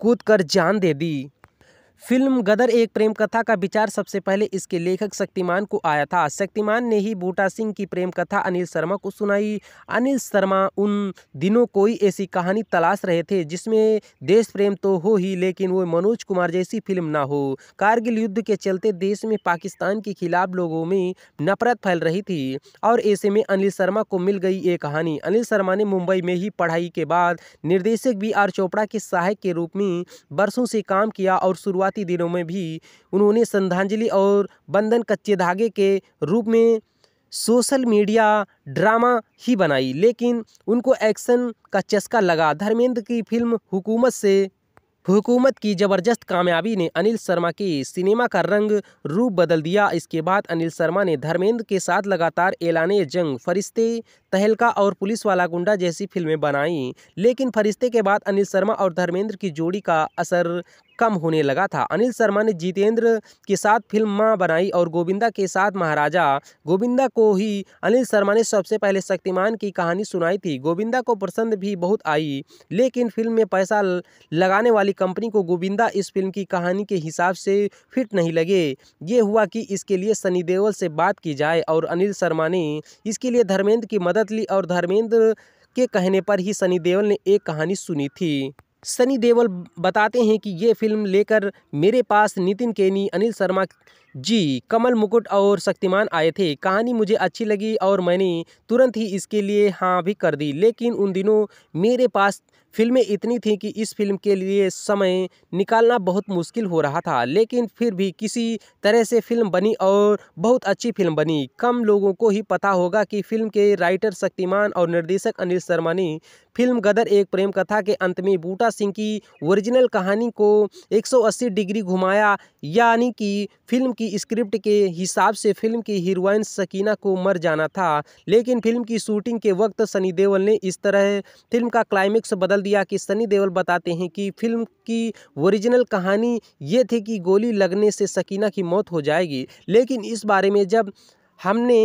कूद कर जान दे दी फिल्म गदर एक प्रेम कथा का विचार सबसे पहले इसके लेखक शक्तिमान को आया था शक्तिमान ने ही बूटा सिंह की प्रेम कथा अनिल शर्मा को सुनाई अनिल शर्मा उन दिनों कोई ऐसी कहानी तलाश रहे थे जिसमें देश प्रेम तो हो ही लेकिन वो मनोज कुमार जैसी फिल्म ना हो कारगिल युद्ध के चलते देश में पाकिस्तान के खिलाफ लोगों में नफरत फैल रही थी और ऐसे में अनिल शर्मा को मिल गई ये कहानी अनिल शर्मा ने मुंबई में ही पढ़ाई के बाद निर्देशक बी आर चोपड़ा के सहायक के रूप में बरसों से काम किया और शुरुआत शुरुआती दिनों में भी उन्होंने श्रद्धांजलि और बंधन कच्चे धागे के रूप में सोशल मीडिया ड्रामा ही बनाई लेकिन उनको एक्शन का चस्का लगा धर्मेंद्र की फिल्म हुकूमत से हुकूमत की ज़बरदस्त कामयाबी ने अनिल शर्मा के सिनेमा का रंग रूप बदल दिया इसके बाद अनिल शर्मा ने धर्मेंद्र के साथ लगातार एलाने जंग फरिश्ते तहलका और पुलिस वाला गुंडा जैसी फिल्में बनाईं लेकिन फरिश्ते के बाद अनिल शर्मा और धर्मेंद्र की जोड़ी का असर कम होने लगा था अनिल शर्मा ने जितेंद्र के साथ फिल्म माँ बनाई और गोविंदा के साथ महाराजा गोविंदा को ही अनिल शर्मा ने सबसे पहले शक्तिमान की कहानी सुनाई थी गोविंदा को पसंद भी बहुत आई लेकिन फिल्म में पैसा लगाने वाली कंपनी को गोविंदा इस फिल्म की कहानी के हिसाब से फिट नहीं लगे ये हुआ कि इसके लिए सनी देओल से बात की जाए और अनिल शर्मा ने इसके लिए धर्मेंद्र की मदद दस्तखत और धर्मेंद्र के कहने पर ही सनी देओल ने एक कहानी सुनी थी सनी देओल बताते हैं कि ये फिल्म लेकर मेरे पास नितिन केनी अनिल शर्मा जी कमल मुकुट और शक्तिमान आए थे कहानी मुझे अच्छी लगी और मैंने तुरंत ही इसके लिए हाँ भी कर दी लेकिन उन दिनों मेरे पास फिल्में इतनी थीं कि इस फिल्म के लिए समय निकालना बहुत मुश्किल हो रहा था लेकिन फिर भी किसी तरह से फिल्म बनी और बहुत अच्छी फिल्म बनी कम लोगों को ही पता होगा कि फिल्म के राइटर शक्तिमान और निर्देशक अनिल शर्मा ने फिल्म गदर एक प्रेम कथा के अंत में बूटा सिंह की ओरिजिनल कहानी को 180 डिग्री घुमाया यानी कि फिल्म की स्क्रिप्ट के हिसाब से फिल्म की हीरोइन सकीना को मर जाना था लेकिन फिल्म की शूटिंग के वक्त सनी देओल ने इस तरह फिल्म का क्लाइमेक्स बदल दिया कि सनी देओल बताते हैं कि फिल्म की ओरिजिनल कहानी ये थी कि गोली लगने से सकीना की मौत हो जाएगी लेकिन इस बारे में जब हमने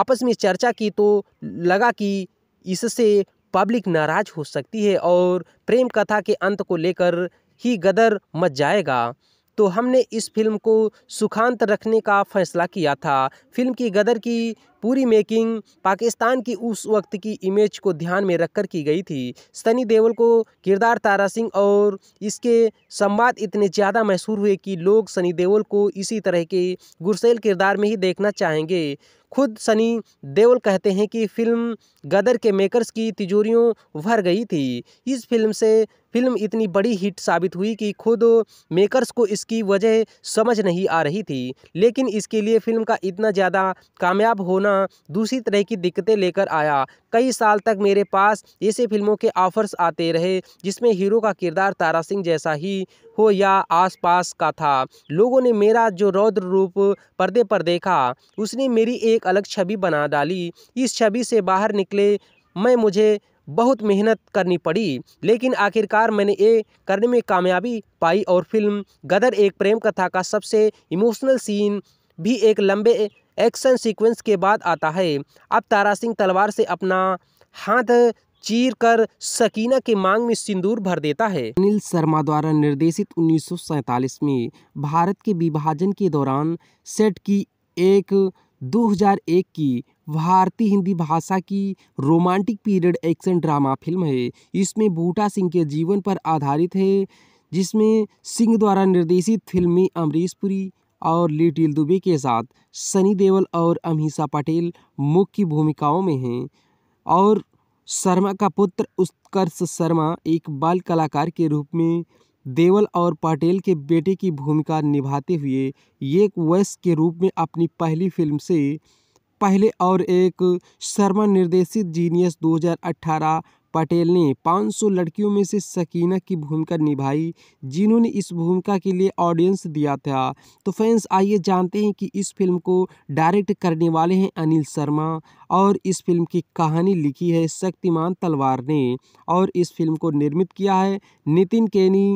आपस में चर्चा की तो लगा कि इससे पब्लिक नाराज हो सकती है और प्रेम कथा के अंत को लेकर ही गदर मच जाएगा तो हमने इस फिल्म को सुखांत रखने का फैसला किया था फिल्म की गदर की पूरी मेकिंग पाकिस्तान की उस वक्त की इमेज को ध्यान में रखकर की गई थी सनी देओल को किरदार तारा सिंह और इसके संवाद इतने ज़्यादा मशहूर हुए कि लोग सनी देओल को इसी तरह के गुरसेल किरदार में ही देखना चाहेंगे खुद सनी देओल कहते हैं कि फिल्म गदर के मेकर्स की तिजोरियों भर गई थी इस फिल्म से फिल्म इतनी बड़ी हिट साबित हुई कि खुद मेकर्स को इसकी वजह समझ नहीं आ रही थी लेकिन इसके लिए फिल्म का इतना ज़्यादा कामयाब होना दूसरी तरह की दिक्कतें लेकर आया कई साल तक मेरे पास ऐसे फिल्मों के ऑफर्स आते रहे जिसमें हीरो का किरदार तारा सिंह जैसा ही हो या आसपास का था लोगों ने मेरा जो रौद्र रूप पर्दे पर देखा उसने मेरी एक अलग छवि बना डाली इस छवि से बाहर निकले मैं मुझे बहुत मेहनत करनी पड़ी लेकिन आखिरकार मैंने ये करने में कामयाबी पाई और फिल्म गदर एक प्रेम कथा का सबसे इमोशनल सीन भी एक लंबे एक्शन सीक्वेंस के बाद आता है अब तारा सिंह तलवार से अपना हाथ चीर कर सकीना के मांग में सिंदूर भर देता है अनिल शर्मा द्वारा निर्देशित उन्नीस में भारत के विभाजन के दौरान सेट की एक 2001 की भारतीय हिंदी भाषा की romantic period action drama film है इसमें बूटा सिंह के जीवन पर आधारित है जिसमें सिंह द्वारा निर्देशित फिल्म में अमरीश पुरी और लिटिल दुबे के साथ सनी देओल और अमीषा पटेल मुख्य भूमिकाओं में हैं और शर्मा का पुत्र उत्कर्ष शर्मा एक बाल कलाकार के रूप में देवल और पटेल के बेटे की भूमिका निभाते हुए एक वयस्क के रूप में अपनी पहली फिल्म से पहले और एक शर्मा निर्देशित जीनियस 2018 पटेल ने 500 लड़कियों में से सकीना की भूमिका निभाई जिन्होंने इस भूमिका के लिए ऑडियंस दिया था तो फैंस आइए जानते हैं कि इस फिल्म को डायरेक्ट करने वाले हैं अनिल शर्मा और इस फिल्म की कहानी लिखी है शक्तिमान तलवार ने और इस फिल्म को निर्मित किया है नितिन केनी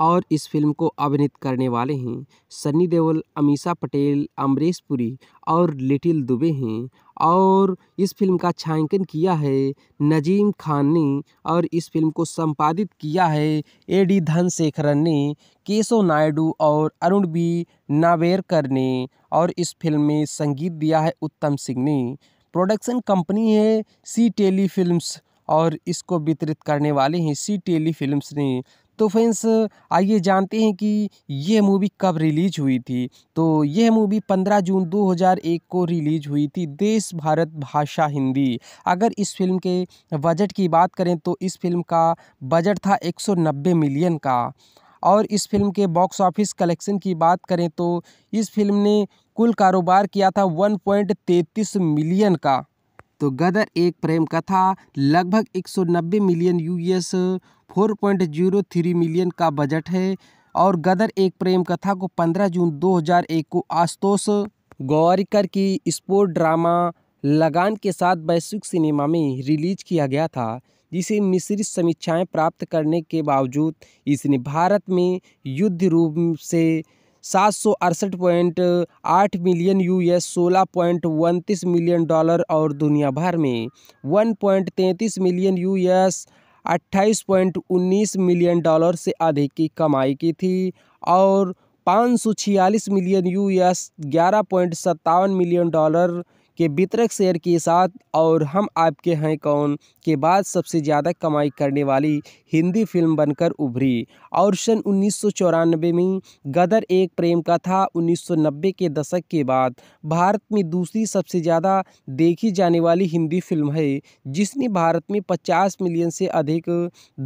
और इस फिल्म को अभिनीत करने वाले हैं सनी देओल अमीषा पटेल अमरीश पुरी और लिटिल दुबे हैं और इस फिल्म का छायांकन किया है नजीम खान ने और इस फिल्म को संपादित किया है ए डी धनशेखरन ने केशव नायडू और अरुण बी नावेरकर ने और इस फिल्म में संगीत दिया है उत्तम सिंह ने प्रोडक्शन कंपनी है सी टेली फिल्म्स और इसको वितरित करने वाले हैं सी टेली फिल्म्स ने तो फ्रेंड्स आइए जानते हैं कि यह मूवी कब रिलीज हुई थी तो यह मूवी 15 जून 2001 को रिलीज हुई थी देश भारत भाषा हिंदी अगर इस फिल्म के बजट की बात करें तो इस फिल्म का बजट था 190 मिलियन का और इस फिल्म के बॉक्स ऑफिस कलेक्शन की बात करें तो इस फिल्म ने कुल कारोबार किया था वन मिलियन का तो गदर एक प्रेम कथा लगभग 190 मिलियन यूएस 4.03 मिलियन का बजट है और गदर एक प्रेम कथा को 15 जून 2001 को आशुतोष गौरिकर की स्पोर्ट ड्रामा लगान के साथ वैश्विक सिनेमा में रिलीज किया गया था जिसे मिश्रित समीक्षाएं प्राप्त करने के बावजूद इसने भारत में युद्ध रूप से सात मिलियन यूएस 16.29 मिलियन डॉलर और दुनिया भर में 1.33 मिलियन यूएस 28.19 मिलियन डॉलर से अधिक की कमाई की थी और पाँच मिलियन यूएस ग्यारह मिलियन डॉलर के वितरक शेयर के साथ और हम आपके हैं कौन के बाद सबसे ज़्यादा कमाई करने वाली हिंदी फिल्म बनकर उभरी और सन उन्नीस में गदर एक प्रेम कथा 1990 के दशक के बाद भारत में दूसरी सबसे ज़्यादा देखी जाने वाली हिंदी फिल्म है जिसने भारत में 50 मिलियन से अधिक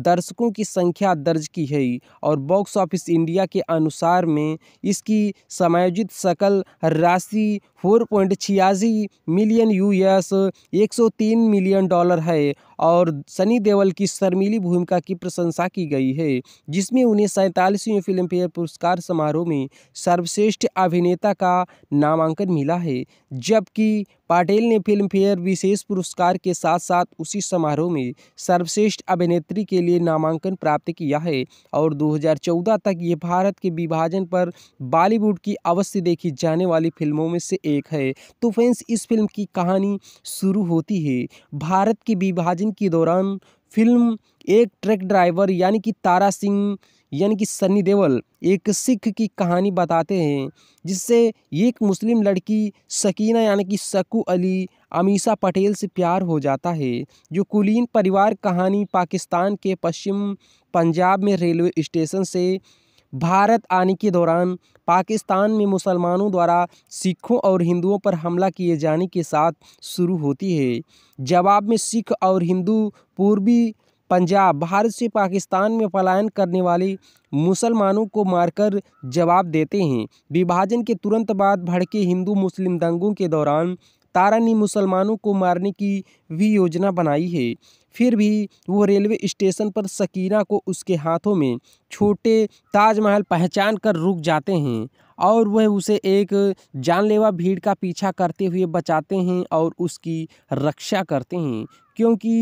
दर्शकों की संख्या दर्ज की है और बॉक्स ऑफिस इंडिया के अनुसार में इसकी समायोजित सकल राशि फोर पॉइंट छियासी मिलियन यूएस एक सौ तीन मिलियन डॉलर है और सनी देवल की शर्मिली भूमिका की प्रशंसा की गई है जिसमें उन्हें सैंतालीसवें फिल्मफेयर पुरस्कार समारोह में सर्वश्रेष्ठ अभिनेता का नामांकन मिला है जबकि पाटिल ने फिल्मफेयर विशेष पुरस्कार के साथ साथ उसी समारोह में सर्वश्रेष्ठ अभिनेत्री के लिए नामांकन प्राप्त किया है और 2014 तक ये भारत के विभाजन पर बॉलीवुड की अवश्य देखी जाने वाली फिल्मों में से एक है तो फैंस इस फिल्म की कहानी शुरू होती है भारत के विभाजन शूटिंग के दौरान फिल्म एक ट्रक ड्राइवर यानी कि तारा सिंह यानी कि सनी देवल एक सिख की कहानी बताते हैं जिससे एक मुस्लिम लड़की सकीना यानी कि सकू अली अमीशा पटेल से प्यार हो जाता है जो कुलीन परिवार कहानी पाकिस्तान के पश्चिम पंजाब में रेलवे स्टेशन से भारत आने के दौरान पाकिस्तान में मुसलमानों द्वारा सिखों और हिंदुओं पर हमला किए जाने के साथ शुरू होती है जवाब में सिख और हिंदू पूर्वी पंजाब भारत से पाकिस्तान में पलायन करने वाले मुसलमानों को मारकर जवाब देते हैं विभाजन के तुरंत बाद भड़के हिंदू मुस्लिम दंगों के दौरान तारा ने मुसलमानों को मारने की भी योजना बनाई है फिर भी वो रेलवे स्टेशन पर सकीना को उसके हाथों में छोटे ताजमहल पहचान कर रुक जाते हैं और वह उसे एक जानलेवा भीड़ का पीछा करते हुए बचाते हैं और उसकी रक्षा करते हैं क्योंकि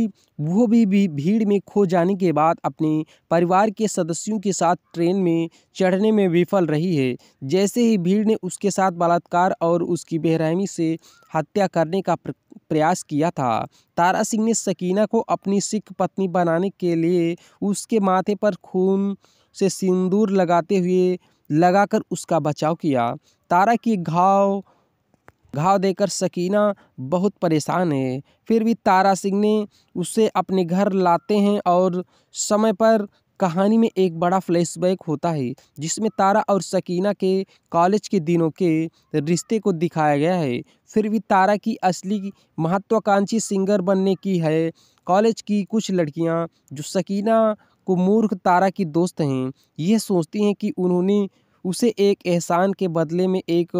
वो भी भीड़ में खो जाने के बाद अपने परिवार के सदस्यों के साथ ट्रेन में चढ़ने में विफल रही है जैसे ही भीड़ ने उसके साथ बलात्कार और उसकी बेरहमी से हत्या करने का प्रयास किया था तारा सिंह ने सकीना को अपनी सिख पत्नी बनाने के लिए उसके माथे पर खून से सिंदूर लगाते हुए लगाकर उसका बचाव किया तारा के घाव घाव देकर सकीना बहुत परेशान है फिर भी तारा सिंह ने उसे अपने घर लाते हैं और समय पर कहानी में एक बड़ा फ्लैशबैक होता है जिसमें तारा और सकीना के कॉलेज के दिनों के रिश्ते को दिखाया गया है फिर भी तारा की असली महत्वाकांक्षी सिंगर बनने की है कॉलेज की कुछ लड़कियां जो सकीना को मूर्ख तारा की दोस्त हैं यह सोचती हैं कि उन्होंने उसे एक एहसान के बदले में एक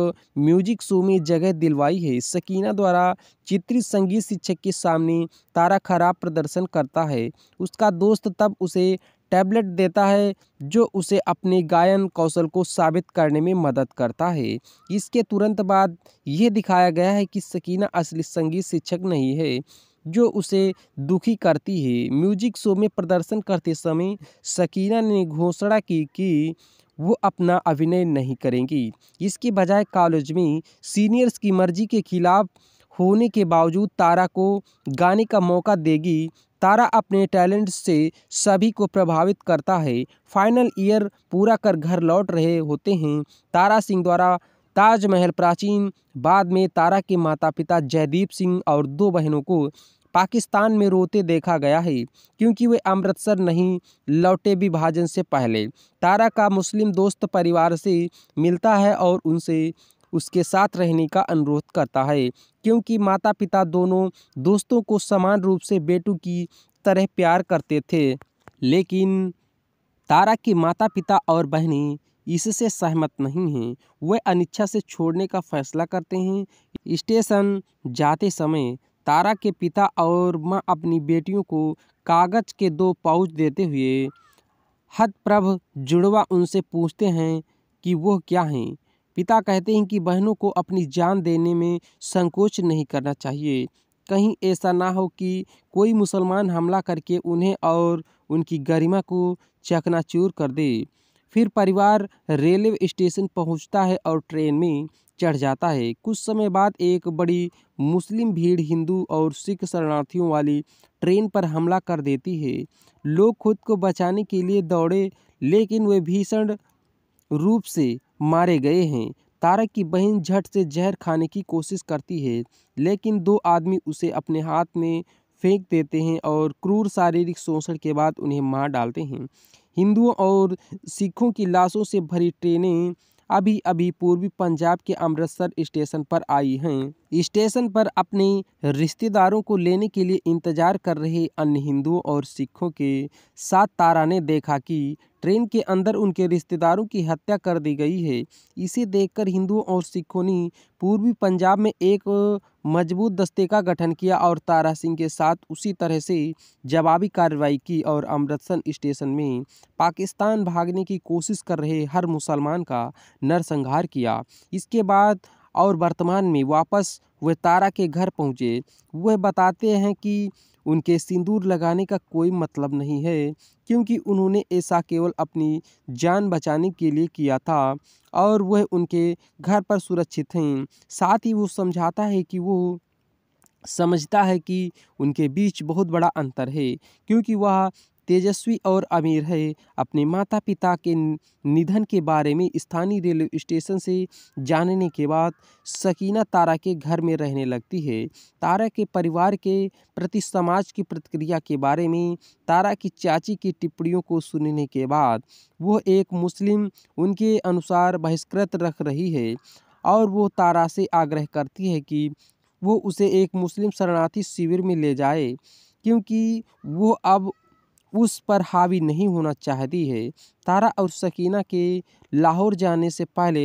म्यूजिक शो में जगह दिलवाई है सकीना द्वारा चित्रित संगीत शिक्षक के सामने तारा खराब प्रदर्शन करता है उसका दोस्त तब उसे टैबलेट देता है जो उसे अपने गायन कौशल को साबित करने में मदद करता है इसके तुरंत बाद यह दिखाया गया है कि सकीना असली संगीत शिक्षक नहीं है जो उसे दुखी करती है म्यूजिक शो में प्रदर्शन करते समय सकीना ने घोषणा की कि वो अपना अभिनय नहीं करेंगी इसके बजाय कॉलेज में सीनियर्स की मर्जी के खिलाफ होने के बावजूद तारा को गाने का मौका देगी तारा अपने टैलेंट से सभी को प्रभावित करता है फाइनल ईयर पूरा कर घर लौट रहे होते हैं तारा सिंह द्वारा ताजमहल प्राचीन बाद में तारा के माता पिता जयदीप सिंह और दो बहनों को पाकिस्तान में रोते देखा गया है क्योंकि वे अमृतसर नहीं लौटे विभाजन से पहले तारा का मुस्लिम दोस्त परिवार से मिलता है और उनसे उसके साथ रहने का अनुरोध करता है क्योंकि माता पिता दोनों दोस्तों को समान रूप से बेटू की तरह प्यार करते थे लेकिन तारा के माता पिता और बहनें इससे सहमत नहीं हैं वह अनिच्छा से छोड़ने का फैसला करते हैं स्टेशन जाते समय तारा के पिता और माँ अपनी बेटियों को कागज़ के दो पाउच देते हुए हतप्रभ जुड़वा उनसे पूछते हैं कि वह क्या हैं पिता कहते हैं कि बहनों को अपनी जान देने में संकोच नहीं करना चाहिए कहीं ऐसा ना हो कि कोई मुसलमान हमला करके उन्हें और उनकी गरिमा को चकनाचूर कर दे फिर परिवार रेलवे स्टेशन पहुंचता है और ट्रेन में चढ़ जाता है कुछ समय बाद एक बड़ी मुस्लिम भीड़ हिंदू और सिख शरणार्थियों वाली ट्रेन पर हमला कर देती है लोग खुद को बचाने के लिए दौड़े लेकिन वे भीषण रूप से मारे गए हैं तारक की बहन झट से जहर खाने की कोशिश करती है लेकिन दो आदमी उसे अपने हाथ में फेंक देते हैं और क्रूर शारीरिक शोषण के बाद उन्हें मार डालते हैं हिंदुओं और सिखों की लाशों से भरी ट्रेनें अभी अभी पूर्वी पंजाब के अमृतसर स्टेशन पर आई हैं स्टेशन पर अपने रिश्तेदारों को लेने के लिए इंतजार कर रहे अन्य हिंदुओं और सिखों के साथ तारा ने देखा कि ट्रेन के अंदर उनके रिश्तेदारों की हत्या कर दी गई है इसे देखकर हिंदुओं और सिखों ने पूर्वी पंजाब में एक मजबूत दस्ते का गठन किया और तारा सिंह के साथ उसी तरह से जवाबी कार्रवाई की और अमृतसर स्टेशन में पाकिस्तान भागने की कोशिश कर रहे हर मुसलमान का नरसंहार किया इसके बाद और वर्तमान में वापस वह तारा के घर पहुँचे वह बताते हैं कि उनके सिंदूर लगाने का कोई मतलब नहीं है क्योंकि उन्होंने ऐसा केवल अपनी जान बचाने के लिए किया था और वह उनके घर पर सुरक्षित हैं साथ ही वो समझाता है कि वो समझता है कि उनके बीच बहुत बड़ा अंतर है क्योंकि वह तेजस्वी और अमीर है अपने माता पिता के निधन के बारे में स्थानीय रेलवे स्टेशन से जानने के बाद सकीना तारा के घर में रहने लगती है तारा के परिवार के प्रति समाज की प्रतिक्रिया के बारे में तारा की चाची की टिप्पणियों को सुनने के बाद वह एक मुस्लिम उनके अनुसार बहिष्कृत रख रही है और वो तारा से आग्रह करती है कि वो उसे एक मुस्लिम शरणार्थी शिविर में ले जाए क्योंकि वो अब उस पर हावी नहीं होना चाहती है तारा और सकीना के लाहौर जाने से पहले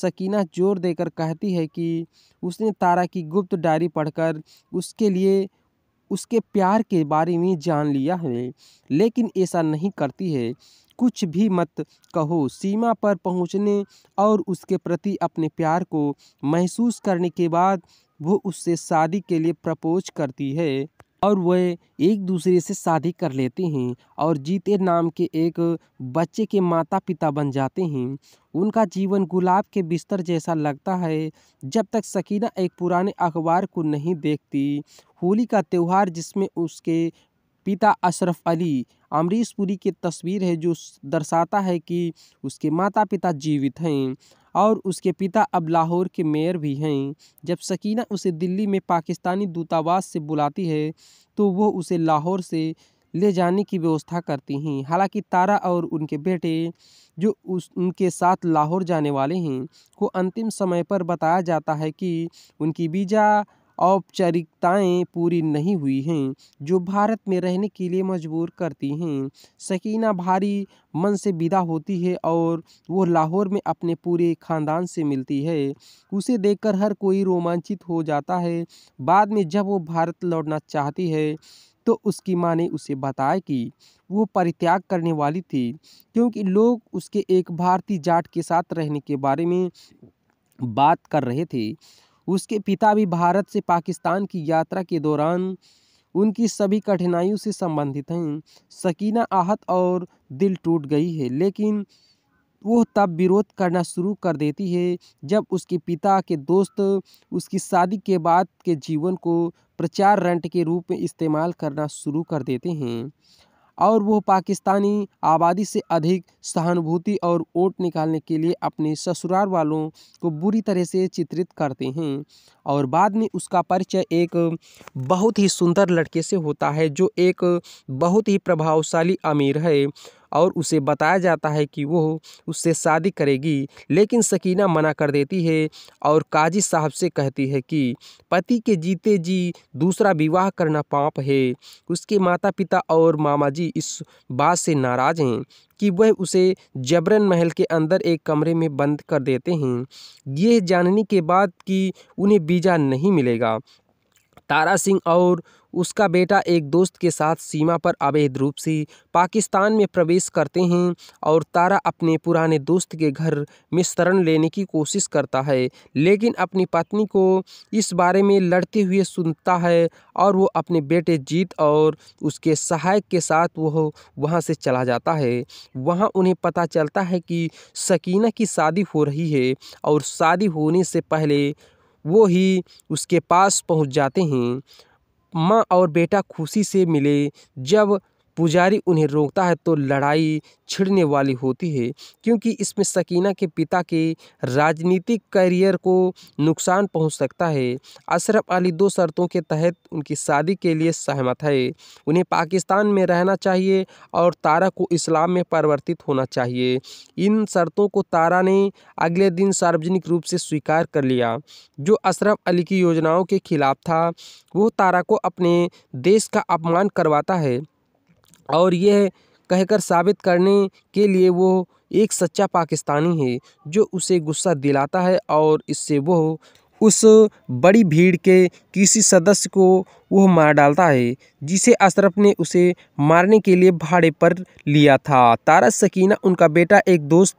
सकीना जोर देकर कहती है कि उसने तारा की गुप्त डायरी पढ़कर उसके लिए उसके प्यार के बारे में जान लिया है लेकिन ऐसा नहीं करती है कुछ भी मत कहो सीमा पर पहुंचने और उसके प्रति अपने प्यार को महसूस करने के बाद वो उससे शादी के लिए प्रपोज करती है और वह एक दूसरे से शादी कर लेते हैं और जीते नाम के एक बच्चे के माता पिता बन जाते हैं उनका जीवन गुलाब के बिस्तर जैसा लगता है जब तक सकीना एक पुराने अखबार को नहीं देखती होली का त्यौहार जिसमें उसके पिता अशरफ अली अमरीश पुरी की तस्वीर है जो दर्शाता है कि उसके माता पिता जीवित हैं और उसके पिता अब लाहौर के मेयर भी हैं जब सकीना उसे दिल्ली में पाकिस्तानी दूतावास से बुलाती है तो वो उसे लाहौर से ले जाने की व्यवस्था करती हैं हालांकि तारा और उनके बेटे जो उस उनके साथ लाहौर जाने वाले हैं को अंतिम समय पर बताया जाता है कि उनकी वीज़ा औपचारिकताएँ पूरी नहीं हुई हैं जो भारत में रहने के लिए मजबूर करती हैं सकीना भारी मन से विदा होती है और वो लाहौर में अपने पूरे ख़ानदान से मिलती है उसे देखकर हर कोई रोमांचित हो जाता है बाद में जब वो भारत लौटना चाहती है तो उसकी माँ ने उसे बताया कि वो परित्याग करने वाली थी क्योंकि लोग उसके एक भारतीय जाट के साथ रहने के बारे में बात कर रहे थे उसके पिता भी भारत से पाकिस्तान की यात्रा के दौरान उनकी सभी कठिनाइयों से संबंधित हैं सकीना आहत और दिल टूट गई है लेकिन वह तब विरोध करना शुरू कर देती है जब उसके पिता के दोस्त उसकी शादी के बाद के जीवन को प्रचार रंट के रूप में इस्तेमाल करना शुरू कर देते हैं और वो पाकिस्तानी आबादी से अधिक सहानुभूति और वोट निकालने के लिए अपने ससुराल वालों को बुरी तरह से चित्रित करते हैं और बाद में उसका परिचय एक बहुत ही सुंदर लड़के से होता है जो एक बहुत ही प्रभावशाली अमीर है और उसे बताया जाता है कि वह उससे शादी करेगी लेकिन सकीना मना कर देती है और काजी साहब से कहती है कि पति के जीते जी दूसरा विवाह करना पाप है उसके माता पिता और मामा जी इस बात से नाराज़ हैं कि वह उसे जबरन महल के अंदर एक कमरे में बंद कर देते हैं यह जानने के बाद कि उन्हें बीजा नहीं मिलेगा तारा सिंह और उसका बेटा एक दोस्त के साथ सीमा पर अवैध रूप से पाकिस्तान में प्रवेश करते हैं और तारा अपने पुराने दोस्त के घर में शरण लेने की कोशिश करता है लेकिन अपनी पत्नी को इस बारे में लड़ते हुए सुनता है और वो अपने बेटे जीत और उसके सहायक के साथ वह वहाँ से चला जाता है वहाँ उन्हें पता चलता है कि सकीना की शादी हो रही है और शादी होने से पहले वो ही उसके पास पहुँच जाते हैं माँ और बेटा खुशी से मिले जब पुजारी उन्हें रोकता है तो लड़ाई छिड़ने वाली होती है क्योंकि इसमें सकीना के पिता के राजनीतिक करियर को नुकसान पहुंच सकता है अशरफ अली दो शर्तों के तहत उनकी शादी के लिए सहमत है उन्हें पाकिस्तान में रहना चाहिए और तारा को इस्लाम में परिवर्तित होना चाहिए इन शर्तों को तारा ने अगले दिन सार्वजनिक रूप से स्वीकार कर लिया जो अशरफ अली की योजनाओं के खिलाफ था वो तारा को अपने देश का अपमान करवाता है और यह कहकर साबित करने के लिए वो एक सच्चा पाकिस्तानी है जो उसे गुस्सा दिलाता है और इससे वह उस बड़ी भीड़ के किसी सदस्य को वह मार डालता है जिसे अशरफ ने उसे मारने के लिए भाड़े पर लिया था तारा सकीना उनका बेटा एक दोस्त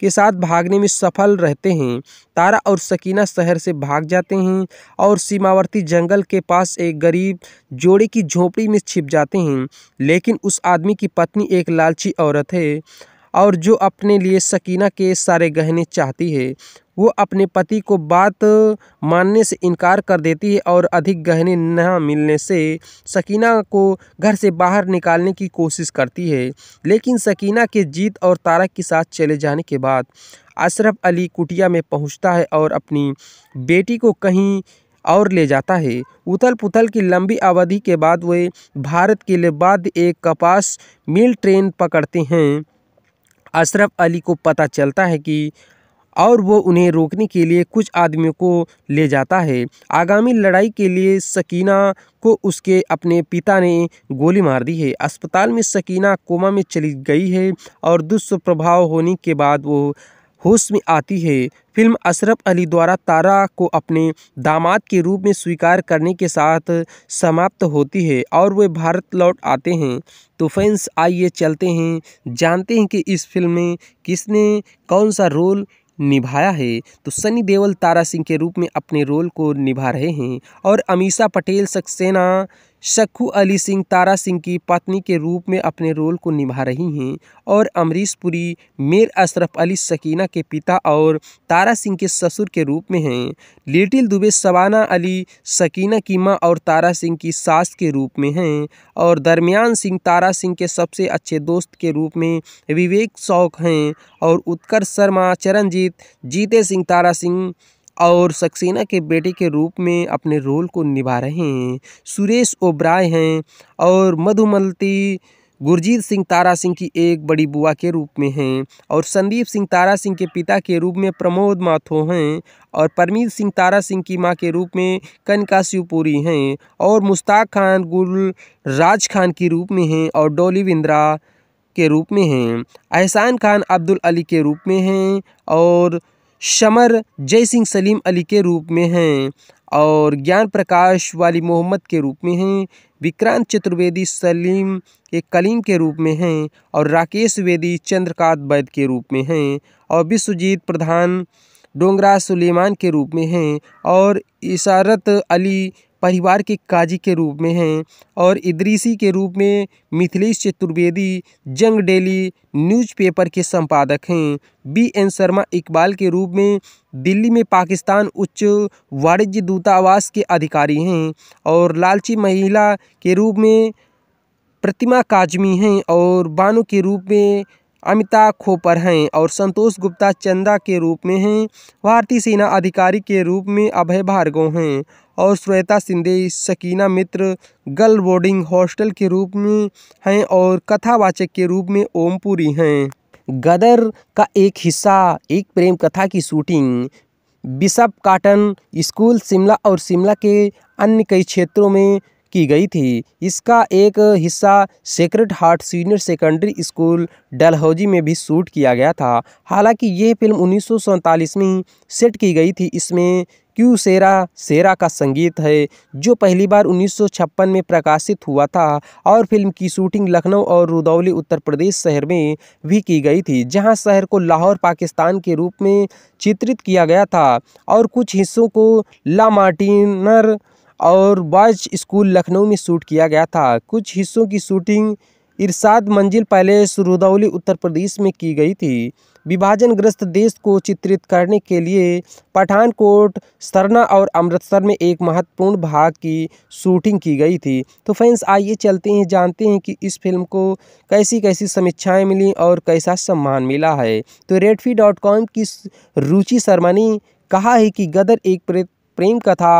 के साथ भागने में सफल रहते हैं तारा और सकीना शहर से भाग जाते हैं और सीमावर्ती जंगल के पास एक गरीब जोड़े की झोपड़ी में छिप जाते हैं लेकिन उस आदमी की पत्नी एक लालची औरत है और जो अपने लिए सकीना के सारे गहने चाहती है वो अपने पति को बात मानने से इनकार कर देती है और अधिक गहने न मिलने से सकीना को घर से बाहर निकालने की कोशिश करती है लेकिन सकीना के जीत और तारक के साथ चले जाने के बाद अशरफ अली कुटिया में पहुंचता है और अपनी बेटी को कहीं और ले जाता है उथल पुथल की लंबी अवधि के बाद वे भारत के लिए बाद एक कपास मिल ट्रेन पकड़ते हैं अशरफ अली को पता चलता है कि और वो उन्हें रोकने के लिए कुछ आदमियों को ले जाता है आगामी लड़ाई के लिए सकीना को उसके अपने पिता ने गोली मार दी है अस्पताल में सकीना कोमा में चली गई है और दुष्प्रभाव होने के बाद वो होश में आती है फिल्म अशरफ अली द्वारा तारा को अपने दामाद के रूप में स्वीकार करने के साथ समाप्त होती है और वे भारत लौट आते हैं तो फैंस आइए चलते हैं जानते हैं कि इस फिल्म में किसने कौन सा रोल निभाया है तो सनी देओल तारा सिंह के रूप में अपने रोल को निभा रहे हैं और अमीषा पटेल सक्सेना शक्खू अली सिंह तारा सिंह की पत्नी के रूप में अपने रोल को निभा रही हैं और अमरीश पुरी मेर अशरफ अली सकीना के पिता और तारा सिंह के ससुर के रूप में हैं लिटिल दुबे सवाना अली सकीना की मां और तारा सिंह की सास के रूप में हैं और दरमियान सिंह तारा सिंह के सबसे अच्छे दोस्त के रूप में विवेक शौक हैं और उत्कर्ष शर्मा चरणजीत जीते सिंह तारा सिंह और सक्सेना के बेटे के रूप में अपने रोल को निभा रहे हैं सुरेश ओब्राय हैं और मधुमलती गुरजीत सिंह तारा सिंह की एक बड़ी बुआ के रूप में हैं और संदीप सिंह तारा सिंह के पिता के रूप में प्रमोद माथो हैं और परमीत सिंह तारा सिंह की मां के रूप में कनिका शिवपुरी हैं और मुश्ताक खान गुल राज खान के रूप में हैं और डोली बिंद्रा के रूप में हैं एहसान खान अब्दुल अली के रूप में हैं और शमर जय सिंह सलीम अली के रूप में हैं और ज्ञान प्रकाश वाली मोहम्मद के रूप में हैं विक्रांत चतुर्वेदी सलीम के कलीम के रूप में हैं और राकेश वेदी चंद्रकांत वैद के रूप में हैं और विश्वजीत प्रधान डोंगरा सुलेमान के रूप में हैं और इशारत अली परिवार के काजी के रूप में हैं और इदरीसी के रूप में मिथिलेश चतुर्वेदी जंग डेली न्यूज़पेपर के संपादक हैं बी एन शर्मा इकबाल के रूप में दिल्ली में पाकिस्तान उच्च वाणिज्य दूतावास के अधिकारी हैं और लालची महिला के रूप में प्रतिमा काजमी हैं और बानो के रूप में अमिताभ खोपर हैं और संतोष गुप्ता चंदा के रूप में हैं भारतीय सेना अधिकारी के रूप में अभय भार्गव हैं और श्वेता सिंधे सकीना मित्र गर्ल बोर्डिंग हॉस्टल के रूप में हैं और कथावाचक के रूप में ओमपुरी हैं गदर का एक हिस्सा एक प्रेम कथा की shooting Bishop Cotton School Shimla और शिमला के अन्य कई क्षेत्रों में की गई थी इसका एक हिस्सा secret heart senior secondary school Dalhousie में भी शूट किया गया था हालांकि यह फिल्म उन्नीस में सेट की गई थी इसमें क्यू सेरा सेरा का संगीत है जो पहली बार उन्नीस में प्रकाशित हुआ था और फिल्म की शूटिंग लखनऊ और रुदौली उत्तर प्रदेश शहर में भी की गई थी जहां शहर को लाहौर पाकिस्तान के रूप में चित्रित किया गया था और कुछ हिस्सों को ला मार्टिनर और बॉयज स्कूल लखनऊ में शूट किया गया था कुछ हिस्सों की शूटिंग इरशाद मंजिल पैलेस रुदौली उत्तर प्रदेश में की गई थी विभाजनग्रस्त देश को चित्रित करने के लिए पठानकोट सरना और अमृतसर में एक महत्वपूर्ण भाग की शूटिंग की गई थी तो फैंस आइए चलते हैं जानते हैं कि इस फिल्म को कैसी कैसी समीक्षाएं मिली और कैसा सम्मान मिला है तो रेडफी डॉट कॉम की रुचि शर्मा ने कहा है कि गदर एक प्रेम कथा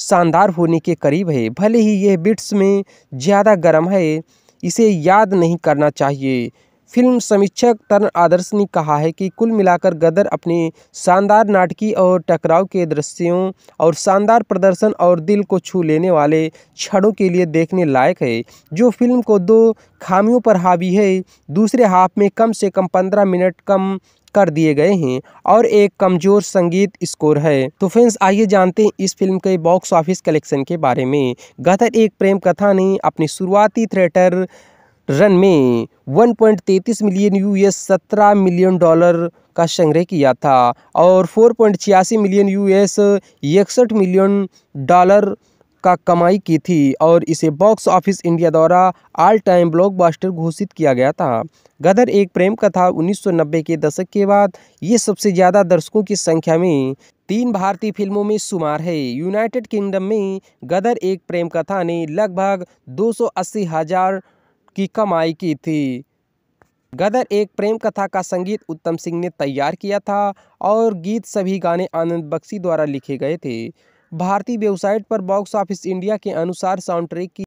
शानदार होने के करीब है भले ही यह बिट्स में ज़्यादा गर्म है इसे याद नहीं करना चाहिए फिल्म समीक्षक तरण आदर्श ने कहा है कि कुल मिलाकर गदर अपने शानदार नाटकी और टकराव के दृश्यों और शानदार प्रदर्शन और दिल को छू लेने वाले क्षणों के लिए देखने लायक है जो फिल्म को दो खामियों पर हावी है दूसरे हाफ में कम से कम पंद्रह मिनट कम कर दिए गए हैं और एक कमजोर संगीत स्कोर है तो फ्रेंड्स आइए जानते हैं इस फिल्म के बॉक्स ऑफिस कलेक्शन के बारे में गदर एक प्रेम कथा ने अपनी शुरुआती थिएटर रन में 1.33 मिलियन यूएस 17 मिलियन डॉलर का संग्रह किया था और 4.86 मिलियन यूएस इकसठ मिलियन डॉलर का कमाई की थी और इसे बॉक्स ऑफिस इंडिया द्वारा ऑल टाइम ब्लॉकबस्टर घोषित किया गया था गदर एक प्रेम कथा 1990 के दशक के बाद ये सबसे ज़्यादा दर्शकों की संख्या में तीन भारतीय फिल्मों में शुमार है यूनाइटेड किंगडम में गदर एक प्रेम कथा ने लगभग दो हजार की कमाई की थी गदर एक प्रेम कथा का संगीत उत्तम सिंह ने तैयार किया था और गीत सभी गाने आनंद बख्शी द्वारा लिखे गए थे भारतीय वेबसाइट पर बॉक्स ऑफिस इंडिया के अनुसार साउंडट्रैक की